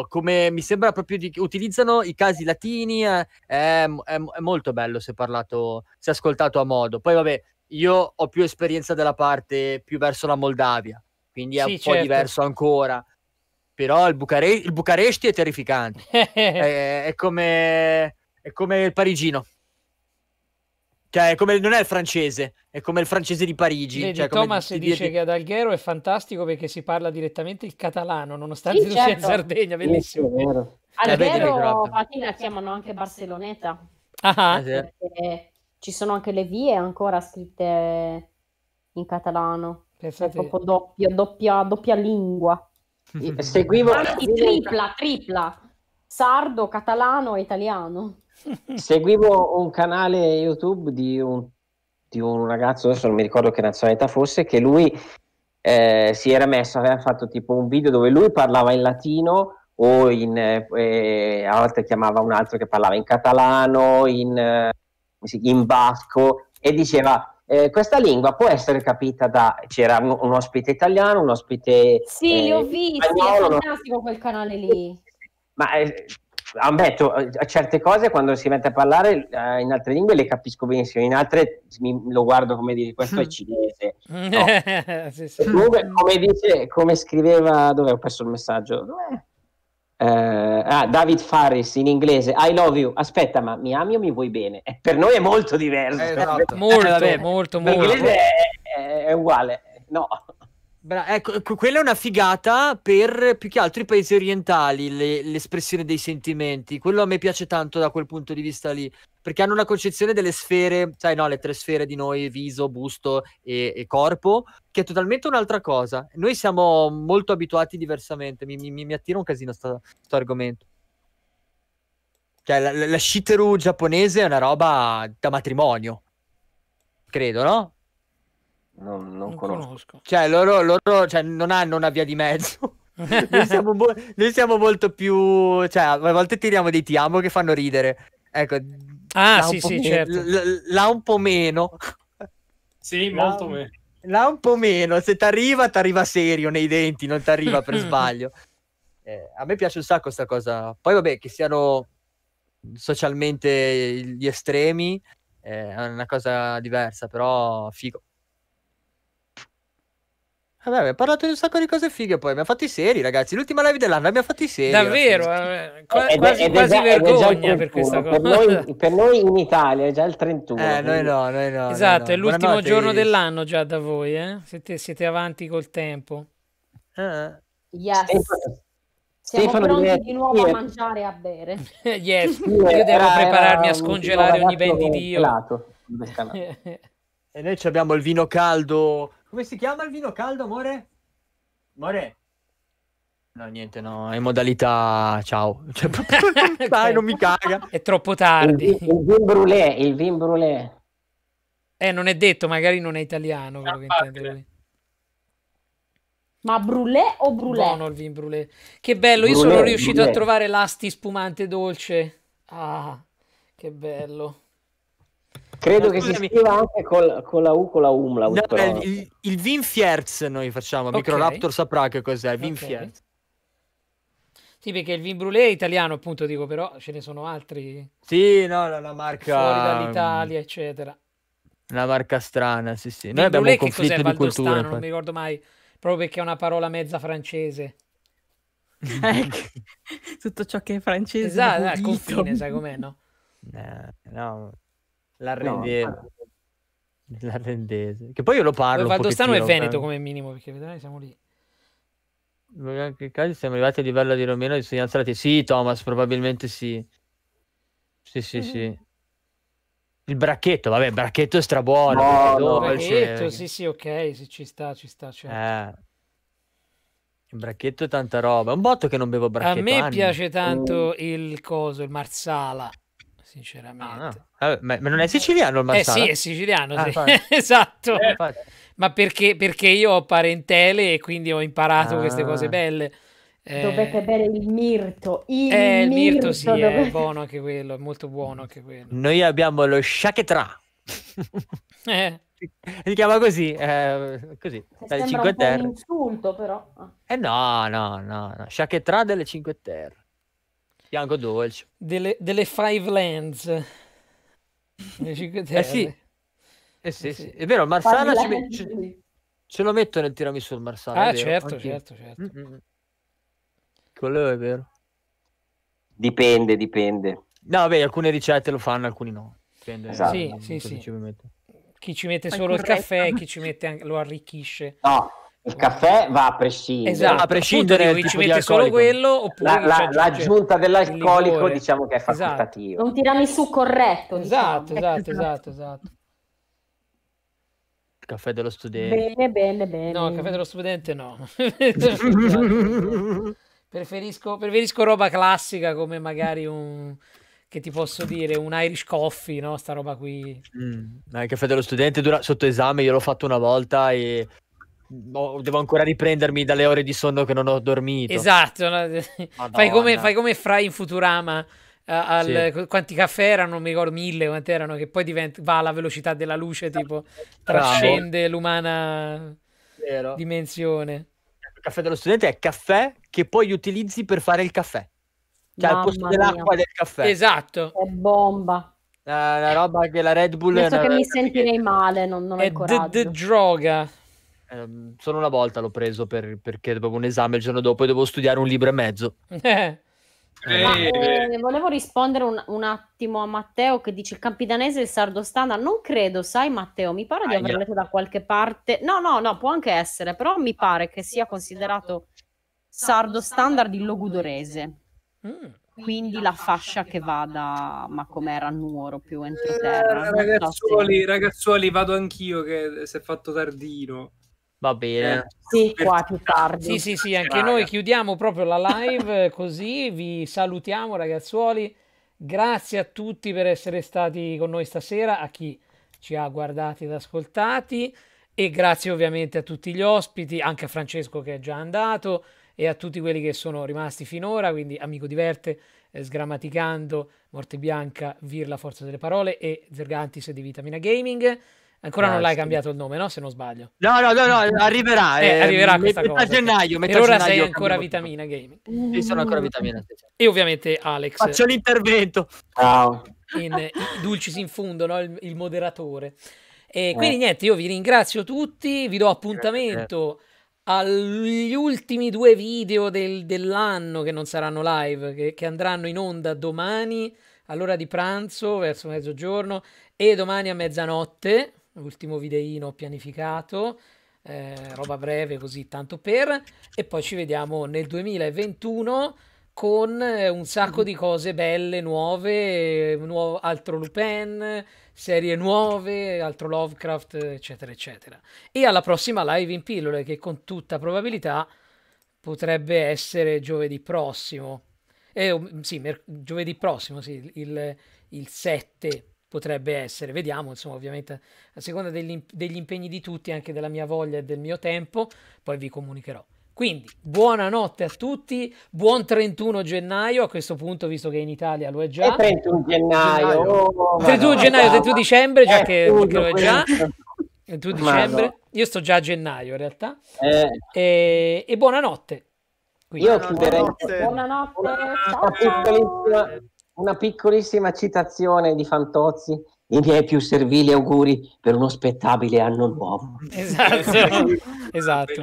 uh-huh. come mi sembra proprio di utilizzano i casi latini. È, è, è molto bello se parlato, se ascoltato a modo. Poi, vabbè, io ho più esperienza della parte più verso la Moldavia, quindi è sì, un po' certo. diverso ancora però il, Bucare- il Bucaresti è terrificante. è, è, come, è come il parigino. Cioè, come, non è il francese, è come il francese di Parigi. Vedi, cioè, Thomas come, dice di... che ad Alghero è fantastico perché si parla direttamente il catalano, nonostante sì, tu certo. sia in certo. Sardegna, bellissimo. Sì, eh, Alghero, infatti, la chiamano anche Barceloneta. Ah, ah. Eh, sì. Ci sono anche le vie ancora scritte in catalano. Pensate... È proprio doppia, doppia, doppia lingua. Seguivo... tripla, tripla. Sardo, catalano italiano. Seguivo un canale YouTube di un, di un ragazzo, adesso non mi ricordo che nazionalità fosse, che lui eh, si era messo, aveva fatto tipo un video dove lui parlava in latino o in, eh, a volte chiamava un altro che parlava in catalano, in, eh, in basco e diceva eh, questa lingua può essere capita da c'era un, un ospite italiano, un ospite Sì, eh, li ho eh, visti, è fantastico quel canale lì. Ma eh, ammetto, a eh, certe cose quando si mette a parlare eh, in altre lingue le capisco benissimo, in altre mi, lo guardo come dire questo è mm. cinese. No. sì, sì. Comunque, come, dice, come scriveva, dove ho perso il messaggio? Dov'è? Eh, Uh, ah, David Farris in inglese I love you, aspetta ma mi ami o mi vuoi bene? per noi è molto diverso eh, esatto. molto, eh, vabbè, molto, cioè, molto l'inglese è, è, uguale, no Bra- ecco, quella è una figata per più che altro i paesi orientali le, l'espressione dei sentimenti quello a me piace tanto da quel punto di vista lì perché hanno una concezione delle sfere, sai no, le tre sfere di noi, viso, busto e, e corpo, che è totalmente un'altra cosa. Noi siamo molto abituati diversamente, mi, mi, mi attira un casino questo argomento. Cioè, la, la, la shiteru giapponese è una roba da matrimonio, credo, no? Non, non, non conosco. conosco. Cioè, loro, loro cioè, non hanno una via di mezzo. noi, siamo bo- noi, siamo molto più. Cioè, a volte tiriamo dei ti amo che fanno ridere. Ecco, Ah, sì, sì, meno, certo. L'ha un po' meno. Sì, là, molto meno. L'ha un po' meno. Se ti arriva, ti arriva serio nei denti, non ti arriva per sbaglio. Eh, a me piace un sacco questa cosa. Poi vabbè, che siano socialmente gli estremi eh, è una cosa diversa, però figo. Vabbè, abbiamo parlato di un sacco di cose fighe poi, abbiamo fatto i seri ragazzi, l'ultima live dell'anno abbiamo fatto i seri. Davvero, eh, qua, ed, quasi, ed quasi vergogna per questa cosa. Per noi, per noi, in Italia è già il 31. Eh, noi no, noi no. Esatto, noi no. è l'ultimo Buonanotte, giorno dell'anno già da voi, eh? siete, siete avanti col tempo. Ah. Yes. Siamo Stefano pronti Mier- di nuovo a mangiare e a bere. yes, io devo era, prepararmi era, a scongelare ogni ben di Dio. E noi abbiamo il vino caldo come si chiama il vino caldo, amore? Amore? No, niente, no, è modalità ciao. Cioè, Dai, non mi caga. È troppo tardi. Il, il vin brulé, il vin brulé. Eh, non è detto, magari non è italiano quello che ah, intende Ma brulé o brulé? Buono il vin brulé. Che bello, io sono riuscito brulè. a trovare l'asti spumante dolce. Ah, che bello. Credo no, che scusami. si scriva anche col, con la U, con la Umla. no, però. il, il Vinfierz noi facciamo, okay. Microraptor saprà che cos'è, Vinfierz. Okay. Sì, perché il vin brulé è italiano, appunto, dico, però ce ne sono altri. Sì, no, la, la marca... Fuori mm, dall'Italia, eccetera. Una marca strana, sì, sì. Vin Noi abbiamo un conflitto di cultura. Non mi ricordo mai, proprio perché è una parola mezza francese. Ecco. Tutto ciò che è francese. Esatto, è eh, confine, sai com'è, no? Eh, no, no l'arrendese. No. L'arrendese. Che poi io lo parlo. Valdostano e Veneto eh. come minimo, perché vedrai siamo lì. Che caso siamo arrivati a livello di Romeno di Sognanzati? Sì, Thomas, probabilmente sì. Sì, sì, mm-hmm. sì. Il bracchetto, vabbè, il bracchetto è strabuono. No, no, bracchetto, sì, sì, ok, sì, ci sta, ci sta, certo. eh. Il bracchetto è tanta roba. È un botto che non bevo bracchetto. A me anni. piace tanto mm. il coso, il marsala sinceramente. Ah, no. Vabbè, ma, non è siciliano il Marsala? Eh sì, è siciliano, ah, sì. esatto. Eh, ma perché, perché, io ho parentele e quindi ho imparato ah. queste cose ah. belle. Eh, Dovete bere il mirto. Il, eh, il mirto, mirto sì, dove... è buono anche quello, è molto buono anche quello. Noi abbiamo lo shaketra. eh. Si chiama così, eh, così, dalle 5 terre. un insulto però. Eh no, no, no, no. Shaketra delle 5 terre bianco dolce. Delle, delle Five Lands. eh sì. Eh sì, eh sì. sì. è vero, Marsala ci, met- ce-, lo metto nel tiramisù il Marsala. Ah, certo, Anche... certo, certo, mm-hmm. Quello è vero. Dipende, dipende. No, vabbè, alcune ricette lo fanno, alcuni no. Dipende. Esatto. Sì, sì, sì. Ci chi ci mette solo il caffè, chi ci mette anche, lo arricchisce. No, il caffè va a prescindere. Esatto, a prescindere Appunto, ci mette solo quello oppure la, la, cioè, l'aggiunta dell'alcolico diciamo che è esatto. facoltativo. Diciamo. Esatto. Un tiramisù corretto. Ecco, esatto, esatto, esatto, esatto. Il caffè dello studente. Bene, bene, bene. No, il caffè dello studente no. preferisco, preferisco roba classica come magari un che ti posso dire, un Irish coffee, no? Sta roba qui. Mm. Il caffè dello studente dura... sotto esame, io l'ho fatto una volta e devo ancora riprendermi dalle ore di sonno che non ho dormito. Esatto, fai come, fai come fra in Futurama. Al, sì. quanti caffè erano, non mi ricordo mille quanti erano, che poi diventa, va alla velocità della luce, esatto. tipo trascende l'umana Vero. dimensione. Il caffè dello studente è caffè che poi utilizzi per fare il caffè. Cioè Mamma al posto mia. dell'acqua del caffè. Esatto. È bomba. La roba che la Red Bull... Penso che mi sentirei male, non, non ho è d- d- droga. Um, solo una volta l'ho preso per, perché dovevo un esame il giorno dopo e dovevo studiare un libro e mezzo. Eh. Ma, eh, volevo rispondere un, un, attimo a Matteo che dice il campidanese e il sardo standard. Non credo, sai Matteo, mi pare di aver letto da qualche parte. No, no, no, può anche essere, però mi pare che sia considerato sardo standard il logudorese. Mm. Quindi la fascia che va da ma com'era Nuoro più entroterra. Eh, ragazzuoli, ragazzuoli, vado anch'io che si è fatto tardino. Va bene. Eh, sì, qua più tardi. Sì, sì, sì, anche noi chiudiamo proprio la live eh, così vi salutiamo ragazzuoli. Grazie a tutti per essere stati con noi stasera, a chi ci ha guardati ed ascoltati e grazie ovviamente a tutti gli ospiti, anche a Francesco che è già andato e a tutti quelli che sono rimasti finora, quindi Amico Diverte, eh, Sgrammaticando, Morte Bianca, Vir la forza delle parole e Zergantis di Vitamina Gaming. Ancora no, non l'hai sì. cambiato il nome, no? Se non sbaglio. No, no, no, no arriverà. Eh, eh arriverà questa metà cosa. gennaio. Metà per ora gennaio sei ancora vitamina gaming. Sì, sono ancora mm. vitamina. E ovviamente Alex. Faccio l'intervento. Ciao. In, eh, in Dulcis in fundo, no? il, il moderatore. E eh. quindi niente, io vi ringrazio tutti, vi do appuntamento agli ultimi due video del, dell'anno che non saranno live, che, che andranno in onda domani all'ora di pranzo, verso mezzogiorno, e domani a mezzanotte l'ultimo videino pianificato, eh, roba breve così tanto per, e poi ci vediamo nel 2021 con eh, un sacco di cose belle, nuove, nuovo, altro Lupin, serie nuove, altro Lovecraft, eccetera, eccetera. E alla prossima live in pillole, che con tutta probabilità potrebbe essere giovedì prossimo. Eh, sì, giovedì prossimo, sì, il, il 7 potrebbe essere. Vediamo, insomma, ovviamente a seconda degli, degli impegni di tutti, anche della mia voglia e del mio tempo, poi vi comunicherò. Quindi buonanotte a tutti, buon 31 gennaio a questo punto, visto che in Italia lo è già. È 31 gennaio. 31 gennaio, 31 dicembre, già eh, che lo è già. 31 dicembre. No. Io sto già a gennaio in realtà. Eh. E, e buonanotte. Quindi. Io chiuderei. Buonanotte. buonanotte. buonanotte. buonanotte. Una piccolissima citazione di Fantozzi. I miei più servili auguri per uno spettabile anno nuovo. Esatto. esatto.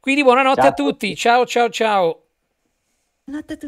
Quindi buonanotte ciao a tutti. tutti. Ciao ciao ciao. Buonanotte a tutti.